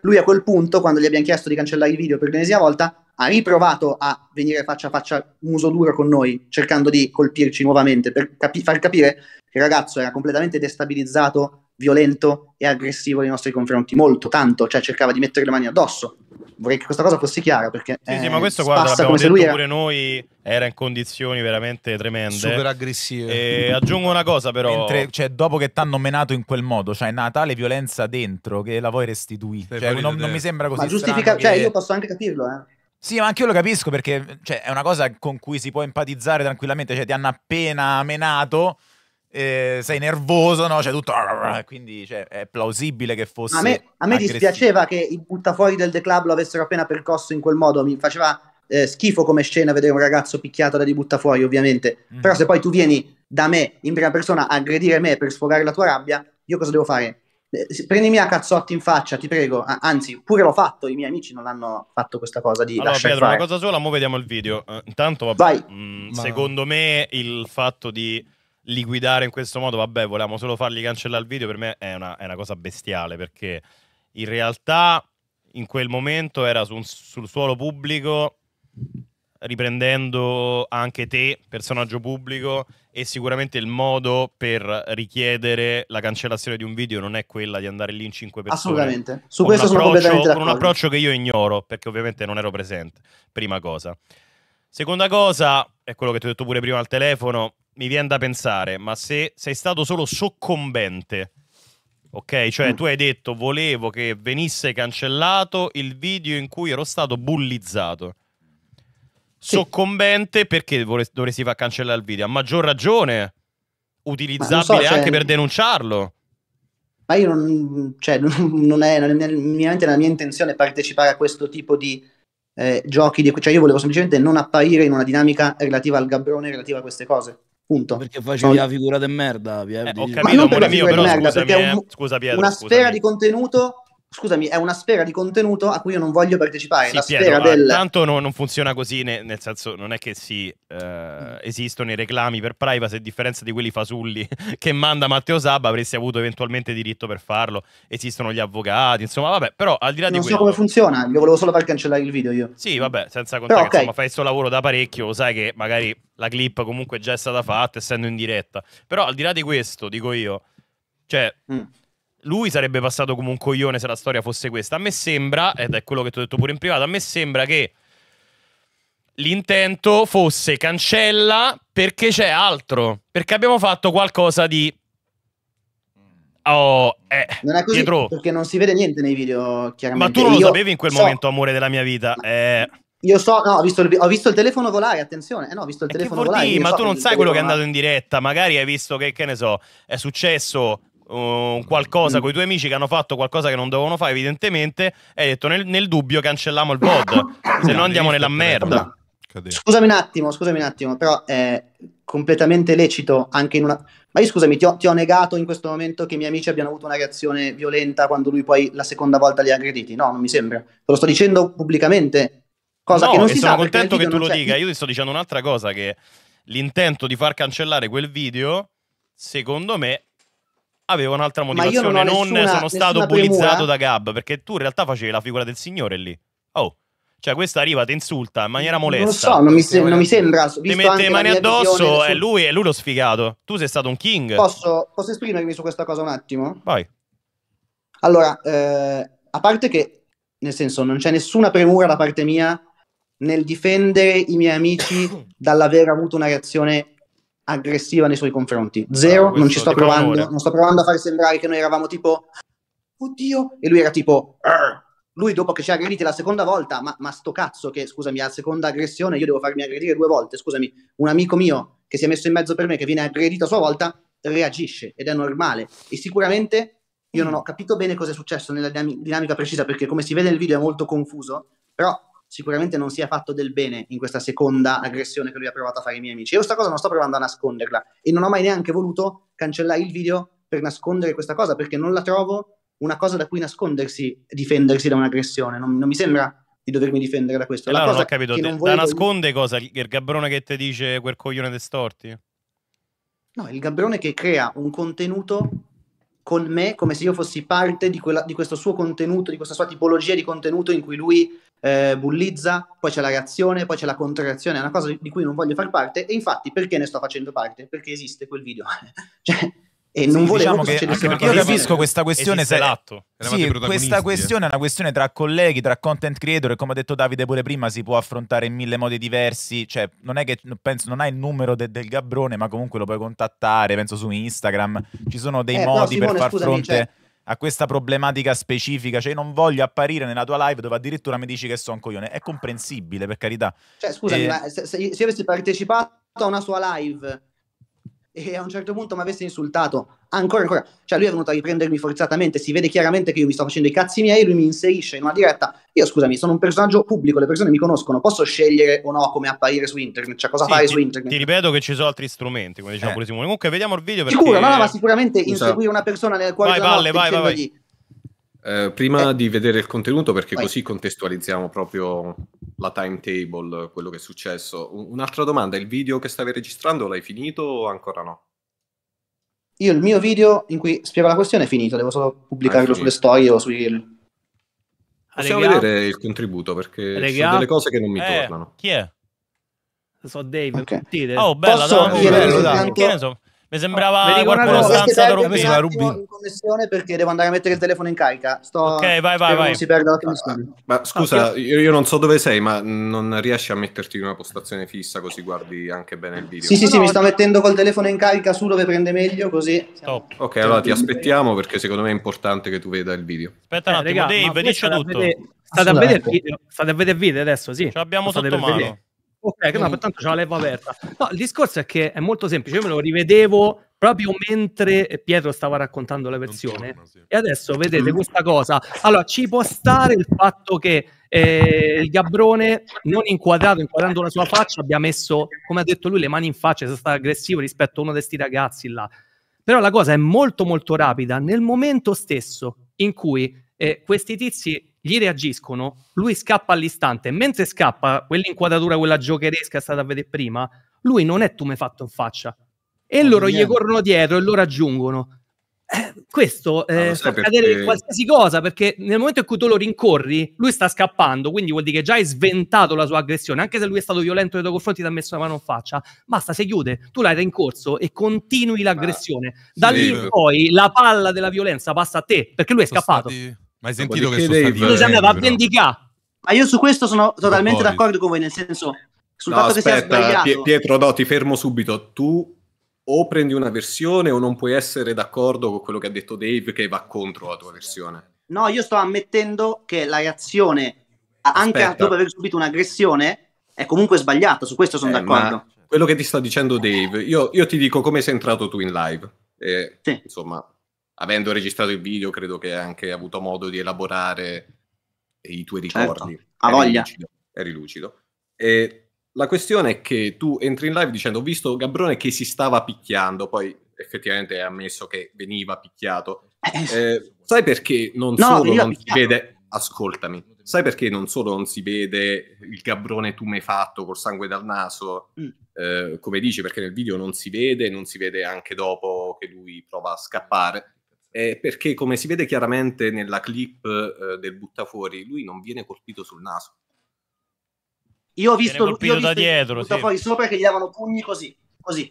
Lui a quel punto, quando gli abbiamo chiesto di cancellare il video per l'ennesima volta, ha riprovato a venire faccia a faccia muso duro con noi, cercando di colpirci nuovamente per capi- far capire che il ragazzo era completamente destabilizzato, violento e aggressivo nei nostri confronti, molto tanto, cioè cercava di mettere le mani addosso. Vorrei che questa cosa fosse chiara perché Sì, eh, sì ma questo guarda, l'abbiamo detto era... pure noi, era in condizioni veramente tremende. Super aggressive. E aggiungo una cosa però, Mentre, cioè, dopo che t'hanno menato in quel modo, cioè na, tale violenza dentro che la vuoi restituire, cioè, non, non, mi sembra così Ma giustifica, cioè, che... cioè io posso anche capirlo, eh sì, ma anche io lo capisco perché cioè, è una cosa con cui si può empatizzare tranquillamente, cioè ti hanno appena menato, eh, sei nervoso, no? Cioè tutto... Quindi cioè, è plausibile che fosse... A me, a me dispiaceva che i buttafuori del The Club lo avessero appena percosso in quel modo, mi faceva eh, schifo come scena vedere un ragazzo picchiato da di buttafuori, ovviamente. Mm. Però se poi tu vieni da me in prima persona a aggredire me per sfogare la tua rabbia, io cosa devo fare? Eh, prendimi a cazzotti in faccia, ti prego. anzi, pure l'ho fatto, i miei amici non hanno fatto questa cosa di allora, lasciare Pietro, fare. una cosa sola, mo vediamo il video. Uh, intanto, vabbè, mh, Ma... Mm, secondo me il fatto di liquidare in questo modo, vabbè, volevamo solo fargli cancellare il video, per me è una, è una cosa bestiale, perché in realtà in quel momento era su un, sul suolo pubblico riprendendo anche te, personaggio pubblico, e sicuramente il modo per richiedere la cancellazione di un video non è quella di andare lì in cinque persone. Assolutamente, su questo sono completamente d'accordo. Con un approccio che io ignoro, perché ovviamente non ero presente, prima cosa. Seconda cosa, è quello che ti ho detto pure prima al telefono, mi viene da pensare, ma se sei stato solo soccombente, ok? Cioè mm. tu hai detto volevo che venisse cancellato il video in cui ero stato bullizzato soccombente perché dovresti far cancellare il video. A maggior ragione, utilizzabile so, cioè, anche per denunciarlo. Ma io non, cioè, non è minimamente la mia intenzione partecipare a questo tipo di eh, giochi. Di, cioè, io volevo semplicemente non apparire in una dinamica relativa al gabbrone, relativa a queste cose. Punto. Perché facevi no. la figura di merda, eh, ho capito, ma non per la figura mio, però, merda, scusami, perché un, eh, scusa, Pietro, una scusami. sfera di contenuto scusami, è una sfera di contenuto a cui io non voglio partecipare. Sì, la Pietro, sfera del... Tanto no, non funziona così, ne, nel senso non è che si, eh, esistono i reclami per privacy, a differenza di quelli fasulli che manda Matteo Sabba, avresti avuto eventualmente diritto per farlo, esistono gli avvocati, insomma, vabbè, però al di là non di... Non so quello, come funziona, io volevo solo far cancellare il video io. Sì, vabbè, senza contare però, okay. insomma, fai il suo lavoro da parecchio, lo sai che magari la clip comunque già è stata fatta, essendo in diretta. Però al di là di questo, dico io, cioè... Mm lui sarebbe passato come un coglione se la storia fosse questa. A me sembra, ed è quello che ti ho detto pure in privato, a me sembra che l'intento fosse cancella perché c'è altro, perché abbiamo fatto qualcosa di... Oh, eh, non è così dietro. perché non si vede niente nei video, chiaramente. Ma tu non Io lo sapevi in quel so... momento, amore della mia vita. Eh... Io so, no, ho visto, il, ho visto, il, telefono volare, attenzione, eh no, ho visto il telefono volare. ma so tu non sai quello che è andato in diretta, magari hai visto che, che ne so, è successo un qualcosa mm. con i tuoi amici che hanno fatto qualcosa che non dovevano fare, evidentemente, hai detto nel, nel dubbio cancelliamo il pod, se no andiamo nella merda. Scusami un attimo, scusami un attimo, però è completamente lecito anche in una... Ma io scusami, ti ho, ti ho, negato in questo momento che i miei amici abbiano avuto una reazione violenta quando lui poi la seconda volta li ha aggrediti. No, non mi sembra. Te lo sto dicendo pubblicamente. Cosa no, che non si sono contento che tu lo dica. Io ti sto dicendo un'altra cosa, che l'intento di far cancellare quel video, secondo me, avevo un'altra motivazione, non, nessuna, sono stato bullizzato da Gab, perché tu in realtà facevi la figura del signore lì. Oh. Cioè, questa arriva, ti insulta in maniera molesta. Non lo so, non mi, se- non mi sembra. Ti mette le mani addosso, è lui, è lui lo sfigato. Tu sei stato un king. Posso, posso esprimermi su questa cosa un attimo? Vai. Allora, eh, a parte che, nel senso, non c'è nessuna premura da parte mia nel difendere i miei amici dall'aver avuto una reazione aggressiva nei suoi confronti. Ah, Zero, ah, non ci sto provando, non sto provando a far sembrare che noi eravamo tipo, oddio, e lui era tipo, Arr! lui dopo che ci ha aggrediti la seconda volta, ma, ma sto cazzo che, scusami, a seconda aggressione io devo farmi aggredire due volte, scusami, un amico mio che si è messo in mezzo per me, che viene aggredito a sua volta, reagisce ed è normale. E sicuramente io non ho capito bene cosa è successo nella dinamica precisa, perché come si vede nel video è molto confuso, però sicuramente non sia fatto del bene in questa seconda aggressione che lui ha provato a fare ai miei amici. Io questa cosa non sto provando a nasconderla e non ho mai neanche voluto cancellare il video per nascondere questa cosa perché non la trovo una cosa da cui nascondersi, difendersi da un'aggressione. Non, non mi sembra di dovermi difendere da questo. E la allora, cosa non ho capito, che non volevo... da nasconde cosa? Il gabbrone che ti dice quel coglione te storti? No, il gabbrone che crea un contenuto con me come se io fossi parte di, quella, di questo suo contenuto, di questa sua tipologia di contenuto in cui lui eh, bullizza, poi c'è la reazione, poi c'è la contrareazione, è una cosa di cui non voglio far parte e infatti perché ne sto facendo parte? Perché esiste quel video. cioè, e non sì, volevo diciamo che, anche perché io capisco questa questione se l'atto sì, questa questione è una questione tra colleghi tra content creator e come ha detto Davide pure prima si può affrontare in mille modi diversi cioè non è che penso non hai il numero de- del Gabrone ma comunque lo puoi contattare penso su Instagram ci sono dei eh, modi no, Simone, per far scusami, fronte cioè a questa problematica specifica, cioè non voglio apparire nella tua live dove addirittura mi dici che sono un coglione, è comprensibile per carità. Cioè scusami, e... Eh, ma se, se, io avessi partecipato a una sua live e a un certo punto mi avesse insultato ancora ancora cioè lui è venuto a riprendermi forzatamente si vede chiaramente che io mi sto facendo i cazzi miei lui mi inserisce in una diretta io scusami sono un personaggio pubblico le persone mi conoscono posso scegliere o no come apparire su internet cioè cosa sì, fare ti, su internet ti ripeto che ci sono altri strumenti come diciamo eh. pure Simone comunque vediamo il video perché... sicuro no, no ma sicuramente inseguire una persona nel cuore vai, vai, vai, vai. Eh, prima eh. di vedere il contenuto, perché Vai. così contestualizziamo proprio la timetable, quello che è successo. Un'altra domanda, il video che stavi registrando l'hai finito o ancora no? Io il mio video in cui spiego la questione è finito, devo solo pubblicarlo ah, sulle storie o sui reel. Possiamo Regà. vedere il contributo perché ci sono delle cose che non mi eh, tornano. Chi è? So Dave. Okay. Oh, bella, Posso no? dire, bello, dai. Intanto... Mi sembrava oh, qualcuno stanza Rubin. Sembra Rubin. in connessione perché devo andare a mettere il telefono in carica. Sto ok, vai, vai, vai. Si perde la connessione. Ah, ma scusa, okay. Ah, io, io, non so dove sei, ma non riesci a metterti in una postazione fissa così guardi anche bene il video. Sì, sì, no, sì, no, mi sto mettendo col telefono in carica su dove prende meglio, così. Top. Ok, Top. allora ti aspettiamo perché secondo me è importante che tu veda il video. Aspetta eh, un attimo, regà, Dave, dici tutto. State a vedere ecco. il video, state a vedere il video adesso, sì. Ce l'abbiamo sotto mano. Vedere. Ok, no, pertanto c'è la leva aperta. No, il discorso è che è molto semplice, io me lo rivedevo proprio mentre Pietro stava raccontando la versione torna, sì. e adesso vedete questa cosa. Allora, ci può stare il fatto che eh, il Gabrone non inquadrato, inquadrando la sua faccia, abbia messo, come ha detto lui, le mani in faccia, sia stato aggressivo rispetto a uno di questi ragazzi là. Però la cosa è molto molto rapida, nel momento stesso in cui eh, questi tizi gli reagiscono, lui scappa all'istante, mentre scappa, quell'inquadratura, quella giocheresca stata a vedere prima, lui non è tumefatto in faccia. E non loro niente. gli corrono dietro e lo raggiungono. Eh, questo eh, fa perché... qualsiasi cosa perché nel momento in cui tu lo rincorri lui sta scappando quindi vuol dire che già hai sventato la sua aggressione anche se lui è stato violento nei tuoi confronti ti ha messo la mano in faccia basta si chiude tu l'hai rincorso e continui ah, l'aggressione da sì, lì in poi la palla della violenza passa a te perché lui è scappato stati ma hai sentito che sono stati... Scusami, va vendicà. Ma io su questo sono totalmente no, d'accordo con voi, nel senso... Sul no, fatto aspetta, che sia sbagliato... Pietro, no, ti fermo subito. Tu o prendi una versione o non puoi essere d'accordo con quello che ha detto Dave che va contro la tua versione. No, io sto ammettendo che la reazione, anche Aspetta. dopo aver subito un'aggressione, è comunque sbagliata. Su questo sono eh, d'accordo. Quello che ti sta dicendo Dave, io, io, ti dico come sei entrato tu in live. E, sì. Insomma, avendo registrato il video, credo che hai anche avuto modo di elaborare i tuoi certo. ricordi. Certo. A eri voglia. Lucido, eri lucido. E la questione è che tu entri in live dicendo ho visto Gabrone che si stava picchiando, poi effettivamente hai ammesso che veniva picchiato. Eh, eh, eh, sai perché non no, solo non si vede... Ascoltami. Sai perché non solo non si vede il gabrone tumefatto col sangue dal naso, mm. eh, come dici, perché nel video non si vede, non si vede anche dopo che lui prova a scappare, eh, perché come si vede chiaramente nella clip eh, del buttafuori, lui non viene colpito sul naso. Io ho visto, io ho da dietro, buttafuori fuori sopra che gli davano pugni così, così.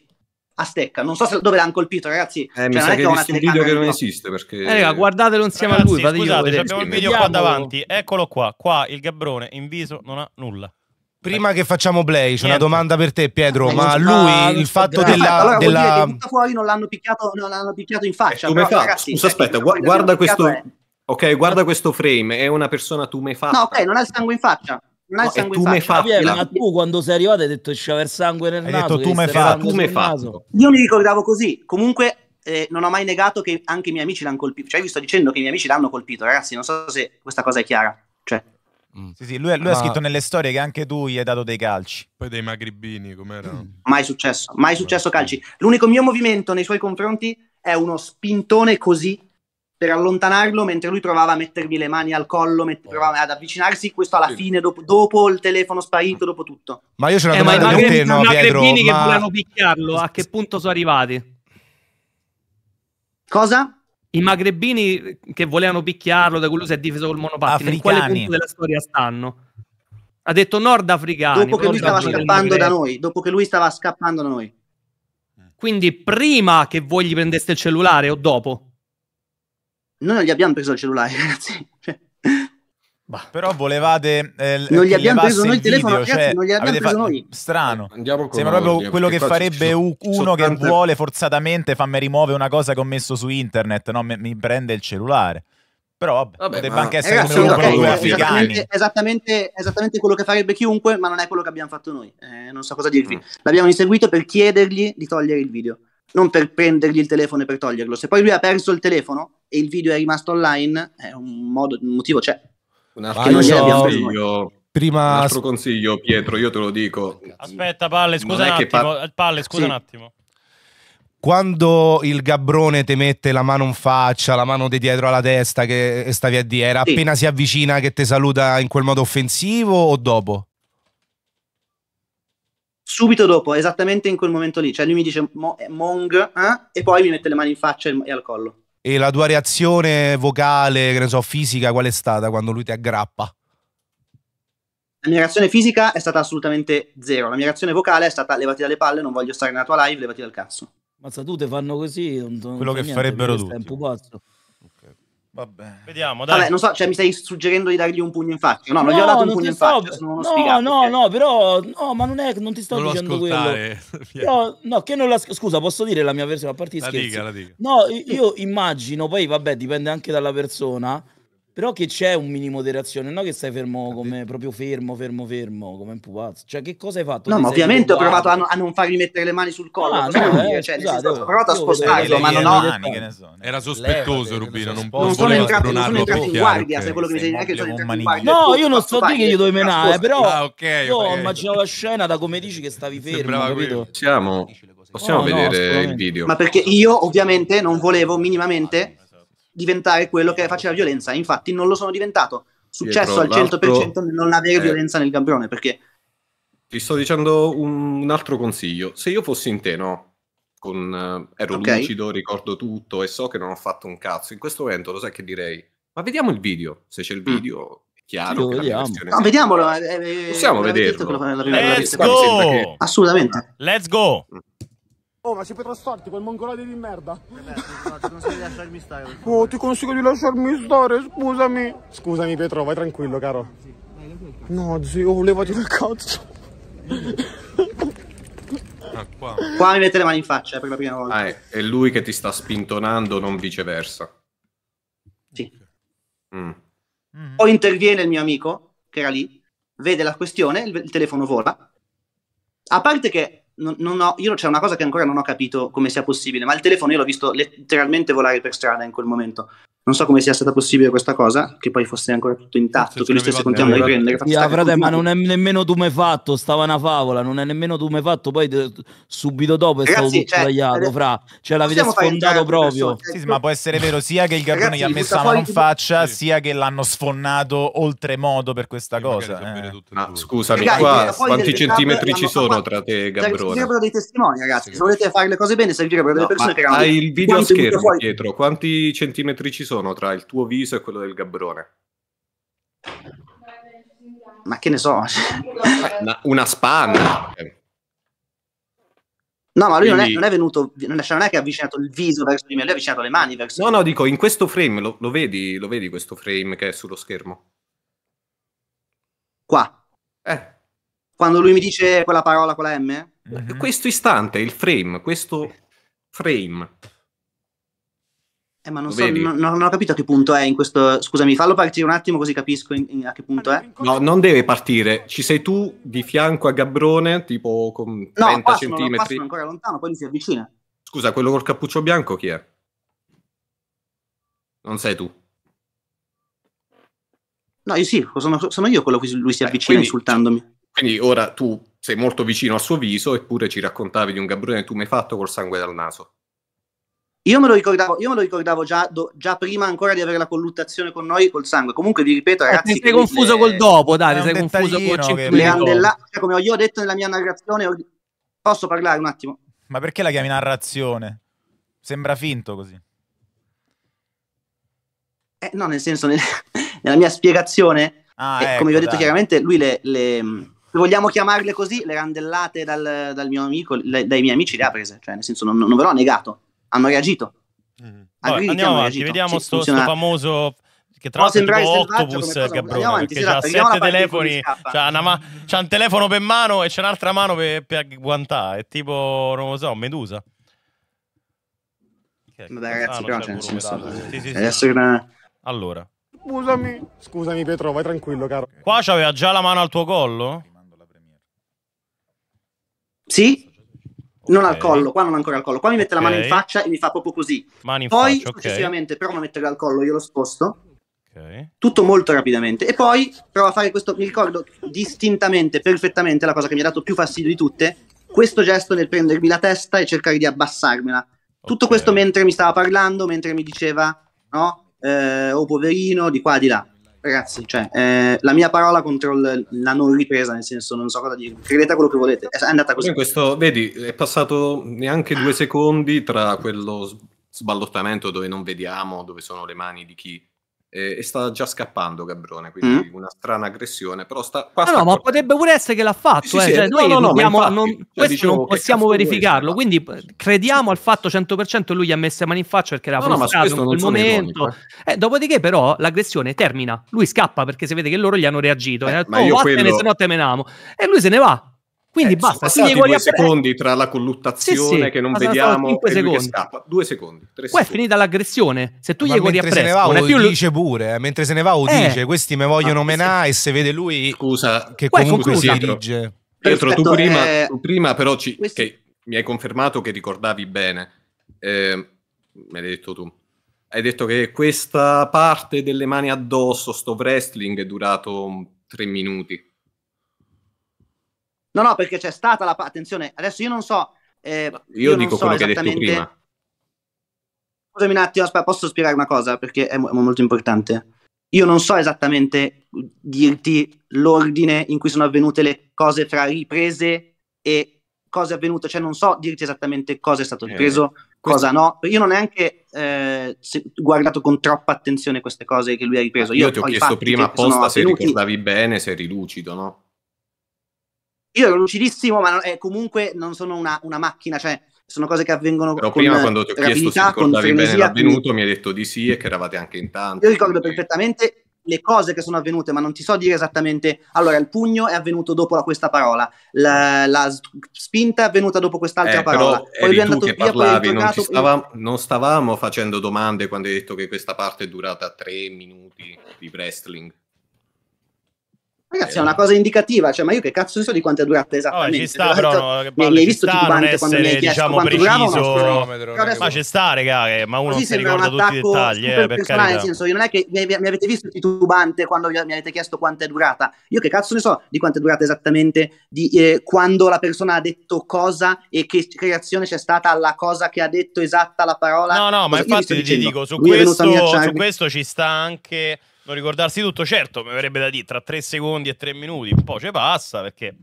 A stecca, non so se, dove l'hanno colpito, ragazzi. Eh, cioè, mi sa che ho visto un video che non esiste. Perché... Eh, raga, guardatelo insieme ragazzi, a lui. Scusate, abbiamo il video qua davanti. Eccolo qua. Qua il gabbrone in viso non ha nulla. Prima che facciamo play, c'è una domanda per te, Pietro. Eh, ma lui il fatto della. Allora, della... Dire, fuori non l'hanno picchiato, non l'hanno picchiato in eh, faccia. Però, ragazzi, Scusa, aspetta, gu- guarda questo. Ok, guarda questo frame, è una persona tu fa. No, ok, non ha il sangue in faccia. Non ha il sangue no, in faccia. Piero, ma tu quando sei arrivato hai detto c'è aver sangue nel hai naso. Detto, tumefatto. fa. Io mi ricordavo così. Comunque, eh, non ho mai negato che anche i miei amici l'hanno colpito. Cioè, vi sto dicendo che i miei amici l'hanno colpito, ragazzi. Non so se questa cosa è chiara. Cioè, Mm. Sì, sì, lui, lui Ma... ha scritto nelle storie che anche tu gli hai dato dei calci. Poi dei magribini, com'era? Mm. Mai successo, mai successo calci. L'unico mio movimento nei suoi confronti è uno spintone così per allontanarlo mentre lui provava a mettermi le mani al collo, met- oh. provava ad avvicinarsi, questo alla sì. fine, dopo, dopo, il telefono sparito, dopo tutto. Ma io ce l'ho eh, domanda ma te, no, Pietro. Ma che volevano picchiarlo, a che punto sono arrivati? Cosa? i magrebini che volevano picchiarlo, da cui lui si è difeso col monopattino, in quale punto della storia stanno? Ha detto nordafricani. Dopo che lui stava scappando da noi, dopo che lui stava scappando da noi. Quindi prima che voi gli prendeste il cellulare o dopo? Noi non gli abbiamo preso il cellulare, ragazzi. Cioè, Bah. Però volevate. Eh, non gli abbiamo preso noi il telefono, ragazzi, cioè, non gli abbiamo preso fa- noi. Strano. Eh, Sembra proprio quello che farebbe sono, uno che tante... vuole forzatamente farmi rimuovere una cosa che ho messo su internet, no? mi, mi prende il cellulare. Però vabbè, vabbè potrebbe ma... anche essere ragazzi, come okay, due esattamente, esattamente, esattamente, quello che farebbe chiunque, ma non è quello che abbiamo fatto noi. Eh, non so cosa dirvi. Mm. L'abbiamo inseguito per chiedergli di togliere il video, non per prendergli il telefono e per toglierlo. Se poi lui ha perso il telefono e il video è rimasto online, è un, modo, un motivo c'è. Cioè, un altro, consiglio, prima... un altro consiglio, Pietro, io te lo dico. Aspetta, Palle, scusa un attimo. Par... Eh, Palle, scusa sì. un attimo quando il gabbrone ti mette la mano in faccia, la mano di dietro alla testa che eh, stavi a dire, era sì. appena si avvicina che ti saluta in quel modo offensivo o dopo? Subito dopo, esattamente in quel momento lì, cioè lui mi dice mo- eh, Mong eh? e poi mi mette le mani in faccia e al collo. E la tua reazione vocale, che ne so, fisica, qual è stata quando lui ti aggrappa? La mia reazione fisica è stata assolutamente zero. La mia reazione vocale è stata levati dalle palle, non voglio stare nella tua live, levati dal cazzo. Mazza, tu te fanno così. Non, non Quello che niente, farebbero tutti. Vabbè. Vediamo, dai. Vabbè, non so, cioè, mi stai suggerendo di dargli un pugno in faccia. No, non no, gli ho dato un pugno in sto... faccia. no, sfigato, no, okay. no, però, no, ma non è non ti sto non dicendo quello. Però, no, che non la scusa, posso dire la mia versione a parte la scherzi. Dica, la dica. No, io immagino, poi vabbè, dipende anche dalla persona. Però che c'è un minimo di reazione, non che stai fermo come proprio fermo, fermo, fermo, come un pupazzo. Cioè, che cosa hai fatto? No, ma ovviamente ho provato a, no, a, non fargli mettere le mani sul collo. Ah, no, eh, cioè, scusate, ho provato a spostarlo, ma non ho. Era sospettoso Rubino. Non, posso. sono non sono entrato in guardia. Sai quello che mi sei neanche sono entrato in guardia. No, io non sto a dire ah, che gli dovevo menare, però io ho immaginato la scena da come dici che stavi fermo, capito? Possiamo vedere il video. Ma perché io ovviamente non volevo minimamente diventare quello che eh. faceva violenza. Infatti non lo sono diventato. Successo Pietro, al 100% nel non avere eh, violenza nel campione, perché... Ti sto dicendo un, un, altro consiglio. Se io fossi in te, no? Con, eh, ero okay. lucido, ricordo tutto e so che non ho fatto un cazzo. In questo momento lo sai che direi? Ma vediamo il video. Se c'è il mm. video, mm. chiaro. Vediamo. No, vediamolo. Eh, eh, Possiamo eh, vederlo. Che... Assolutamente. Let's go! Mm. Oh, ma si può trastorti quel mongolade di merda. Vabbè, eh no, ti consiglio di lasciarmi stare. Oh, ti consiglio di lasciarmi stare, scusami. Scusami, Pietro, vai tranquillo, caro. No, zio, oh, levati dal cazzo. Ah, qua. qua mi mette le mani in faccia eh, per la prima volta. Ah, è, è lui che ti sta spintonando, non viceversa. Sì. Mm. O interviene il mio amico, che era lì, vede la questione, il telefono vola. A parte che non, ho, io c'è una cosa che ancora non ho capito come sia possibile, ma il telefono io l'ho visto letteralmente volare per strada in quel momento. Non so come sia stata possibile questa cosa, che poi fosse ancora tutto intatto, che lui stesse cioè, continuano a cioè, riprendere. Yeah, cioè, frate, ma non è nemmeno tu mai fatto, stava una favola, non è nemmeno tu mai fatto, poi te, subito dopo è Ragazzi, stato tutto sbagliato, eh, fra. Cioè l'avete sfondato proprio. Persone, eh, sì, ma può essere vero sia che il Garbone gli ha messo la mano in faccia, sì. sia che l'hanno sfondato oltremodo per questa cosa. Eh. Ma scusami, qua quanti centimetri ci sono tra te e Gabbro? allora. dei testimoni, ragazzi. Sì, se volete fare le cose bene, sei in giro per delle persone che hanno. Hai il video schermo fuori... dietro. Quanti centimetri ci sono tra il tuo viso e quello del gabbrone? Ma che ne so, una, una spanna. No, ma lui Quindi... non, è, non, è, venuto, non è, cioè non è che ha avvicinato il viso verso di me, lui ha avvicinato le mani verso No, no, dico, in questo frame, lo, lo, vedi, lo vedi questo frame che è sullo schermo? Qua. Eh. Quando lui mi dice quella parola con la M? Mm-hmm. Questo istante, il frame, questo frame. Eh, ma non, so, non, non, ho capito a che punto è in questo. Scusami, fallo partire un attimo così capisco in, in, a che punto è. No, non deve partire. Ci sei tu di fianco a Gabrone, tipo con 30 no, qua centimetri. No, qua sono ancora lontano, poi si avvicina. Scusa, quello col cappuccio bianco chi è? Non sei tu. No, io sì, sono, sono io quello a cui lui si eh, avvicina eh, quindi, insultandomi. Quindi ora tu sei molto vicino al suo viso, eppure ci raccontavi di un gabbrone tu mi hai fatto col sangue dal naso. Io me lo ricordavo, me lo ricordavo già, do, già, prima ancora di avere la colluttazione con noi col sangue. Comunque vi ripeto, eh, ragazzi. Eh, ti sei confuso le... col dopo, dai, sei confuso con cinque Le cioè, come io ho detto nella mia narrazione, posso parlare un attimo? Ma perché la chiami narrazione? Sembra finto così. Eh, no, nel senso, nel... nella mia spiegazione, ah, eh, ecco, come vi ho ecco, detto dai. chiaramente, lui le, le vogliamo chiamarle così, le randellate dal, dal mio amico, le, dai miei amici le ha prese, cioè nel senso non, non ve l'ho negato, hanno reagito. Mm. Mm-hmm. Allora, andiamo avanti, vediamo sto, sto famoso che tra l'altro è tipo Octopus Gabrone avanti, perché esatto, c'ha sette telefoni c'ha, ma- c'ha, un telefono per mano e c'è un'altra mano per, per guantà è tipo, non lo so, Medusa Vabbè ragazzi, ah, però c'è, c'è sì, sì, sì. Una... Allora Scusami, scusami Pietro, vai tranquillo caro Qua c'aveva già la mano al tuo collo? Sì? Okay. Non al collo, qua non ancora al collo, qua mi mette okay. la mano in faccia e mi fa proprio così. Mani poi faccia, successivamente okay. prova a metterla al collo, io lo sposto. Tutto molto rapidamente. E poi prova a fare questo, mi ricordo distintamente, perfettamente, la cosa che mi ha dato più fastidio di tutte, questo gesto nel prendermi la testa e cercare di abbassarmela. Tutto questo mentre mi stava parlando, mentre mi diceva, no? Eh, oh poverino, di qua, di là ragazzi, cioè, eh, la mia parola contro l- la non ripresa, nel senso, non so cosa dire. Credete a quello che volete, è andata così. Questo, vedi, è passato neanche due secondi tra quello sballottamento dove non vediamo, dove sono le mani di chi e, e sta già scappando Gabrone, quindi mm. una strana aggressione, però sta... Qua no, sta no ma potrebbe pure essere che l'ha fatto, sì, eh, cioè, no, no, cioè, questo non diciamo possiamo verificarlo, quindi crediamo al fatto 100% lui gli ha messo le mani in faccia perché era no, frustrato no, in quel momento. Eh. eh, dopodiché però l'aggressione termina, lui scappa perché si vede che loro gli hanno reagito, eh, eh ma oh, io vattene, quello... se no temenamo, e lui se ne va, quindi eh, basta. Sono passati due secondi tra la colluttazione sì, sì, che non vediamo e secondi. lui scappa. Due secondi, tre Poi secondi. è finita l'aggressione. Se tu gli goli a Preston... Ma più... dice pure, eh, mentre se ne va o eh. dice questi mi vogliono ah, menare e se vede lui scusa, che comunque si dirige. Pietro, tu prima, è... tu prima però ci, questo... che mi hai confermato che ricordavi bene, eh, me l'hai detto tu, hai detto che questa parte delle mani addosso, sto wrestling è durato tre minuti No, no, perché c'è stata la... Attenzione, adesso io non so... Eh, io, io, dico so quello esattamente... che hai detto prima. Scusami un attimo, aspetta, posso spiegare una cosa? Perché è, mo- è molto importante. Io non so esattamente dirti l'ordine in cui sono avvenute le cose fra riprese e cosa cose avvenute, cioè non so dirti esattamente cosa è stato ripreso, eh, cosa questo... no. Io non ho neanche eh, guardato con troppa attenzione queste cose che lui ha ripreso. Io, Io ti ho chiesto prima apposta se ricordavi bene, se rilucido, no? Io ero lucidissimo, ma è eh, comunque non sono una, una, macchina, cioè sono cose che avvengono Però con prima quando ti ho chiesto se ricordavi bene l'avvenuto mi hai detto di sì e che eravate anche in tanti. Io ricordo perfettamente le cose che sono avvenute, ma non ti so dire esattamente. Allora, il pugno è avvenuto dopo questa parola, la, la spinta è avvenuta dopo quest'altra eh, parola. Poi è andato via, parlavi, non, stavamo, non, stavamo facendo domande quando hai detto che questa parte è durata tre minuti di wrestling. Ragazzi, è eh, una cosa indicativa, cioè, ma io che cazzo ne so di quanto è durata esattamente? Oh, ci sta, però, ne, che hai visto sta, tutti quanti quando mi hai chiesto diciamo, quanto preciso, durava uno adesso... Ma ci sta, raga, ma uno non si ricorda tutti i dettagli, eh, per carità. Nel senso, io non è che mi, mi avete visto titubante quando mi avete chiesto quanto è durata. Io che cazzo ne so di quanto è durata esattamente, di eh, quando la persona ha detto cosa e che reazione c'è stata alla cosa che ha detto esatta la parola. No, no, ma infatti ti dico, su questo, su questo ci sta anche non ricordarsi tutto, certo, mi verrebbe da dire tra tre secondi e tre minuti, un po' ci passa perché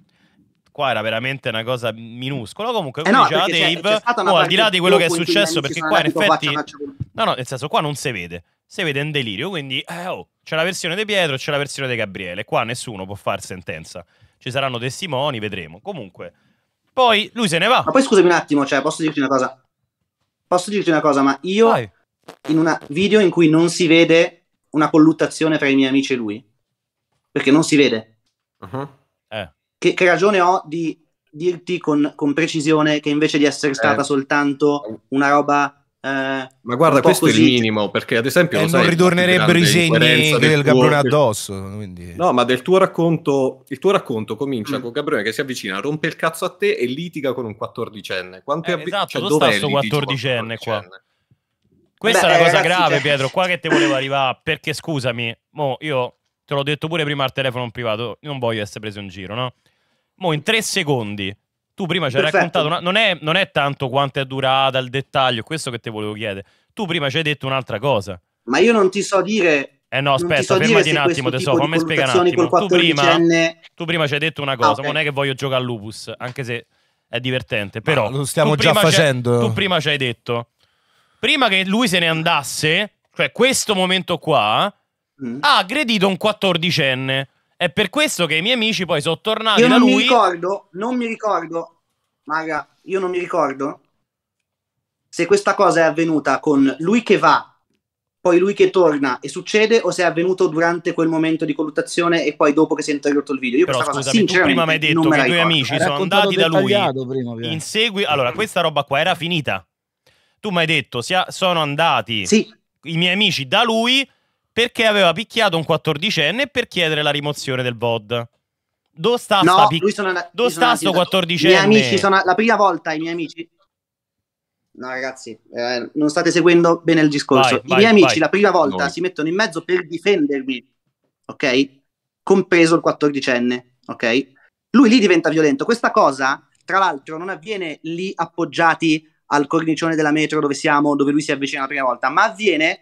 qua era veramente una cosa minuscola. Comunque, eh come eh no, diceva Dave, c'è, c'è oh, al di là di quello che è successo, perché qua in effetti, faccia, no, no, nel senso, qua non si vede, si vede in delirio. Quindi, eh, oh, c'è la versione di Pietro c'è la versione di Gabriele. Qua nessuno può fare sentenza. Ci saranno testimoni, vedremo. Comunque, poi lui se ne va. Ma poi scusami un attimo, cioè, posso dirti una cosa? Posso dirti una cosa, ma io Vai. in un video in cui non si vede una colluttazione tra i miei amici e lui, perché non si vede. Uh-huh. Eh. Che, che, ragione ho di dirti con, con, precisione che invece di essere stata eh. soltanto una roba... Eh, Ma guarda, questo così. è il minimo, perché ad esempio... Eh, non ritornerebbero i segni del, del Gabrione addosso. Quindi... No, ma del tuo racconto, il tuo racconto comincia mm. con Gabrione che si avvicina, rompe il cazzo a te e litiga con un quattordicenne. Quanto eh, è avvi- esatto, cioè, dove sta sto quattordicenne qua? Questa Beh, è una cosa ragazzi, grave, cioè... Pietro. Qua che te volevo arrivare. Perché scusami, mo io te l'ho detto pure prima al telefono in privato. Non voglio essere preso in giro, no? Mo in tre secondi. Tu prima ci hai raccontato. Una... Non, è, non, è, tanto quanto è durata il dettaglio, questo che te volevo chiedere. Tu prima ci hai detto un'altra cosa. Ma io non ti so dire eh no, aspetta, so fermati un attimo, te so, fammi spiegare un attimo. Tu prima, tu prima, ci hai detto una cosa, ah, okay. non è che voglio giocare a Lupus, anche se è divertente, però... Ma lo stiamo già facendo. Tu prima ci hai detto, prima che lui se ne andasse, cioè questo momento qua, mm. ha aggredito un quattordicenne. È per questo che i miei amici poi sono tornati io da lui. non Mi ricordo, non mi ricordo, Maga, io non mi ricordo se questa cosa è avvenuta con lui che va, poi lui che torna e succede, o se è avvenuto durante quel momento di colluttazione e poi dopo che si è interrotto il video. Io Però questa scusami, cosa, tu prima mi hai detto che i tuoi amici sono andati da lui prima, in seguito. Allora, questa roba qua era finita tu mi hai detto, sia, sono andati sì. i miei amici da lui perché aveva picchiato un quattordicenne per chiedere la rimozione del VOD. Dove sta no, sta pic... sono andati, Dove sta sto quattordicenne? I miei amici sono la prima volta i miei amici No, ragazzi, eh, non state seguendo bene il discorso. Vai, I vai, miei amici vai. la prima volta no. si mettono in mezzo per difendermi, ok? Compreso il quattordicenne, ok? Lui lì diventa violento. Questa cosa, tra l'altro, non avviene lì appoggiati al cornicione della metro dove siamo, dove lui si avvicina la prima volta, ma avviene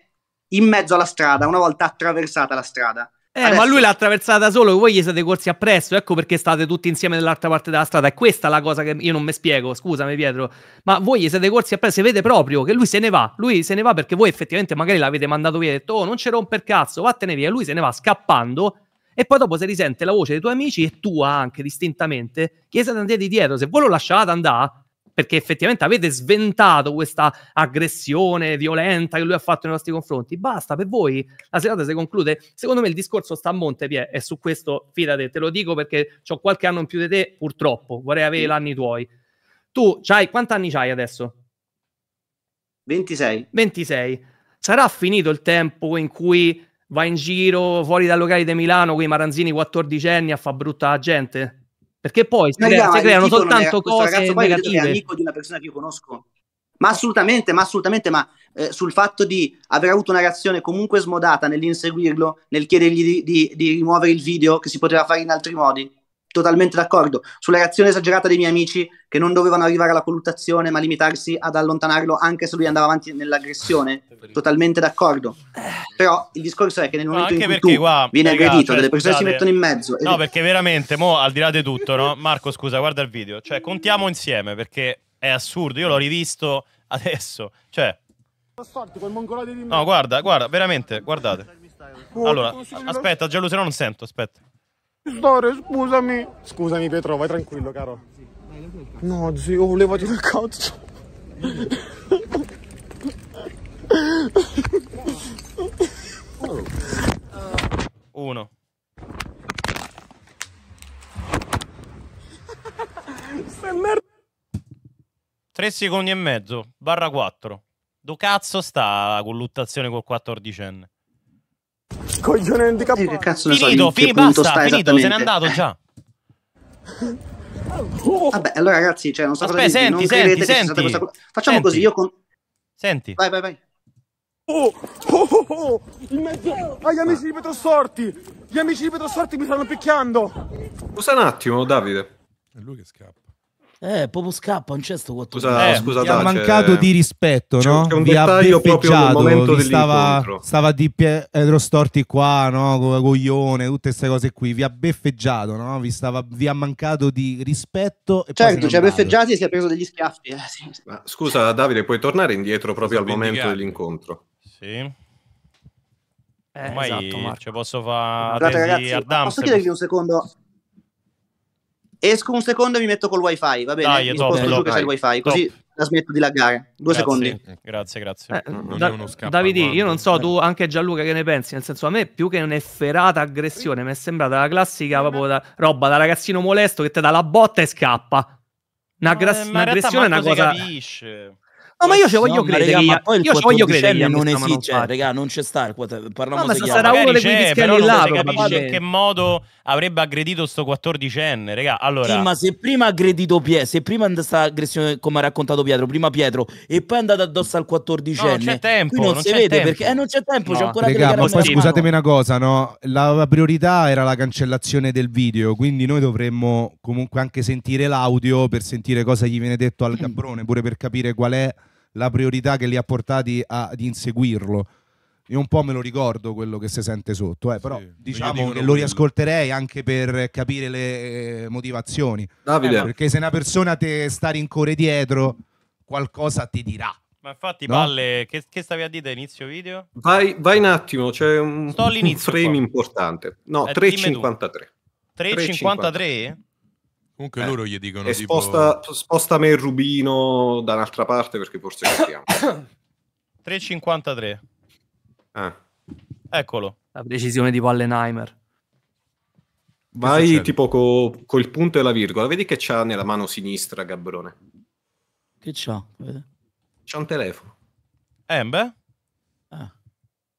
in mezzo alla strada, una volta attraversata la strada. Eh, Adesso. ma lui l'ha attraversata solo, voi gli siete corsi appresso, ecco perché state tutti insieme dall'altra parte della strada. È questa la cosa che io non mi spiego, scusami Pietro, ma voi gli siete corsi appresso, vede proprio che lui se ne va, lui se ne va perché voi effettivamente magari l'avete mandato via e detto "Oh, non ci romper cazzo, vattene via". Lui se ne va scappando e poi dopo si risente la voce dei tuoi amici e tua anche distintamente che siete andati dietro, se voi lo lasciate andare perché effettivamente avete sventato questa aggressione violenta che lui ha fatto nei nostri confronti. Basta per voi, la serata si conclude. Secondo me il discorso sta a monte, Pie, e su questo fidate, te lo dico perché ho qualche anno in più di te, purtroppo, vorrei avere sì. l'anni tuoi. Tu c'hai, quanti anni hai adesso? 26. 26. Sarà finito il tempo in cui va in giro fuori dai locali di Milano con i maranzini 14 anni a fa brutta gente? Perché poi si, crea, si creano soltanto cose ragazzo poi negative. È amico di una persona che io conosco. Ma assolutamente, ma assolutamente, ma eh, sul fatto di aver avuto una reazione comunque smodata nell'inseguirlo, nel chiedergli di, di, di rimuovere il video che si poteva fare in altri modi, totalmente d'accordo sulla reazione esagerata dei miei amici che non dovevano arrivare alla colluttazione ma limitarsi ad allontanarlo anche se lui andava avanti nell'aggressione totalmente d'accordo però il discorso è che nel momento no, in cui perché, guà, viene raga, aggredito cioè, delle persone scusate, si mettono in mezzo no e... perché veramente mo al di là di tutto no? Marco scusa guarda il video cioè contiamo insieme perché è assurdo io l'ho rivisto adesso cioè no guarda guarda veramente guardate allora aspetta Giallo se no non sento aspetta Stare, scusami. Scusami Pietro, vai tranquillo, caro. No, zio, levati dal cazzo. Uno. Tre secondi e mezzo, barra 4. Do cazzo sta la colluttazione col quattordicenne? Coglione di capo. Che cazzo ne so, finito, fi, basta, finito, se n'è andato già. Vabbè, allora ragazzi, cioè, non so Aspetta, cosa senti, non senti, senti. Questa... Facciamo senti. così, io con... Senti. Vai, vai, vai. Oh, oh, oh, oh, oh in mezzo agli ah, amici di Petrosorti. Gli amici di Petrosorti mi stanno picchiando. Scusa un attimo, Davide. È lui che scappa. Eh, proprio scappa, non c'è sto 4 Scusa, eh, scusa, ha mancato di rispetto, no? C'è un vi dettaglio proprio nel momento stava, stava di Pietro eh, storti qua, no? Coglione, tutte queste cose qui. Vi ha beffeggiato, no? Vi, stava, vi ha mancato di rispetto. E certo, ci ha beffeggiati e si è preso degli schiaffi. Eh, sì. Ma, scusa, Davide, puoi tornare indietro proprio sì, al momento indicato. dell'incontro? Sì. Eh, esatto, ci posso fare... Guardate ragazzi, posso chiedervi un secondo Esco un secondo e mi metto col wifi, va bene? Dai, mi sposto giù che c'è il wifi, così la smetto di laggare. Due grazie, secondi. Grazie, grazie. Eh, non da- scappa, Davide, io non so, tu anche Gianluca che ne pensi? Nel senso, a me più che un'efferata aggressione mi è sembrata la classica eh, proprio da, roba da ragazzino molesto che ti dà la botta e scappa. Una no, gra- eh, un'aggressione è una cosa... Capisce. No, ma io ci voglio no, credere, raga, ma poi io voglio credere non esiste. regà, non c'è star, il quattro... Parliamo no, ma se sarà uno dei 15 però non là, si in che modo avrebbe aggredito sto 14enne, raga. Allora... Sì, ma se prima ha aggredito Pietro, se prima è andata aggressione come ha raccontato Pietro, prima Pietro e poi è andato addosso al 14enne. No, non c'è tempo, non, non, si vede tempo. perché eh, non c'è tempo, no. c'è ancora raga, ma poi scusatemi una cosa, no? La priorità era la cancellazione del video, quindi noi dovremmo comunque anche sentire l'audio per sentire cosa gli viene detto al gabrone, mm. pure per capire qual è la priorità che li ha portati a, ad inseguirlo. Io un po' me lo ricordo quello che si sente sotto, eh, però sì, diciamo che lo riascolterei anche per capire le eh, motivazioni. Davide. Eh, perché se una persona ti sta rincore dietro, qualcosa ti dirà. Ma infatti, no? Palle, che, che, stavi a dire da inizio video? Vai, vai un attimo, c'è un, Sto un frame qua. importante. No, 3,53. Eh, 3,53? Comunque eh. loro gli dicono e tipo... sposta, me il rubino da un'altra parte perché forse capiamo. 3,53. Ah. Eccolo. La decisione di Wallenheimer. Vai tipo co- col punto e la virgola. Vedi che c'ha nella mano sinistra, Gabrone. Che c'ha? C'ha un telefono. Eh, beh. Ah.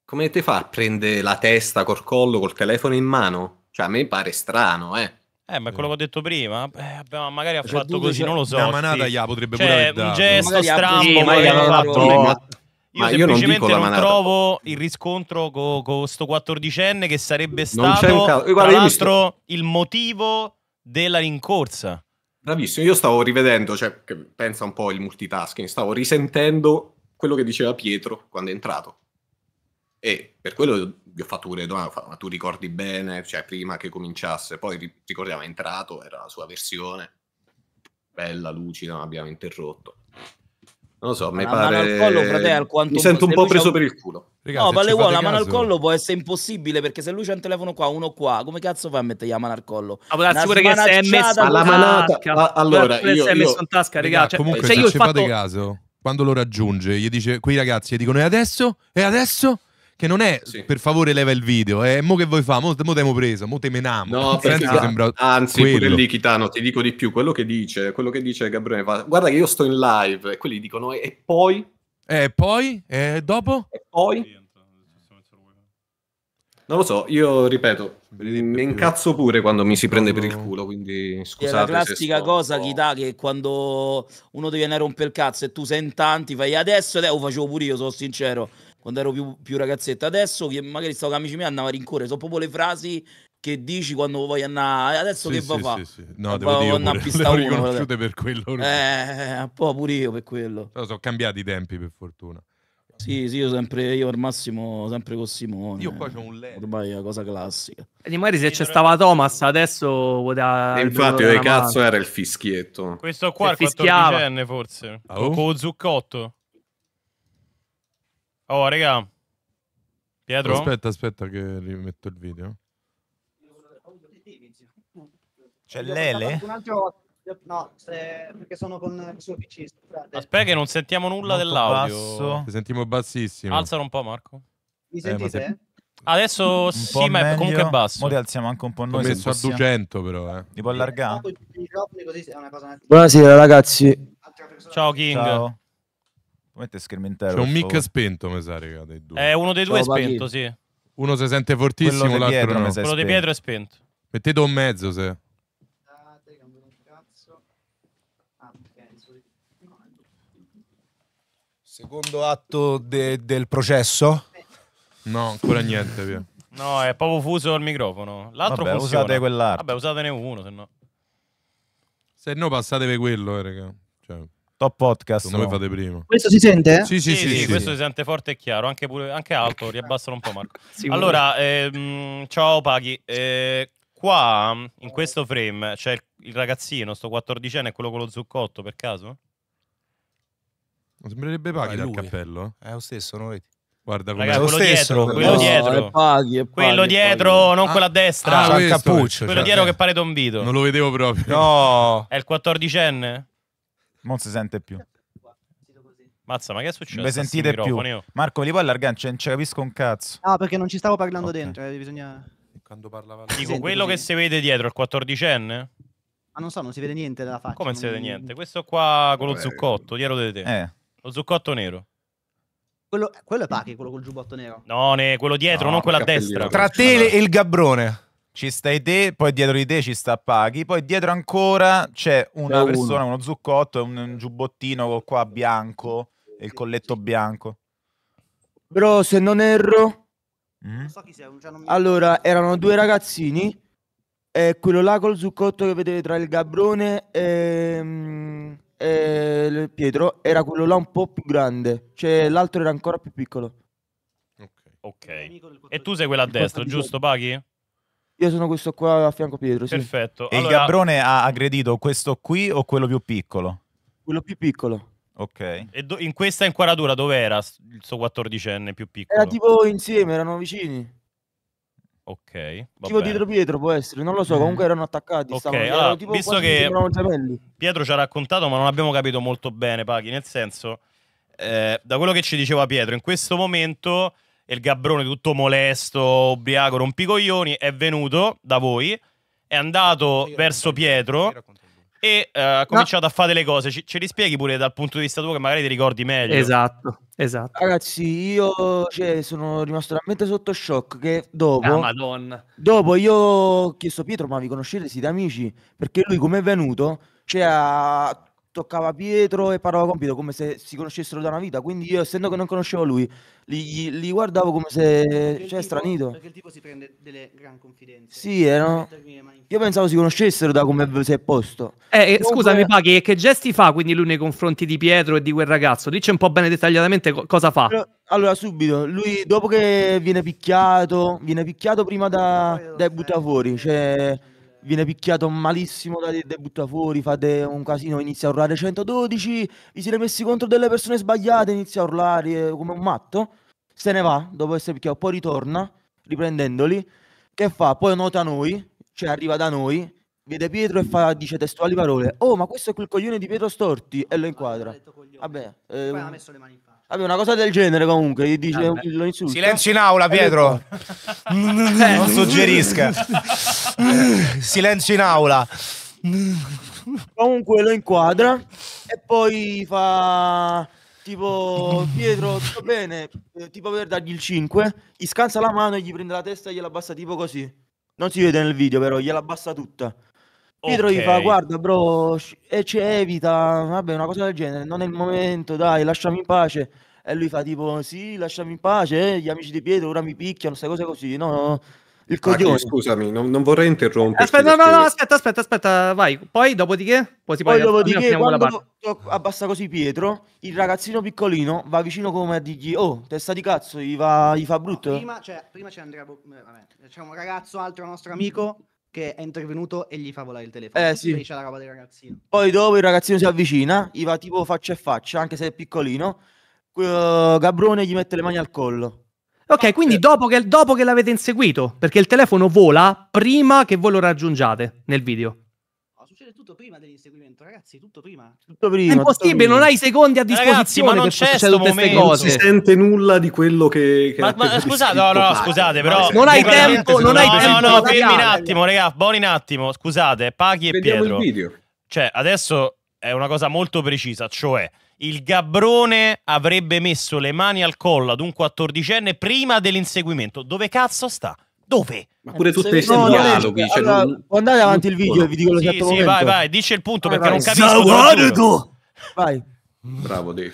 Come te fa a prendere la testa col collo col telefono in mano? Cioè, a me pare strano, eh. Eh, ma quello che ho detto prima, beh, magari ha cioè, fatto così, non lo so. La manata gli potrebbe cioè, pure un gesto strambo, magari ha fatto. Io, io semplicemente non, non trovo il riscontro con co questo quattordicenne che sarebbe stato Guarda, tra l'altro sto... il motivo della rincorsa. Bravissimo, io stavo rivedendo, cioè, pensa un po' il multitasking, stavo risentendo quello che diceva Pietro quando è entrato. E per quello gli ho fatto pure domanda, ma tu ricordi bene, cioè prima che cominciasse, poi ricordiamo è entrato, era la sua versione, bella, lucida, non abbiamo interrotto. Non lo so, mi pare... mi sento un po' preso un... per il culo. Ragazzi, no, le uova, la mano al collo può essere impossibile perché se lui c'è un telefono qua, uno qua, come cazzo fa a mettergli la mano al collo? Ah, ma sicuro che si è messo alla manata. allora, io, io... messo in tasca, ragazzi. Cioè, comunque, cioè, se, se ci fatto... caso, quando lo raggiunge, gli dice, quei ragazzi, gli dicono e adesso? E adesso? che non è sì. per favore leva il video, è eh. mo che vuoi fa, mo, mo temo preso, mo temenamo. No, perché sembra anzi, quello. pure lì Chitano, ti dico di più, quello che dice, quello che dice Gabriele, va, guarda che io sto in live e quelli dicono e poi e poi e dopo e poi non lo so, io ripeto, mi incazzo pure quando mi si prende per il culo, quindi scusate. È la classica sto... cosa che che quando uno ti viene a rompere il cazzo e tu sei in tanti, fai adesso, e lo facevo pure io, sono sincero quando ero più, più ragazzetto. Adesso che magari stavo con amici miei andava a rincorrere, sono proprio le frasi che dici quando vuoi andare eh, adesso sì, che va sì, fa? Sì, sì. no devo dire una pista le uno, cioè. per quello eh, un po' pure io per quello no, sono cambiati i tempi per fortuna sì sì io sempre io al massimo sempre con Simone io qua c'ho un lento ormai è una cosa classica e magari se c'è stava Thomas adesso poteva infatti che cazzo era il fischietto questo qua il fischiava. 14enne forse ah, oh. con lo zuccotto Oh, raga. Pietro? Aspetta, aspetta che rimetto il video. C'è Lele? No, perché sono con il suo PC. Aspetta che non sentiamo nulla Molto dell'audio. Basso. Ti sentiamo bassissimo. Alzalo un po', Marco. Mi eh, sentite? Eh, se... Adesso sì, ma meglio. comunque è basso. Ora alziamo anche un po' noi. Ho messo a 200 però, eh. Li può allargare? Buonasera ragazzi. Ciao King. Ciao. Mette schermo intero. C'è un mic spento, mi sa, raga, dei due. Eh, uno dei due Ciao, è spento, Baghi. sì. Uno si sente fortissimo, Quello l'altro no. è Quello di spento. Pietro è spento. Mettete un mezzo, se. Secondo atto de- del processo? No, ancora niente, via. No, è proprio fuso il microfono. L'altro Vabbè, funziona. usate quell'altro. Vabbè, usatene uno, se no. Se no passate quello, eh, raga. Cioè... Top podcast. Come no. fate prima? Questo si sente? Sì, sì, sì, sì, sì questo si sente forte e chiaro, anche, pure, anche alto, riabbassalo un po' Marco. allora, ehm, ciao Paghi. Eh, qua, in questo frame, c'è il, ragazzino, sto 14enne, quello con lo zuccotto, per caso? sembrerebbe Paghi dal cappello? È lo stesso, non vedi? Guarda come quello stesso, dietro, quello no, dietro. È paghi, è paghi, quello dietro, paghi. non ah, quello a ah, destra. Ah, ah, cappuccio, quello cioè, dietro eh. che pare Don Vito. Non lo vedevo proprio. No. È il 14 quattordicenne? Non si sente più. Mazza, ma che è successo? Le sentite più. Marco, li puoi allargare? Cioè, non ci capisco un cazzo. No, perché non ci stavo parlando okay. dentro. Eh, bisogna... Quando parlava... Dico, quello così. che si vede dietro, il 14enne? Ma non so, non si vede niente dalla faccia. Come non si vede niente? Questo qua con lo Vabbè, zuccotto, dietro di te. Eh. Lo zuccotto nero. Quello, quello è Pachi, quello col giubbotto nero. No, ne, quello dietro, no, non quello a destra. Tra te e il gabbrone ci stai te, poi dietro di te ci sta Paghi, poi dietro ancora c'è una persona, uno zuccotto e un, un giubbottino qua bianco, il colletto bianco. Bro, se non erro... Mm? Non so chi sei, già non mi... Allora, erano due ragazzini, eh, quello là col zuccotto che vedete tra il Gabrone e, mm, e Pietro, era quello là un po' più grande, cioè l'altro era ancora più piccolo. Ok. okay. E tu sei quello a destra, giusto Paghi? Io sono questo qua a fianco Pietro. Sì. Perfetto. E il Gabrone ha aggredito questo qui o quello più piccolo? Quello più piccolo. Ok. E do- in questa inquadratura dove era il suo 14enne più piccolo? Era tipo insieme, erano vicini. Ok. Va tipo bene. dietro Pietro può essere, non lo so, mm. comunque erano attaccati. Ok, allora, tipo, visto che Pietro ci ha raccontato, ma non abbiamo capito molto bene, Paghi, nel senso, eh, da quello che ci diceva Pietro, in questo momento e il gabbrone tutto molesto, ubriaco, rompicoglioni, è venuto da voi, è andato io verso Pietro e uh, ha cominciato no. a fare delle cose. Ci, ce li spieghi pure dal punto di vista tuo che magari ti ricordi meglio. Esatto, esatto. Ragazzi, io cioè, sono rimasto veramente sotto shock che dopo... Ah, madonna. Dopo io ho chiesto a Pietro, ma vi conoscete, siete amici? Perché lui come è venuto, cioè ha toccava Pietro e parlava con Pietro come se si conoscessero da una vita. Quindi io, essendo che non conoscevo lui, li, li guardavo come se... cioè, tipo, stranito. Perché il tipo si prende delle gran confidenze. Sì, erano... Cioè, io pensavo si conoscessero da come si è posto. Eh, eh Comunque... scusami Paghi, che gesti fa quindi lui nei confronti di Pietro e di quel ragazzo? Dice un po' bene dettagliatamente cosa fa. Allora, allora subito, lui dopo che viene picchiato, viene picchiato prima da, dai buttafuori, cioè viene picchiato malissimo da dei butta fuori, fate un casino, inizia a urlare 112, vi siete messi contro delle persone sbagliate, inizia a urlare eh, come un matto, se ne va dopo essere picchiato, poi ritorna riprendendoli, che fa? Poi nota noi, cioè arriva da noi, vede Pietro e fa, dice testuali parole, oh ma questo è quel coglione di Pietro Storti e lo inquadra. Vabbè, eh, poi ehm, ha messo le mani in faccia. Vabbè, una cosa del genere comunque, dice, ah, lo insulta. Silenzio in aula, eh, Pietro. Ecco. non suggerisca. Silenzio in aula. comunque lo inquadra e poi fa tipo Pietro tutto bene eh, tipo per dargli il 5 gli scansa la mano e gli prende la testa e gliela abbassa tipo così non si vede nel video però gliela abbassa tutta Pietro okay. gli fa guarda bro e ci evita, vabbè una cosa del genere, non è il momento, dai lasciami in pace. E lui fa tipo sì lasciami in pace, eh, gli amici di Pietro ora mi picchiano, queste cose così, no? no. Il coglione. Ah, scusami, non, non, vorrei interrompere. Aspetta, no, no, aspetta, aspetta, aspetta, vai. Poi, dopodiché, poi si poi parla. Dopodiché, quando abbassa così Pietro, il ragazzino piccolino va vicino come a dirgli, oh, testa di cazzo, gli, va, gli fa brutto. No, prima, c'è, cioè, prima c'è Andrea, eh, vabbè, c'è un ragazzo, altro nostro amico, che è intervenuto e gli fa volare il telefono. Eh sì. C'è la roba del ragazzino. Poi dopo il ragazzino si avvicina, gli va tipo faccia a faccia, anche se è piccolino. Uh, Gabrone gli mette le mani al collo. Ok, quindi dopo che, dopo che l'avete inseguito, perché il telefono vola prima che voi lo raggiungiate nel video sempre tutto prima dell'inseguimento, ragazzi, tutto prima. Tutto prima è impossibile, non hai i secondi a disposizione ragazzi, ma non c'è tutte queste cose. Non si sente nulla di quello che, che ma, ma scusate, no, no, scusate, però non hai tempo, non hai tempo. No, no, fermi un attimo, raga, buoni un attimo, scusate, Paghi e Pietro. Il video. Cioè, adesso è una cosa molto precisa, cioè il Gabrone avrebbe messo le mani al collo ad un quattordicenne prima dell'inseguimento. Dove cazzo sta? Dove? Ma pure tutti questi no, dialoghi. Cioè, allora, non... Andate avanti il video e vi dico l'esatto sì, momento. Sì, vai, vai, dice il punto vai, perché vai. non capisco. Vai. Bravo, Dave.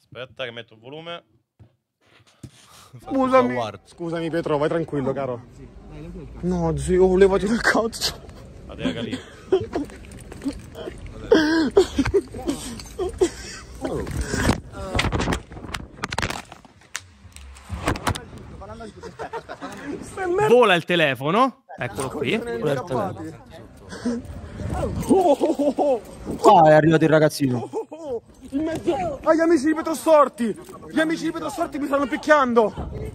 Aspetta che metto il volume. Scusami. Scusami Pietro, vai tranquillo, ah, caro. No, zio, volevo dire il cazzo. Vabbè, raga lì. Vola il telefono. Ah, Eccolo qui. Oh, oh, oh, oh. è arrivato il ragazzino. In mezzo agli amici di Petrosorti. Gli amici di Petrosorti mi stanno picchiando. Poi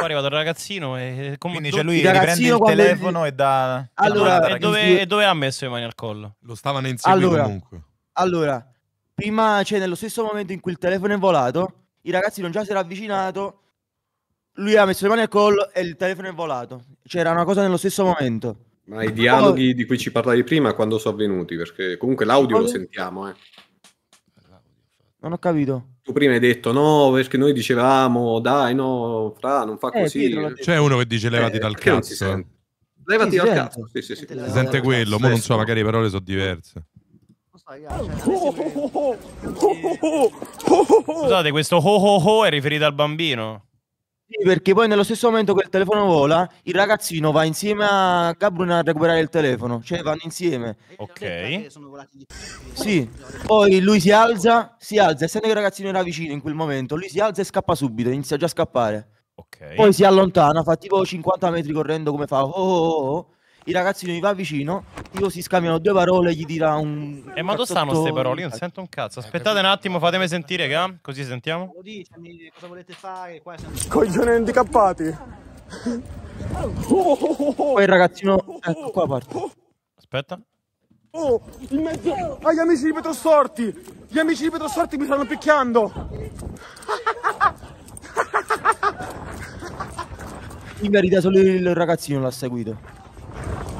è arrivato il ragazzino e come Quindi cioè lui il riprende il telefono gli... e da Allora, e dove, e dove, ha messo le mani al collo? Lo stavano insieme allora, comunque. Allora, prima, cioè nello stesso momento in cui il telefono è volato, il ragazzino già si era avvicinato lui ha messo le mani al collo e il telefono è volato. C'era una cosa nello stesso momento. Ma i dialoghi di cui ci parlavi prima quando sono avvenuti? Perché comunque l'audio lo sentiamo, eh. Non ho capito. Tu prima hai detto no, perché noi dicevamo dai, no, fra, non fa eh, così. Pietro, C'è uno che dice levati eh, dal cazzo. Levati dal cazzo. Sì, sì, sì. Si sente quello, ma non so, magari le parole sono diverse. Scusate, questo ho ho ho è riferito al bambino. Sì, perché poi nello stesso momento che il telefono vola, il ragazzino va insieme a Gabrun a recuperare il telefono, cioè vanno insieme. Ok. Sì, poi lui si alza, si alza, essendo che il ragazzino era vicino in quel momento, lui si alza e scappa subito, inizia già a scappare. Ok. Poi si allontana, fa tipo 50 metri correndo come fa, oh, oh, oh, oh il ragazzino gli va vicino, io si scambiano due parole, gli dirà un... Eh ma dove stanno queste parole? Io non sento un cazzo. Aspettate un attimo, fatemi sentire, che, ah, così sentiamo. Lo dicemi, cosa volete fare? Qua siamo... Coglione handicappati! Poi il ragazzino... Ecco qua parte. Aspetta. Oh, in mezzo agli ah, amici di Petrosorti! Gli amici di Petrosorti mi stanno picchiando! In verità solo il ragazzino l'ha seguito.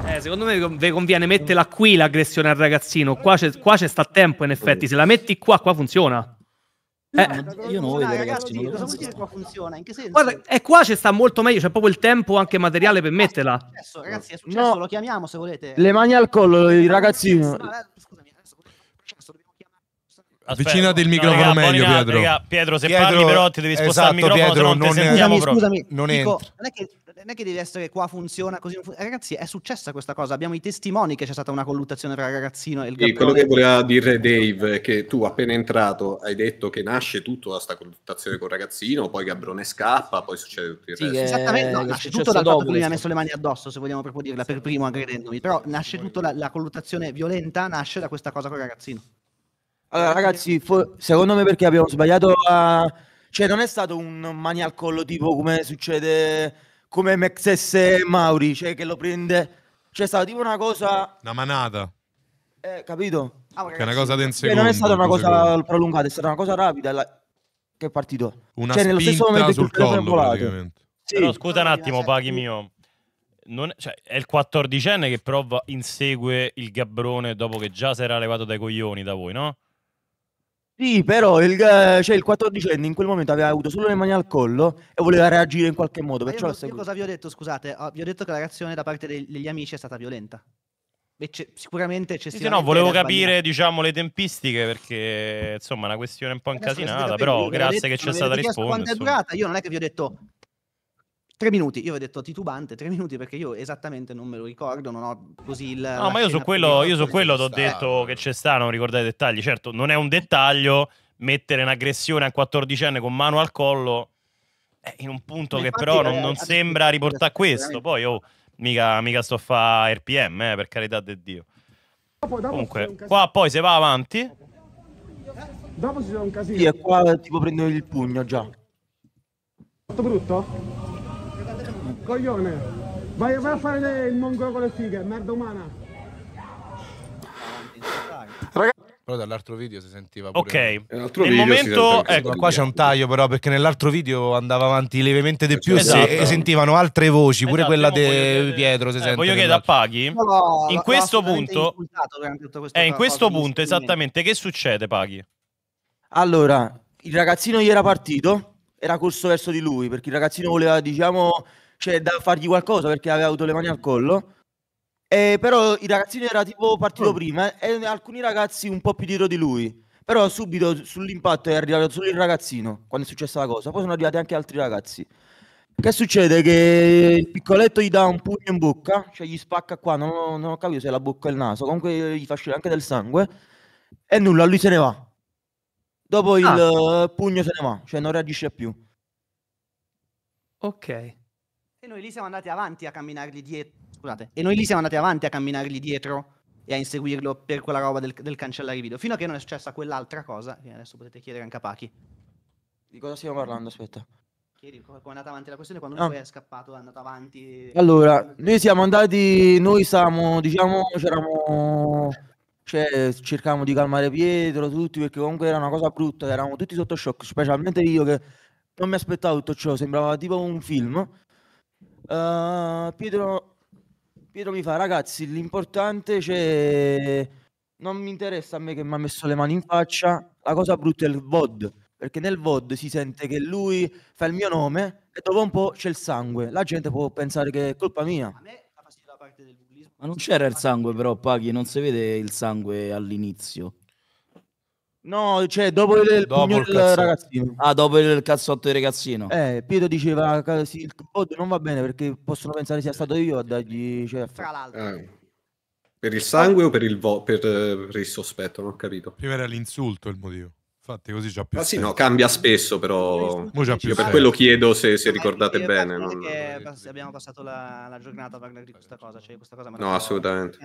Eh, secondo me vi conviene metterla qui l'aggressione al ragazzino. Qua c'è, qua c'è sta tempo, in effetti. Se la metti qua, qua funziona. eh, io non lo vedo, ragazzi. Non cosa vuol dire qua funziona? In che senso? Guarda, e qua ci sta molto meglio, c'è proprio il tempo anche materiale per metterla. È successo, ragazzi, è successo, no. lo chiamiamo se volete. Le mani al collo, il ragazzino. Aspetta. Vicina del microfono no, meglio, bonina, Pietro. Raga, Pietro, se Pietro, parli però ti devi esatto, spostare esatto, il microfono, Pietro, se non, non, non Scusami, non, dico, non, è che, non è che devi essere qua funziona così. ragazzi, è successa questa cosa. Abbiamo i testimoni che c'è stata una colluttazione tra il ragazzino e il sì, gabbone. quello che voleva dire Dave è che tu appena entrato hai detto che nasce tutto da questa colluttazione col ragazzino, poi Gabrone scappa, poi succede tutto il sì, resto. Esattamente, no, eh, nasce tutto dal fatto che mi ha messo le mani addosso, se vogliamo proprio dirla, per primo aggredendomi. Però nasce tutta la, la colluttazione violenta, nasce da questa cosa col ragazzino. Allora, ragazzi, fo- secondo me perché abbiamo sbagliato a... Cioè, non è stato un mani al collo tipo come succede come Mexes e Mauri, cioè che lo prende... Cioè, è stata tipo una cosa... Una manata. Eh, capito? Ah, che è una cosa d'un secondo. Eh, cioè, non è stata una cosa secondo. prolungata, è stata una cosa rapida la... che è partito. Una cioè, nello stesso momento sul collo, sì. Però scusa un attimo, cioè, Paghi mio. Non, cioè, è il quattordicenne che prova insegue il gabbrone dopo che già si era levato dai coglioni da voi, no? Sì, però il, eh, cioè, il 14enne in quel momento aveva avuto solo le mani al collo e voleva reagire in qualche modo. Perciò io, io cosa vi ho detto? Scusate, vi ho detto che la reazione da parte dei, degli amici è stata violenta. C'è, sicuramente c'è sì, no, volevo capire diciamo, le tempistiche perché insomma è una questione un po' incasinata però grazie detto, che c'è stata risposta quanto è durata io non è che vi ho detto Tre minuti, io ho detto titubante, tre minuti perché io esattamente non me lo ricordo, non ho così il... No, ma io su quello, io su quello ti ho detto che c'è sta, non ricordare i dettagli. Certo, non è un dettaglio mettere un'aggressione a 14enne con mano al collo eh, in un punto ma che infatti, però non, non eh, sembra riportare questo. Poi, oh, mica, mica sto a fa RPM, eh, per carità di Dio. Dopo, dopo Comunque, qua poi se va avanti... Dopo ci sono un casino. Sì, e qua tipo prendo il pugno già. Fatto brutto? Coglione, vai, vai a fare il mongolo con le fighe, merda umana. Ragazzi. Però dall'altro video si sentiva pure. Ok, nel momento, ecco, qua c'è un taglio però perché nell'altro video andava avanti levemente di più esatto. e sentivano altre voci, pure esatto, quella di de... Pietro si eh, sente. Voglio chiedere a Paghi, no, in questo punto, è eh, in questo punto esattamente che succede Paghi? Allora, il ragazzino gli era partito, era corso verso di lui perché il ragazzino voleva, diciamo, cioè da fargli qualcosa perché aveva avuto le mani al collo. Eh, però il ragazzino era tipo partito oh. prima eh, e alcuni ragazzi un po' più dietro di lui. Però subito sull'impatto è arrivato solo il ragazzino quando è successa la cosa. Poi sono arrivati anche altri ragazzi. Che succede? Che il piccoletto gli dà un pugno in bocca, cioè gli spacca qua, non, ho, non ho capito se è la bocca o il naso, comunque gli fa uscire anche del sangue e nulla, lui se ne va. Dopo ah. il pugno se ne va, cioè non reagisce più. Ok noi lì siamo andati avanti a camminargli dietro. Scusate, e noi lì siamo andati avanti a camminargli dietro e a inseguirlo per quella roba del, del cancellare video, fino a che non è successa quell'altra cosa, che adesso potete chiedere anche a Pachi. Di cosa stiamo parlando? Aspetta. Chiedi come è andata avanti la questione, quando ah. lui è scappato, è andato avanti. Allora, noi siamo andati, noi siamo, diciamo, c'eravamo cioè cercavamo di calmare Pietro tutti perché comunque era una cosa brutta eravamo tutti sotto shock specialmente io che non mi aspettavo tutto ciò sembrava tipo un film Uh, Pietro, Pietro mi fa, ragazzi, l'importante c'è... Cioè, non mi interessa a me che mi ha messo le mani in faccia, la cosa brutta è il VOD, perché nel VOD si sente che lui fa il mio nome e dopo un po' c'è il sangue, la gente può pensare che è colpa mia. Ma non c'era il sangue però, Paghi, non si vede il sangue all'inizio. No, cioè dopo il, dopo pugno il del ragazzino. Ah, dopo il cazzotto di ragazzino. Eh, Pietro diceva sì, il bot non va bene perché possono pensare sia stato io a dargli... Cioè... Fra l'altro. Eh. Per il sangue o per il, vo- per, eh, per il sospetto? Non ho capito. Prima era l'insulto il motivo. Infatti così c'ha più ah, sì, no, cambia spesso, però io diciamo per quello chiedo se, se ricordate no, bene. Non... Che abbiamo passato la, la giornata a parlare di questa cosa, cioè questa cosa no, assolutamente.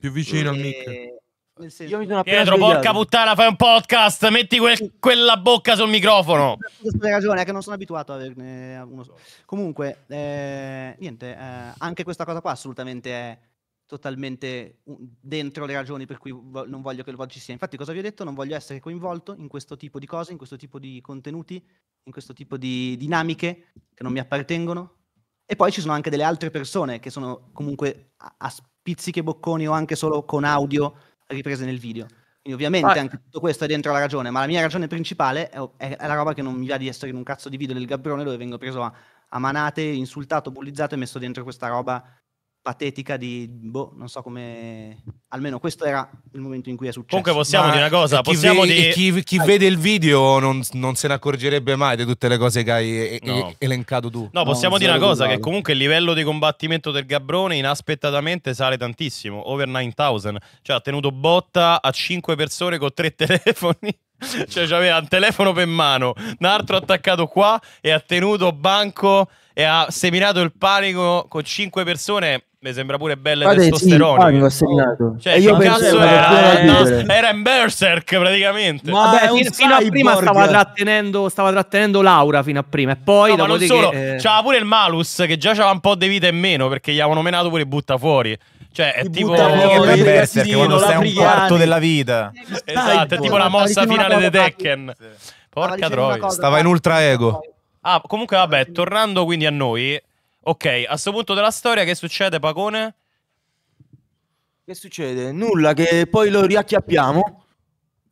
più vicino e... al mic. Nel senso, Io mi sono Pietro, svegliato. porca puttana, fai un podcast, metti quel, quella bocca sul microfono. Hai ragione, è che non sono abituato a averne eh, uno Comunque, eh, niente, eh, anche questa cosa qua assolutamente è totalmente dentro le ragioni per cui non voglio che il VOD ci sia. Infatti, cosa vi ho detto? Non voglio essere coinvolto in questo tipo di cose, in questo tipo di contenuti, in questo tipo di dinamiche che non mi appartengono. E poi ci sono anche delle altre persone che sono comunque a, a spizziche bocconi o anche solo con audio riprese nel video. Quindi ovviamente ah. anche tutto questo è dentro la ragione, ma la mia ragione principale è, è, è la roba che non mi va di essere in un cazzo di video del gabbrone dove vengo preso a, a manate, insultato, bullizzato e messo dentro questa roba patetica di boh, non so come almeno questo era il momento in cui è successo. Comunque possiamo Ma dire una cosa, chi, ve, dire... chi, chi vede il video non, non, se ne accorgerebbe mai di tutte le cose che hai no. elencato tu. No, possiamo no, dire una cosa che comunque il livello di combattimento del Gabrone inaspettatamente sale tantissimo, over 9000, cioè ha tenuto botta a 5 persone con 3 telefoni. cioè c'aveva un telefono per mano, un altro attaccato qua e ha tenuto banco e ha seminato il panico con 5 persone mi sembra pure bella testosterone. Sì, cioè, e io cazzo era, era, era in Berserk praticamente. Ma Vabbè, fino, fino a prima stava trattenendo, stava trattenendo Laura fino a prima e poi no, dopo ma non solo, che, eh... c'aveva pure il Malus che già c'aveva un po' di vita in meno perché gli avevano menato pure butta fuori. Cioè, è tipo il Berserk quando stai un quarto della vita. Esatto, è tipo la mossa finale di Tekken. Porca troia, stava in ultra ego. Ah, comunque vabbè, tornando quindi a noi, Ok, a questo punto della storia che succede, Pagone? Che succede? Nulla, che poi lo riacchiappiamo.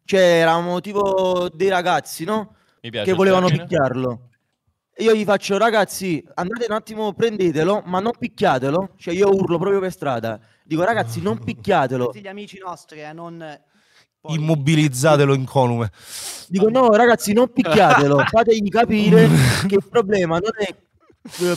Cioè, eravamo tipo dei ragazzi, no? Mi piace. Che volevano picchiarlo. io gli faccio, ragazzi, andate un attimo, prendetelo, ma non picchiatelo. Cioè, io urlo proprio per strada. Dico, ragazzi, non picchiatelo. Tutti gli amici nostri, eh, non... Poi... Immobilizzatelo incolume. Dico, no, ragazzi, non picchiatelo. Fategli capire che il problema non è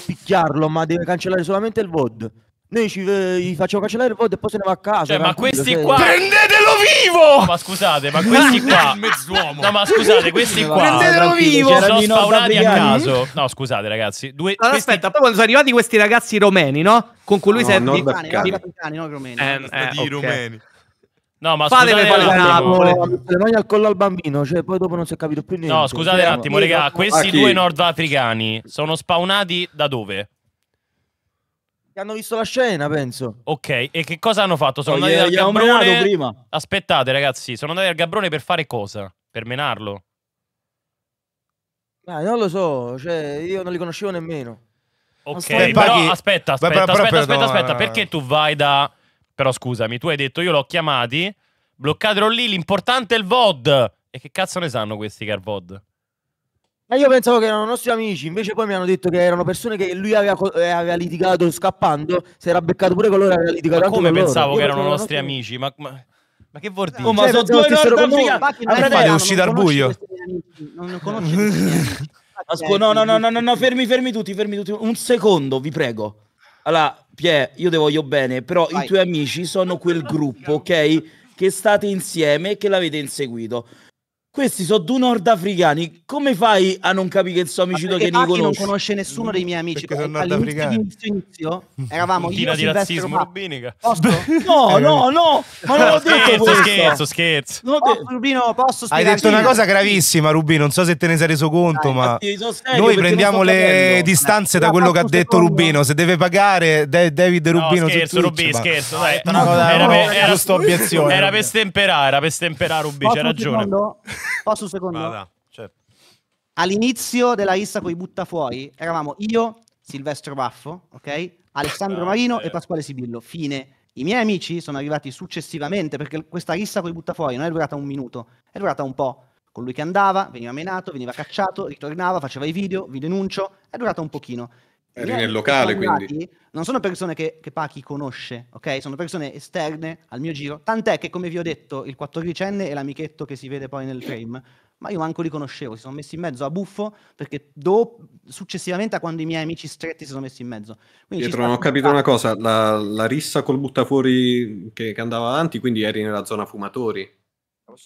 picchiarlo, ma deve cancellare solamente il VOD. Noi ci, eh, gli facciamo cancellare il VOD e poi se ne va a casa. Cioè, ma questi cioè. qua. Prendetelo vivo! ma scusate, ma questi qua. Mezzuomo. No, ma scusate, questi qua. Prendetelo vivo! Sono spawnati a caso. No, scusate, ragazzi. Due... Allora, questi... aspetta, poi quando sono arrivati questi ragazzi romeni, no? Con cui lui no, si è. No, di... Balcani, no, romeni. Eh, eh, okay. romeni. No, ma Fatemi scusate un Napoli. Le mani al collo al bambino, cioè poi dopo non si è capito più niente. No, scusate un attimo, regà, questi due nordafricani sono spawnati da dove? hanno visto la scena, penso. Ok, e che cosa hanno fatto? Sono andati al Gabrone prima. Aspettate, ragazzi, sono andati al Gabrone per fare cosa? Per menarlo? Ah, non lo so, cioè, io non li conoscevo nemmeno. Ok, però aspetta, aspetta, aspetta, aspetta, perché eh. tu vai da però scusami, tu hai detto io l'ho chiamati, bloccatelo lì, l'importante è il VOD. E che cazzo ne sanno questi che è il VOD? Ma io pensavo che erano nostri amici, invece poi mi hanno detto che erano persone che lui aveva, eh, aveva litigato scappando, si era beccato pure coloro che aveva litigato. Ma come pensavo che erano nostri amici? ma... ma... Ma che vuol dire? Oh, ma cioè, sono due Ma che fate uscite al buio. Non conosci Ascolta, no, no, no, no, fermi, fermi tutti, fermi tutti. Un secondo, vi prego. Allora, Pie, io ti voglio bene, però Vai. i tuoi amici sono quel gruppo, ok? Che state insieme e che l'avete inseguito. Questi sono due nordafricani. Come fai a non capire che sono amici tuoi che Pachi non conosce nessuno dei miei amici? Perché sono all'inizio inizio, eravamo io di razzismo rubinica. No, no, eh, no, ma non l'ho detto scherzo, scherzo, scherzo. Posso, Rubino, posso Hai detto una cosa gravissima, Rubino, non so se te ne sei reso conto, ma noi prendiamo le distanze da quello che ha detto Rubino, se deve pagare David Rubino scherzo, Rubino, scherzo, dai. Era per stemperare, era per stemperare Rubino, c'era ragione. Posso un secondo? Vada, certo. All'inizio della lista con i butta fuori eravamo io, Silvestro Baffo, ok? Alessandro ah, Marino eh. e Pasquale Sibillo. Fine. I miei amici sono arrivati successivamente perché questa lista con i butta fuori non è durata un minuto, è durata un po'. Con lui che andava, veniva menato, veniva cacciato, ritornava, faceva i video, vi denuncio, è durata un pochino. Eri nel locale, quindi. Non sono persone che, che Pachi conosce, ok? Sono persone esterne al mio giro. Tant'è che, come vi ho detto, il 14enne è l'amichetto che si vede poi nel frame. Ma io manco li conoscevo, si sono messi in mezzo a buffo perché do, successivamente a quando i miei amici stretti si sono messi in mezzo. Quindi Pietro, non ho capito parte. una cosa, la, la, rissa col buttafuori che, che andava avanti, quindi eri nella zona fumatori?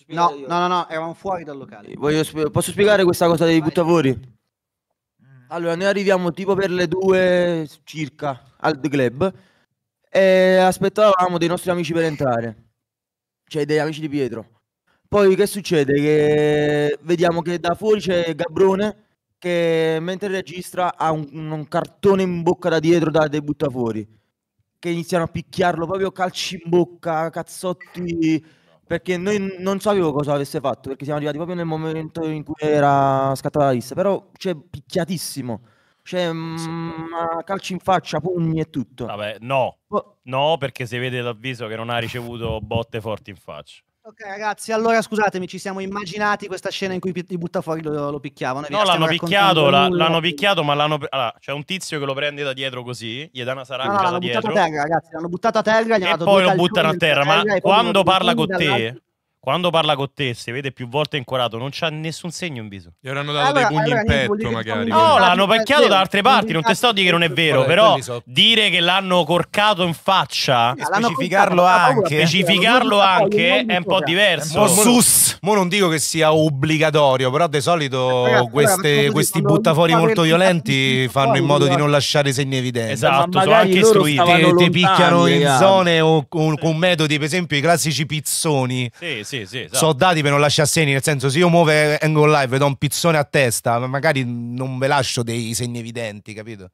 No, io? no, no, no, eravamo fuori dal locale. Voglio, posso spiegare questa cosa dei buttafuori? Allora, noi arriviamo tipo per le due circa al The club e aspettavamo dei nostri amici per entrare, cioè degli amici di Pietro. Poi che succede? Che vediamo che da fuori c'è Gabrone che mentre registra ha un, un cartone in bocca da dietro da dei buttafuori che iniziano a picchiarlo proprio calci in bocca, cazzotti perché noi non sapevo cosa avesse fatto, perché siamo arrivati proprio nel momento in cui era scattata la lista, però c'è picchiatissimo. Cioè, mh, mm, calci in faccia, pugni e tutto. Vabbè, no, boh. no, perché si vede l'avviso che non ha ricevuto botte forti in faccia. Ok ragazzi, allora scusatemi, ci siamo immaginati questa scena in cui li butta fuori lo, lo picchiavano. No, l'hanno picchiato, la, l'hanno picchiato, ma l'hanno... Allora, c'è un tizio che lo prende da dietro così, gli dà una saranga no, no, da dietro. Terra, ragazzi, l'hanno buttato a terra, gli e poi lo buttano a terra, terra ma quando parla con te quando parla con te, si vede più volte incorato, non c'ha nessun segno in viso. Gli avranno dato allora, dei pugni allora, in petto, magari. No, l'hanno picchiato da altre parti. Non ti sto a dire che non è vero, Vabbè, però so. dire che l'hanno corcato in faccia, no, specificarlo anche, paura, specificarlo anche è un po' diverso. Mo, sus. Mo non dico che sia obbligatorio, però di solito ragazzi, queste, questi buttafuori molto violenti fanno in modo di non lasciare segni evidenti. Esatto, sono anche istruiti. Te picchiano in zone o con metodi, per esempio, i classici pizzoni. Sì, sì sì, sì, esatto. sono per non lasciare segni. Nel senso, se io muovo Angle Live e do un pizzone a testa, magari non ve lascio dei segni evidenti, capito?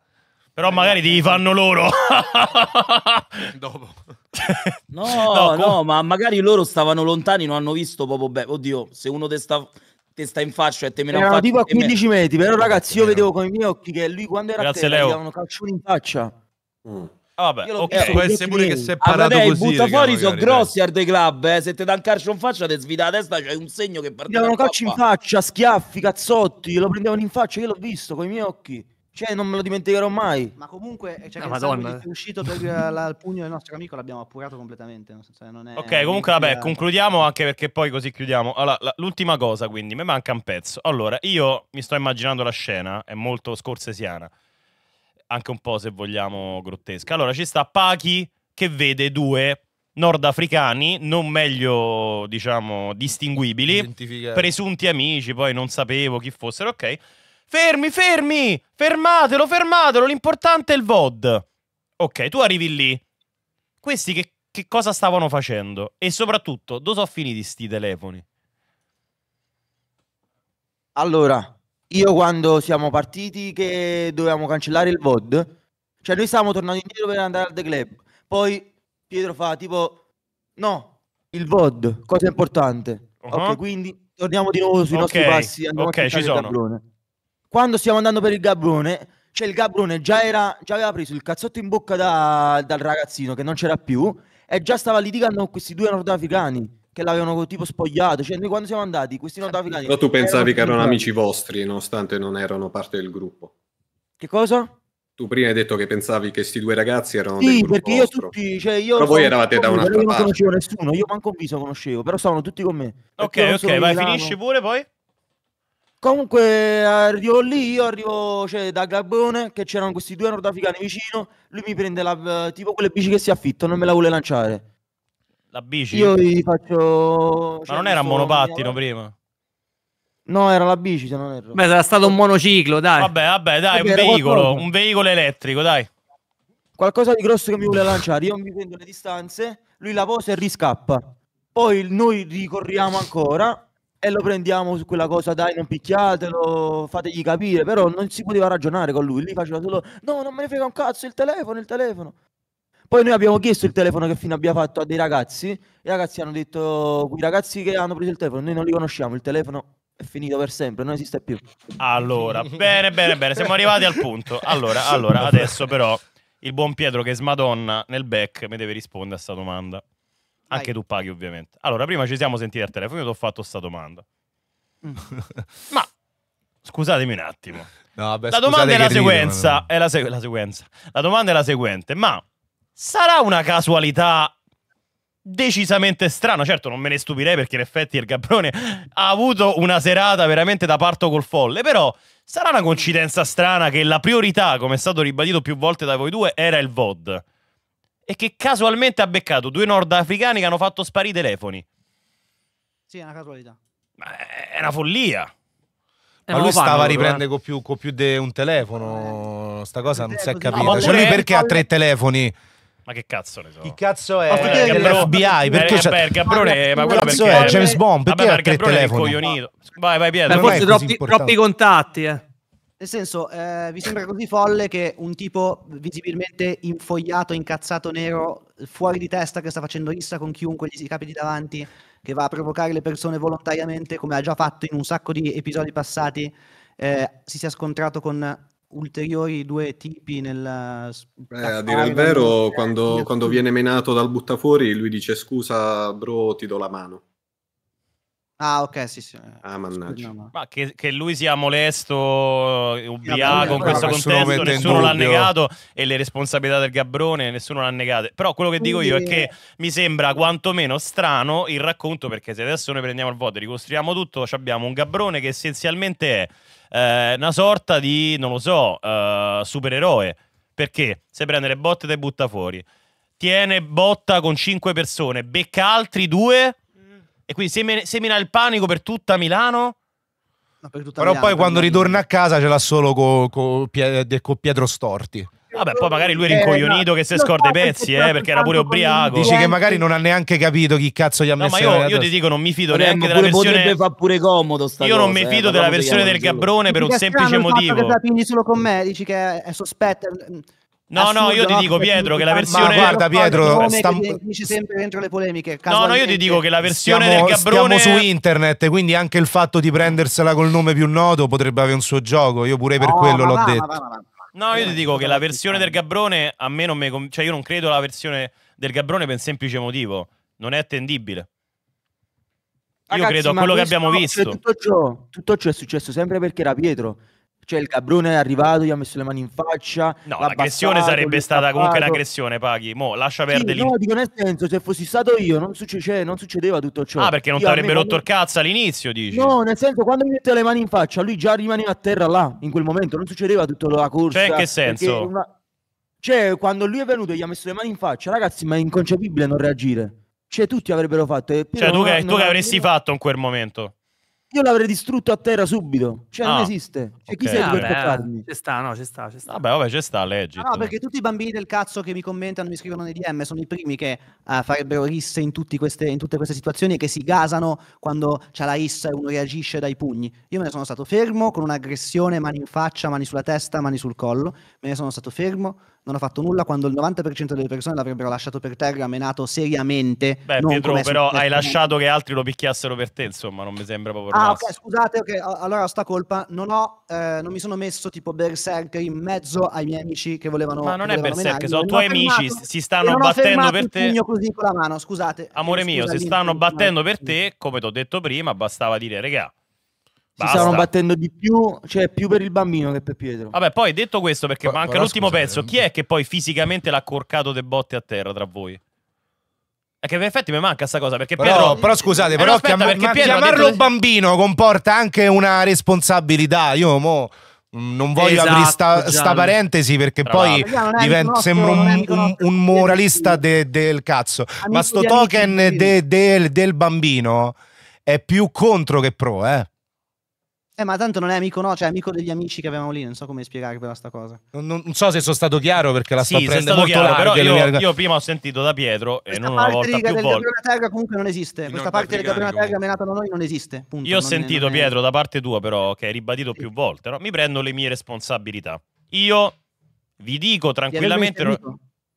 Però eh, magari ti eh, fanno loro. Dopo. No, no, no, ma magari loro stavano lontani, non hanno visto proprio bene. Oddio, se uno te sta testa in faccia e te me ne Erano tipo a 15 metri, però ragazzi io vedevo con i miei occhi che lui quando era Grazie a te Leo. davano calcioni in faccia. Mm. Ah, vabbè, okay. può essere eh, pure che si è parato allora, così. I buttafuori sono grossi al dei club, eh. se te dan calcio in faccia ti svita la testa, c'è cioè un segno che parte Davano calcio in faccia, schiaffi, cazzotti, lo prendevano in faccia, io l'ho visto con i miei occhi. Cioè, non me lo dimenticherò mai. Ma comunque, eh, cioè, no, eh, Madonna. è uscito per la, il pugno del nostro amico, l'abbiamo appurato completamente. So, cioè, ok, comunque, vabbè, la... concludiamo anche perché poi così chiudiamo. Allora, la, l'ultima cosa, quindi, mi manca un pezzo. Allora, io mi sto immaginando la scena, è molto scorsesiana anche un po', se vogliamo, grottesca. Allora ci sta Pachi che vede due nordafricani, non meglio, diciamo, distinguibili, presunti amici, poi non sapevo chi fossero, ok. Fermi, fermi! Fermatelo, fermatelo, l'importante è il VOD. Ok, tu arrivi lì. Questi che, che cosa stavano facendo? E soprattutto, dove sono finiti sti telefoni? Allora, io quando siamo partiti che dovevamo cancellare il VOD, cioè noi stavamo tornando indietro per andare al The Club, poi Pietro fa tipo no, il VOD, cosa importante. Uh-huh. Ok, quindi torniamo di nuovo sui okay. nostri passi, andiamo okay, ci sono. Gabrone. Quando stiamo andando per il Gabrone, cioè il Gabrone già, era, già aveva preso il cazzotto in bocca da, dal ragazzino che non c'era più e già stava litigando con questi due nordafricani che l'avevano tipo spogliato. Cioè, noi quando siamo andati, questi cioè, nordafricani. Però tu pensavi che erano amici vostri, nonostante non erano parte del gruppo. Che cosa? Tu prima hai detto che pensavi che questi due ragazzi erano. Sì, perché io vostro. tutti. Cioè io però voi eravate da un'altra parte. Io non conoscevo nessuno, io manco un viso conoscevo, però stavano tutti con me. Ok, ok, vai, Milano. finisci pure poi. Comunque arrivo lì, io arrivo cioè, da Gabone, che c'erano questi due nordafricani vicino, lui mi prende la, eh, tipo quelle bici che si affittano e me la vuole lanciare. La bici? Io gli faccio... Ma non era monopattino prima? No, era la bici, se non erro. Beh, sarà stato un monociclo, dai. Vabbè, vabbè, dai, un veicolo, un veicolo elettrico, dai. Qualcosa di grosso che mi vuole lanciare, io mi prendo le distanze, lui la posa e riscappa. Poi noi ricorriamo ancora e lo prendiamo su quella cosa, dai, non picchiatelo, fategli capire, però non si poteva ragionare con lui, lì faceva solo, no, non me ne frega un cazzo, il telefono, il telefono. Poi noi abbiamo chiesto il telefono che fine abbia fatto a dei ragazzi, i ragazzi hanno detto, i ragazzi che hanno preso il telefono, noi non li conosciamo, il telefono è finito per sempre, non esiste più. Allora, bene, bene, bene, siamo arrivati al punto. Allora, allora, adesso però il buon Pietro che smadonna nel back mi deve rispondere a sta domanda. Anche Vai. tu paghi ovviamente. Allora, prima ci siamo sentiti al telefono, io ti ho fatto sta domanda. Mm. Ma scusatemi un attimo. No, vabbè, la domanda è la, seguenza, è la, se- La domanda è la seguente, ma Sarà una casualità decisamente strana. Certo, non me ne stupirei perché in effetti il Gabrone ha avuto una serata veramente da parto col folle, però sarà una coincidenza strana che la priorità, come è stato ribadito più volte da voi due, era il VOD. E che casualmente ha beccato due nordafricani che hanno fatto sparire i telefoni. Sì, è una casualità. Ma è una follia. Eh, ma lui stava a riprendere eh. con più, con più di un telefono. Sta cosa non si è capita. cioè lui perché ha tre telefoni? Ma che cazzo ne so? Chi cazzo è? Ma eh, perché eh, l'FBI? Perché c'è... Beh, il Gabrone, ma quello cazzo è James Bond, perché Vabbè, ha tre telefoni? Vai, vai Pietro. forse troppi, troppi contatti, eh. Nel senso, eh, vi sembra così folle che un tipo visibilmente infogliato, incazzato nero, fuori di testa, che sta facendo rissa con chiunque gli si capiti davanti, che va a provocare le persone volontariamente, come ha già fatto in un sacco di episodi passati, eh, si sia scontrato con ulteriori due tipi nella... Beh, a dire il vero, quando, quando viene menato dal buttafuori, lui dice scusa bro, ti do la mano. Ah, ok, sì, sì. Eh, ah, mannaggia. ma... che, che, lui sia molesto, ubriaco in questo contesto, nessuno l'ha negato e le responsabilità del Gabrone nessuno l'ha negate. Però quello che dico io è che mi sembra quantomeno strano il racconto, perché se adesso noi prendiamo il voto e ricostruiamo tutto, abbiamo un Gabrone che essenzialmente è eh, una sorta di, non lo so, eh, supereroe. Perché se prende le botte te butta fuori, tiene botta con cinque persone, becca altri due e quindi semina il panico per tutta Milano. No, per tutta Però Milano, poi quando Milano. ritorna a casa ce l'ha solo con co, co Pietro Storti. Vabbè, poi magari lui è eh, rincoglionito che si scorda i pezzi, eh, perché era pure ubriaco. Dici che magari non ha neanche capito chi cazzo gli ha messo. No, ma io, io ti dico, non mi fido neanche della versione. fa pure comodo sta Io non mi eh, fido eh, della versione del Gabrone per un semplice motivo. Ma che Quindi solo con me, dici che è sospetto. No, no, io ti dico Pietro che la versione... Ma guarda Pietro, stamp... dice sempre dentro le polemiche. No, no, io ti dico che la versione siamo, del Gabrone... Siamo su internet, quindi anche il fatto di prendersela col nome più noto potrebbe avere un suo gioco, io pure per no, quello l'ho detto. Va, va, va, no, io ti dico che la versione del Gabrone, a me non mi... Cioè io non credo alla versione del Gabrone per un semplice motivo, non è attendibile. Ragazzi, io credo a quello che abbiamo visto. Tutto ciò, tutto ciò è successo sempre perché era Pietro cioè il cabrone è arrivato, gli ha messo le mani in faccia. No, l'aggressione sarebbe stata comunque un'aggressione, Paghi. Mo, lascia perdere sì, No, dico nel senso, se fossi stato io non, succe- cioè, non succedeva tutto ciò. Ah, perché non ti avrebbe rotto il cazzo all'inizio, dici? No, nel senso, quando mi mette le mani in faccia, lui già rimaneva a terra là, in quel momento. Non succedeva tutto la corsa. Cioè, in che senso? Una... Cioè, quando lui è venuto e gli ha messo le mani in faccia, ragazzi, ma è inconcepibile non reagire. Cioè, tutti avrebbero fatto. Cioè, tu, che, non tu che avresti fatto in quel momento? Io l'avrei distrutto a terra subito. Cioè, ah, non esiste. Cioè, okay. chi sei per toccarmi? C'è sta, no, c'è sta, c'è sta. Vabbè, vabbè, c'è sta, legge. No, perché tutti i bambini del cazzo che mi commentano, mi scrivono nei DM, sono i primi che uh, farebbero risse in, queste, in, tutte queste situazioni e che si gasano quando c'è la rissa e uno reagisce dai pugni. Io me ne sono stato fermo con un'aggressione, mani in faccia, mani sulla testa, mani sul collo. Me ne sono stato fermo, non ha fatto nulla quando il 90% delle persone l'avrebbero lasciato per terra, menato seriamente. Beh, Pietro, però hai lasciato che altri lo picchiassero per te, insomma, non mi sembra proprio... Ah, ok, scusate, okay, allora sta colpa, non, ho, eh, non mi sono messo tipo berserk in mezzo ai miei amici che volevano... Ma non è berserk, sono tuoi fermato, amici, si stanno battendo per te... Così con la mano, scusate. Amore eh, mio, si stanno battendo per te, come ti ho detto prima, bastava dire, regà Basta. stavano battendo di più, cioè più per il bambino che per Pietro. Vabbè, poi detto questo, perché pa manca l'ultimo pezzo, eh, chi è che poi fisicamente l'ha corcato de botte a terra tra voi? È che in effetti mi manca sta cosa perché però, Pietro... però scusate, eh, però no, chiam Pietro chiamarlo detto... bambino comporta anche una responsabilità. Io mo mm, non voglio esatto, aprire sta, sta, parentesi perché Brava. poi divento, nostro, sembro un, un, un moralista de, del cazzo. Amico ma sto token de, de, del bambino è più contro che pro, eh. Eh, ma tanto non è amico, no, cioè è amico degli amici che avevamo lì. Non so come spiegarvela sta cosa. Non, non, non, so se sono stato chiaro perché la sto sì, prendendo molto chiaro, larga, Però io, io, prima ho sentito da Pietro Questa e non una volta più volte. Questa parte del Terra comunque non esiste. Questa parte del Gabriele Terra menata da noi non esiste. Punto. Io ho sentito è, Pietro è... da parte tua però che hai ribadito sì. più volte. No? Mi prendo le mie responsabilità. Io vi dico tranquillamente,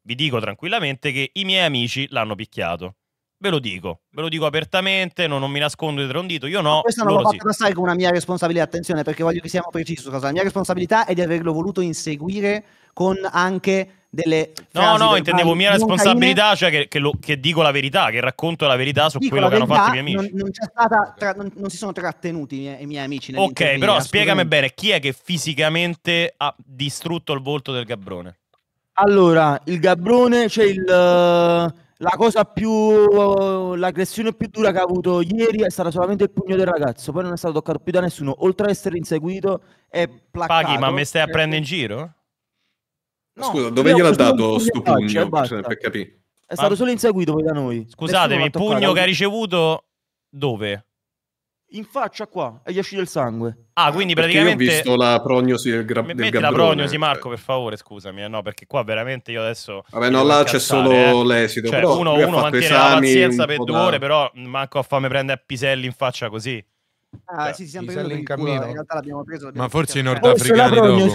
vi dico tranquillamente che i miei amici l'hanno picchiato. Ve lo dico, ve lo dico apertamente, non, non mi nascondo dietro un dito, io no. Ma questo non lo faccio sì. sai come una mia responsabilità, attenzione, perché voglio che siamo precisi su cosa. La mia responsabilità è di averlo voluto inseguire con anche delle... No, no, intendevo mia responsabilità, cioè che, che, lo, che, dico la verità, che racconto la verità su dico quello che hanno fatto i miei amici. Non, non, tra, non, non si sono trattenuti i miei, i miei amici. Ok, però spiegami bene, chi è che fisicamente ha distrutto il volto del Gabrone? Allora, il Gabrone, c'è cioè il... Uh la cosa più l'aggressione più dura che ha avuto ieri è stata solamente il pugno del ragazzo poi non è stato toccato più da nessuno oltre ad essere inseguito è placato. Paghi ma mi stai a eh, prendere in giro? No, scusa dove gliel'ha dato sto pugno? Cioè, per capire è stato solo inseguito poi da noi scusatemi il pugno che ha ricevuto dove? in faccia qua e gli esce del sangue. Ah, quindi praticamente... Perché io ho visto la prognosi del, gra- del Metti la prognosi, Marco, per favore, scusami, eh, no, perché qua veramente io adesso... Vabbè, no, là c'è solo eh. l'esito. Cioè, però uno, uno mantiene esami, la pazienza per due da... ore, però mm, manco a farmi prendere piselli in faccia così. Ah, Beh, sì, siamo in cammino. In realtà l'abbiamo preso. L'abbiamo Ma forse i nordafricani dopo.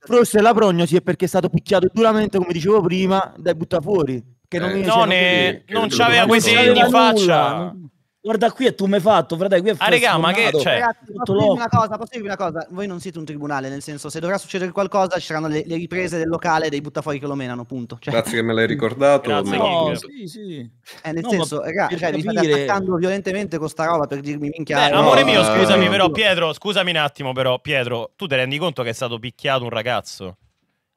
Forse la prognosi è perché è stato picchiato duramente, come dicevo prima, dai butta fuori. Che non, eh, non, non c'aveva quei segni in faccia. Guarda qui e tu mi hai fatto, fratello qui è Ah, regà, ma che c'è? Ragazzi, posso dirvi una cosa, posso dirvi una cosa? Voi non siete un tribunale, nel senso, se dovrà succedere qualcosa, ci saranno le, le riprese del locale dei buttafuori che lo menano, punto. Cioè... Grazie che me l'hai ricordato. Grazie, no, no. sì, sì. Eh, nel no, senso, regà, cioè, mi state attaccando violentemente con sta roba per dirmi minchia... Beh, amore mio, scusami, però, Pietro, scusami un attimo, però, Pietro, tu ti rendi conto che è stato picchiato un ragazzo?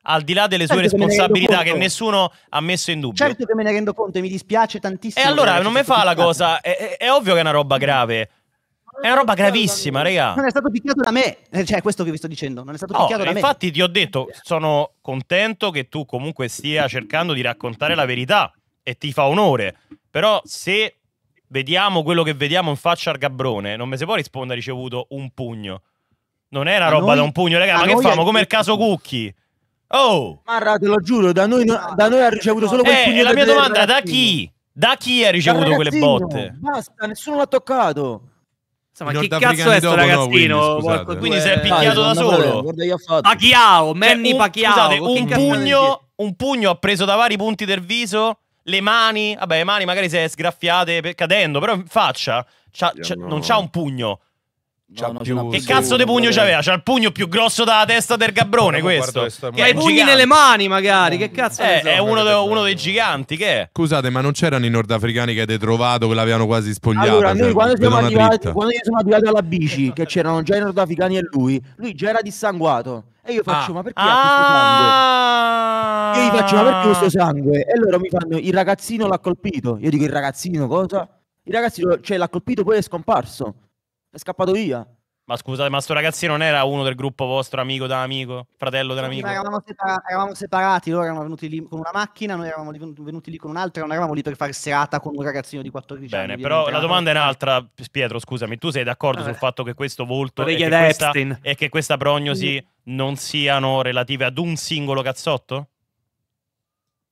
al di là delle sue certo responsabilità che, che, nessuno ha messo in dubbio. Certo che me ne rendo conto e mi dispiace tantissimo. E allora non mi fa la cosa, è, è, è, ovvio che è una roba grave. È una roba gravissima, raga. Non è stato picchiato da me, eh, cioè questo che vi sto dicendo, non è stato no, picchiato da me. Infatti ti ho detto, sono contento che tu comunque stia cercando di raccontare la verità e ti fa onore, però se vediamo quello che vediamo in faccia al Gabrone, non mi si può rispondere ha ricevuto un pugno. Non è una roba noi, da un pugno, raga, ma che famo? Come il caso Cucchi. Oh! Marra, te lo giuro, da noi, da noi ha ricevuto solo quel eh, pugno. E la mia domanda da chi? Da chi ha ricevuto quelle botte? Basta, nessuno l'ha toccato. Insomma, che cazzo è sto ragazzino? No, quindi, quindi eh, si è picchiato dai, da solo. Guarda, cioè, Manny cioè, un pugno, un pugno ha preso da vari punti del viso, le mani, vabbè, le mani magari si è sgraffiate per, cadendo, però in faccia c'ha, c'ha, no. non c'ha un pugno, No, no, più, che cazzo di pugno c'aveva? C'ha il pugno più grosso della testa del Gabrone. questo che ha i pugni nelle mani, magari. Che cazzo eh, è? È uno, de, uno, dei giganti. Che è? Scusate, ma non c'erano i nordafricani che avete trovato che l'avevano quasi spogliato? Allora, cioè, noi quando, siamo arrivati, quando io sono arrivato alla bici, che c'erano già i nordafricani e lui, lui già era dissanguato. E io faccio, ah. ma perché ah. ha questo sangue? Ah. Io gli faccio, ma perché questo sangue? E loro mi fanno, il ragazzino l'ha colpito. Io dico, il ragazzino cosa? Il ragazzino, cioè, l'ha colpito, poi è scomparso è scappato via. Ma scusate, ma sto ragazzino non era uno del gruppo vostro, amico da amico, fratello dell'amico? Eravamo, separa- eravamo, separati, loro erano venuti lì con una macchina, noi eravamo venuti lì con un'altra, non eravamo lì per fare serata con un ragazzino di 14 Bene, anni. Bene, però la domanda è un'altra, Pietro, scusami, tu sei d'accordo Vabbè. sul eh. fatto che questo volto e che, questa, e che questa prognosi sì. non siano relative ad un singolo cazzotto?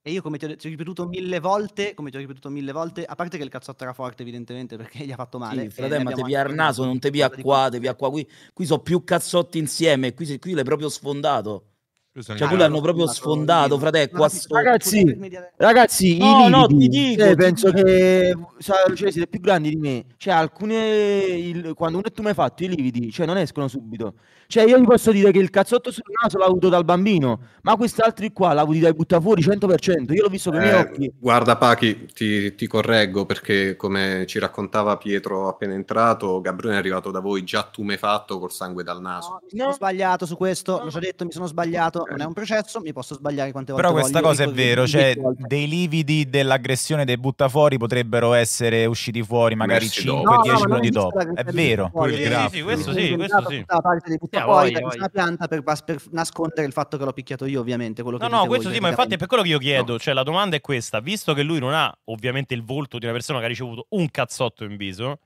E io come ti ho, ti ho, ripetuto mille volte, come ti ho ripetuto mille volte, a parte che il cazzotto era forte evidentemente perché gli ha fatto male. Sì, fratello, ma te via il naso, non te via qua, te via qua. Qui, qui sono più cazzotti insieme, qui, qui l'hai proprio sfondato. Cioè, ah, qui l'hanno proprio sfondato, fratello. Qua sto... Ragazzi, ragazzi, no, i no, ti dico, cioè, ti penso dico. che cioè, siete più grandi di me. Cioè, alcune, il, quando uno e tu mi hai fatto i lividi, cioè, non escono subito. Cioè, io vi posso dire che il cazzotto sul naso l'ha avuto dal bambino, ma quest'altro qua l'ha avuto dai buttafuori 100%. Io l'ho visto con i eh, miei occhi. Guarda, Pachi, ti, ti, correggo perché, come ci raccontava Pietro appena entrato, Gabriele è arrivato da voi già tumefatto col sangue dal naso. No, mi sono sbagliato su questo, no. l'ho già detto, mi sono sbagliato. Non è un processo, mi posso sbagliare quante volte Però questa voglio, cosa è vero, cioè, dei lividi dell'aggressione dei buttafuori potrebbero essere usciti fuori magari 5-10 minuti dopo. È vero. Sì, sì, questo sì, questo esatto, sì. Parte dei poi voglia, voglia. una pianta per, per, nascondere il fatto che l'ho picchiato io, ovviamente. no, no, questo sì, ma infatti è per quello che io chiedo. No. Cioè, la domanda è questa: visto che lui non ha ovviamente il volto di una persona che ha ricevuto un cazzotto in viso.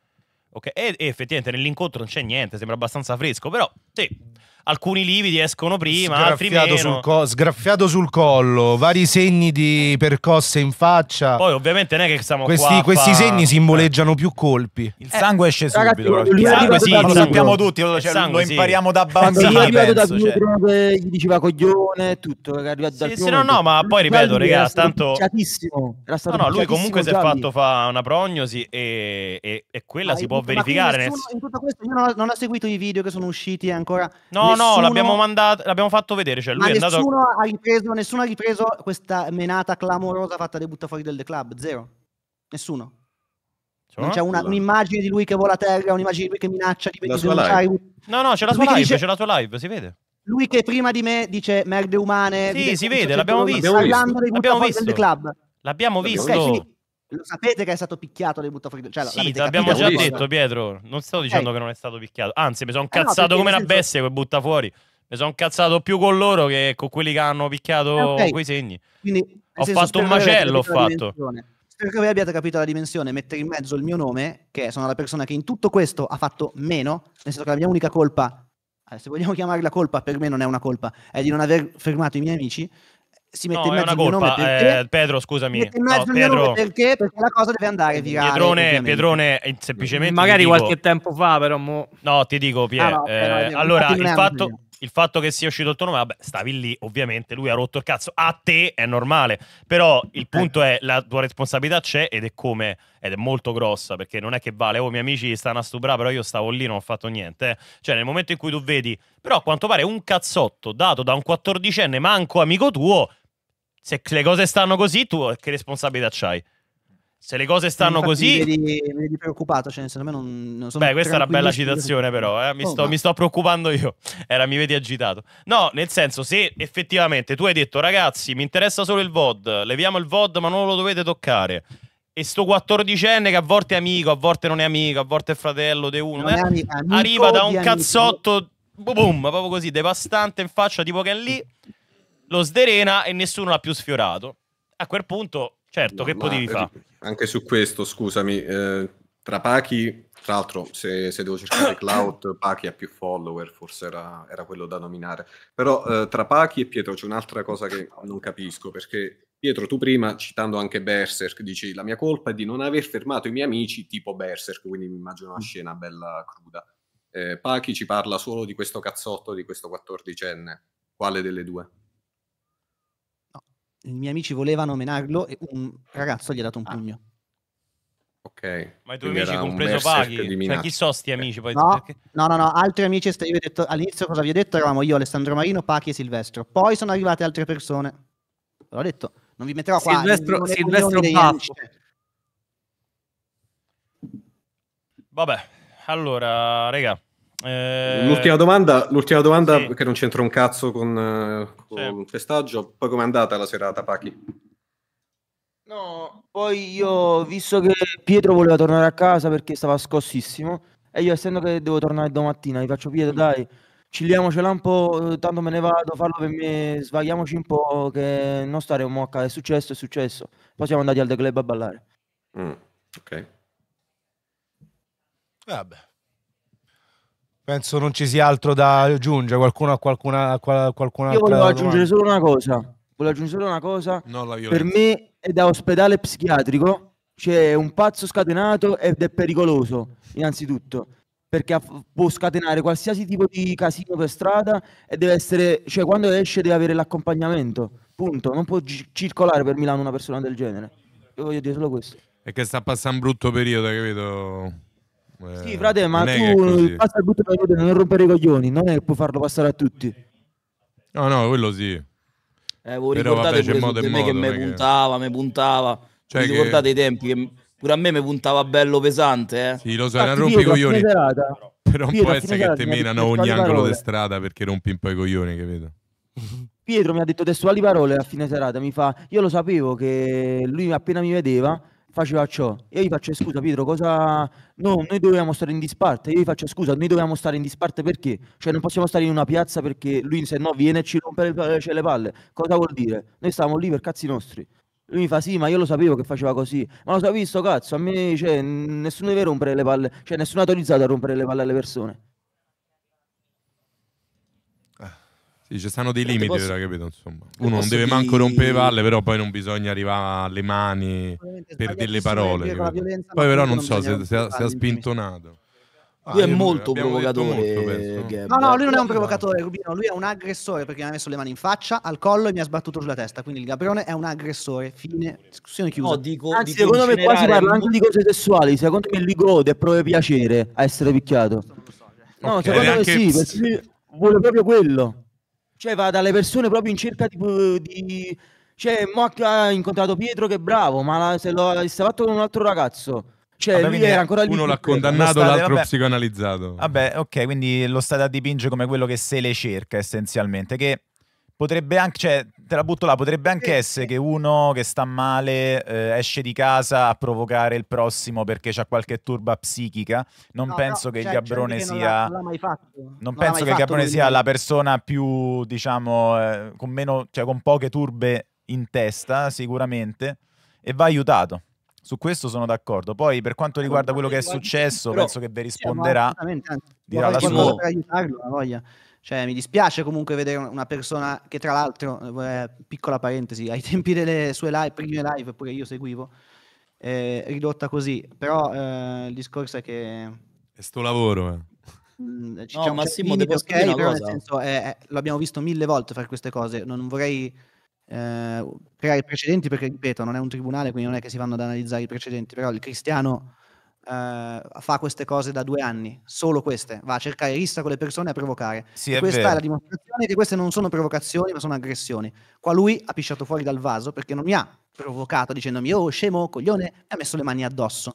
Okay. E, e effettivamente nell'incontro non c'è niente, sembra abbastanza fresco, però sì, alcuni lividi escono prima, altri meno. Sul co- sgraffiato sul collo, vari segni di percosse in faccia. Poi ovviamente non è che stiamo questi, qua Questi fa... segni simboleggiano eh. più colpi. Il sangue esce eh, subito. Ragazzi, il sangue sì, lo cioè, sappiamo tutti, cioè, sangue, lo impariamo sì. da bambini. Quando è arrivato penso, da Pietro cioè. gli diceva coglione, e tutto. È arrivato dal sì, no, no, ma poi ripeto, regà, eh, tanto... No, no, lui comunque si è fatto fa una prognosi e, e, e quella ma si può verificare. Nessuno, nel... In tutto questo io non ho, non ho seguito i video che sono usciti ancora. No, nessuno... no, l'abbiamo, mandato, l'abbiamo fatto vedere. Cioè, lui è andato... ha ripreso, nessuno ha ripreso questa menata clamorosa fatta dei fuori del The Club. Zero. Nessuno. Cioè, non c'è una, un'immagine di lui che vola a terra, un'immagine di lui che minaccia di, denunciare. No, no, c'è la sua lui live, dice... c'è la tua live, si vede. Lui che prima di me dice merde umane. Sì, si vede, cioè, l'abbiamo cioè, visto. Parlando dei buttafuori del The Club. L'abbiamo visto. Okay, lo sapete che è stato picchiato dai buttafuori? Cioè, sì, l'abbiamo già visto. Cioè, detto, Pietro. Non stavo dicendo eh. che non è stato picchiato. Anzi, mi sono cazzato eh no, come una senso... bestia che butta fuori. Mi sono cazzato più con loro che con quelli che hanno picchiato eh, okay. quei segni. Quindi, ho senso, fatto un macello, ho fatto. Spero che voi abbiate capito la dimensione, mettere in mezzo il mio nome, che sono la persona che in tutto questo ha fatto meno, nel senso che la mia unica colpa eh, se vogliamo chiamarla colpa, per me non è una colpa, è di non aver fermato i miei amici, si mette no, in mezzo è una colpa, perché, eh, Pedro scusami mette in mezzo no, Pedro... perché perché la cosa deve andare virale Piedrone, Piedrone eh, semplicemente magari dico... qualche tempo fa però mo... no ti dico Pie, ah, no, eh, allora il fatto, il fatto che sia uscito il tuo nome, vabbè, stavi lì, ovviamente lui ha rotto il cazzo. A te è normale, però il punto è la tua responsabilità c'è ed è come ed è molto grossa perché non è che vale, oh, miei amici stanno a stuprare, però io stavo lì, non ho fatto niente. Eh. Cioè, nel momento in cui tu vedi, però a quanto pare un cazzotto dato da un quattordicenne manco amico tuo se le cose stanno così, tu che responsabilità c'hai? Se le cose stanno così... Mi vedi, preoccupato, cioè, secondo me non, non sono... Beh, questa è una bella citazione però, eh? mi, oh, sto, ma... mi, sto, preoccupando io. Era mi vedi agitato. No, nel senso, se effettivamente tu hai detto ragazzi, mi interessa solo il VOD, leviamo il VOD ma non lo dovete toccare. E sto quattordicenne che a volte è amico, a volte non è amico, a volte è fratello di uno, eh? arriva da un cazzotto, boom, proprio così, devastante in faccia, tipo che è lì lo sderena e nessuno l'ha più sfiorato. A quel punto, certo, no, che potevi eh, fare? Anche su questo, scusami, eh, tra Pachi, tra l'altro, se, se devo cercare Cloud, Pachi ha più follower, forse era, era quello da nominare. Però eh, tra Pachi e Pietro c'è un'altra cosa che non capisco, perché Pietro, tu prima, citando anche Berserk, dici la mia colpa è di non aver fermato i miei amici tipo Berserk, quindi mi immagino una mm. scena bella cruda. Eh, Pachi ci parla solo di questo cazzotto, di questo quattordicenne. Quale delle due? i miei amici volevano menarlo e un ragazzo gli ha dato un ah. pugno. Ok. Ma i tuoi amici, compreso Paghi, cioè, chi so sti amici? Poi no, perché... no, no, no, altri amici, detto, all'inizio cosa vi ho detto? Eravamo io, Alessandro Marino, Pachi e Silvestro. Poi sono arrivate altre persone. L'ho detto, non vi metterò qua. Silvestro, Silvestro Baffo. Vabbè, allora, raga, eh, l'ultima domanda, l'ultima domanda sì. che non c'entra un cazzo con, eh, con sì. Pestaggio, poi com'è andata la serata Pachi? No, poi io, visto che Pietro voleva tornare a casa perché stava scossissimo, e io essendo che devo tornare domattina, gli faccio Pietro dai, cilliamocela un po', eh, tanto me ne vado, fallo per me, svaghiamoci un po', che non staremo a casa, è successo, è successo. Poi siamo andati al The Club a ballare. Mm, ok. Vabbè. Penso non ci sia altro da aggiungere, qualcuno a qualcuna, qual, qualcun Io volevo aggiungere domanda. solo una cosa, volevo aggiungere solo una cosa, per me è da ospedale psichiatrico, c'è un pazzo scatenato ed è pericoloso, innanzitutto perché può scatenare qualsiasi tipo di casino per strada e deve essere, cioè quando esce deve avere l'accompagnamento, punto, non può gi- circolare per Milano una persona del genere. Io voglio dire solo questo. È che sta passando un brutto periodo, capito? Eh, sì, frate, ma tu passa il brutto periodo non rompere i coglioni, non è che puoi farlo passare a tutti. No, no, quello sì. Eh, voi Però ricordate vabbè, modo me che me puntava, mi puntava. Cioè vi ricordate i tempi che pure a me mi puntava bello pesante, eh? Sì, lo so, Infatti, non ah, rompi i coglioni. Però non può essere che ti menano ogni angolo di strada perché rompi un po' i coglioni, capito? Pietro mi ha detto testuali parole a fine serata, mi fa, io lo sapevo che lui appena mi vedeva faceva ciò. Io gli faccio scusa Pietro, cosa... No, noi dovevamo stare in disparte. Io gli faccio scusa, noi dovevamo stare in disparte perché? Cioè non possiamo stare in una piazza perché lui se no viene e ci rompe le, cioè, le palle. Cosa vuol dire? Noi stavamo lì per cazzi nostri. Lui mi fa sì, ma io lo sapevo che faceva così. Ma lo sapevi visto, cazzo, a me cioè, nessuno deve rompere le palle, cioè nessuno è autorizzato a rompere le palle alle persone. Sì, ci stanno dei eh, limiti, posso... però, capito? Insomma. Uno non deve manco di... rompere le palle, però poi non bisogna arrivare alle mani per delle parole. Poi però non, non so se, se, ha, se ha spintonato. Ah, lui è ah, molto provocatore. Molto, no, no, lui non è un provocatore, Rubino. Lui è un aggressore perché mi ha messo le mani in faccia, al collo e mi ha sbattuto sulla testa. Quindi il Gabrione è un aggressore. Fine. Discussione chiusa. No, dico, Anzi, dico secondo me qua si parla anche di cose sessuali. Secondo me lui gode, è proprio piacere a essere picchiato. No, okay, secondo me anche... sì, vuole proprio quello. Cioè va dalle persone proprio in cerca di... Eh, di cioè, mo ha incontrato Pietro che è bravo, ma la, se lo avesse fatto con un altro ragazzo... Cioè, vabbè, lui era ancora lì. Uno l'ha condannato, state, l'altro vabbè, psicoanalizzato. Vabbè, ok, quindi lo state a dipingere come quello che se le cerca essenzialmente, che potrebbe anche, cioè, te la butto là, potrebbe anche essere che uno che sta male eh, esce di casa a provocare il prossimo perché ha qualche turba psichica. Non no, penso no, che cioè, Gabrone sia... Non, non, non penso che Gabrone quindi... sia la persona più, diciamo, eh, con, meno, cioè, con poche turbe in testa, sicuramente, e va aiutato. Su questo sono d'accordo. Poi, per quanto riguarda quello che è successo, penso che vi risponderà. Dirà la sua. Cioè, mi dispiace comunque vedere una persona che, tra l'altro, eh, piccola parentesi, ai tempi delle sue live, prime live, pure io seguivo, eh, ridotta così. Però eh, il discorso è che... È sto lavoro, eh. Mh, mm, no, un Massimo, devo okay, dire però cosa. nel senso, eh, l'abbiamo visto mille volte fare queste cose, non vorrei eh, creare precedenti perché, ripeto, non è un tribunale, quindi non è che si vanno ad analizzare i precedenti, però il cristiano eh, fa queste cose da due anni, solo queste, va a cercare rissa con le persone a provocare. Sì, è questa vero. è la dimostrazione che queste non sono provocazioni, ma sono aggressioni. Qua lui ha pisciato fuori dal vaso perché non mi ha provocato dicendomi oh scemo, coglione, mi ha messo le mani addosso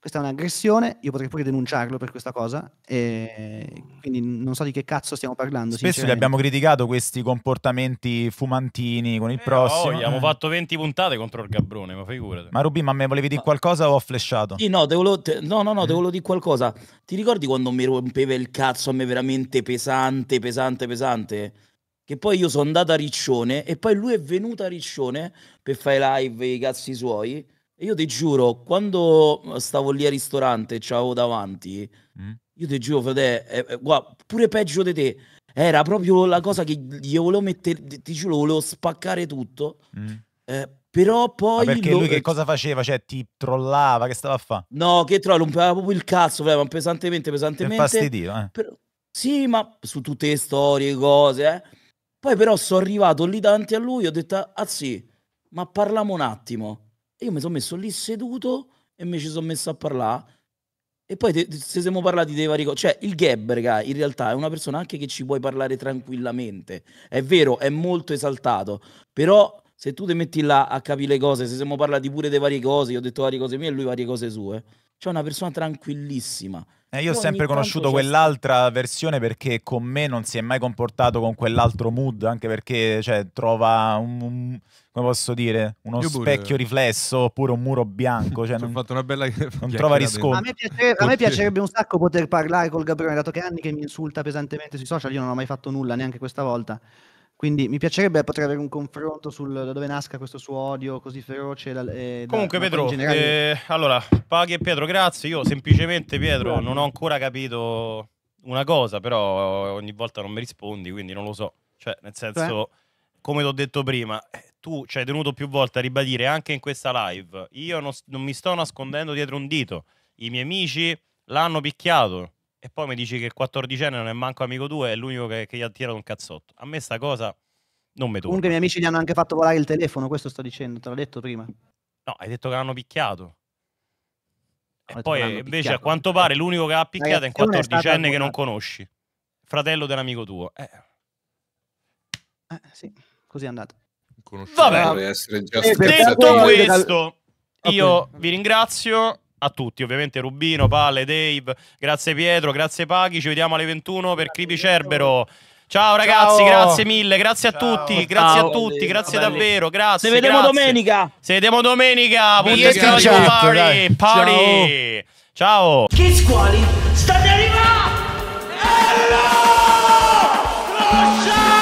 questa è un'aggressione, io potrei pure denunciarlo per questa cosa, e quindi non so di che cazzo stiamo parlando. Spesso gli abbiamo criticato questi comportamenti fumantini con il eh, prossimo. Oh, abbiamo eh. fatto 20 puntate contro il Gabrone, ma figurati. Ma Rubin, ma me volevi dire qualcosa o ho flashato? Sì, no, volevo, te, no, no, no, mm. Eh? te dire qualcosa. Ti ricordi quando mi rompeva il cazzo a me veramente pesante, pesante, pesante? Che poi io sono andata a Riccione e poi lui è venuto a Riccione per fare live i cazzi suoi io ti giuro, quando eh, stavo lì al ristorante e c'avevo davanti, mm. io ti giuro, fratello, eh, eh, guarda, pure peggio di te, era proprio la cosa che io volevo mettere, ti giuro, volevo spaccare tutto. Mm. Eh, però poi. Ma perché lo... lui che eh, cosa faceva? Cioè, ti trollava? Che stava a fare? No, che trollava, rompeva proprio il cazzo, frate, ma pesantemente, pesantemente. Per fastidio, eh. Però... Sì, ma su tutte le storie, cose, eh. Poi però sono arrivato lì davanti a lui, ho detto, ah sì, ma parliamo un attimo. E io mi sono messo lì seduto e mi ci sono messo a parlare. E poi te, te, se siamo parlati dei vari... Cioè, il Gab, raga, in realtà è una persona anche che ci puoi parlare tranquillamente. È vero, è molto esaltato, però se tu ti metti là a capire le cose, se siamo parlati pure dei varie cose, io ho detto varie cose mie e lui varie cose sue c'è una persona tranquillissima. Eh, io ho sempre conosciuto quell'altra versione perché con me non si è mai comportato con quell'altro mood, anche perché cioè, trova un, un, come posso dire, uno io specchio pure. riflesso oppure un muro bianco. Cioè non, fatto una bella non trova riscontro. A me, piacerebbe, a me piacerebbe un sacco poter parlare col Gabriele, dato che è anni che mi insulta pesantemente sui social, io non ho mai fatto nulla neanche questa volta. Quindi mi piacerebbe poter avere un confronto sul da dove nasca questo suo odio così feroce. Eh, da, eh, Comunque, da, Pedro, generale... eh, allora, Paghi e Pietro, grazie. Io semplicemente, Pietro, non ho ancora capito una cosa, però ogni volta non mi rispondi, quindi non lo so. Cioè, nel senso, Beh. Cioè? come ti ho detto prima, eh, tu ci hai tenuto più volte a ribadire anche in questa live. Io non, non mi sto nascondendo dietro un dito. I miei amici l'hanno picchiato e poi mi dici che il 14enne non è manco amico tuo, è l'unico che, che gli ha tirato un cazzotto. A me sta cosa non mi turba. Comunque i miei amici gli hanno anche fatto volare il telefono, questo sto dicendo, te l'ho detto prima. No, hai detto che l'hanno picchiato. E poi invece picchiato. a quanto pare l'unico che ha picchiato è un 14enne che non conosci, fratello dell'amico tuo. Eh. eh sì, così è andato. Conosciuto Vabbè, essere già eh, detto questo, io vi ringrazio a tutti, ovviamente Rubino, Palle, Dave, grazie Pietro, grazie Paghi, ci vediamo alle 21 per Creepy Cerbero. Ciao ragazzi, Ciao. grazie mille, grazie Ciao. a tutti, grazie a tutti, grazie Belli. davvero, grazie. Ci vediamo grazie. domenica. Se vediamo domenica, Pontescano Party, party. Ciao. Che scuoli state arrivando? Hello! Lasciate!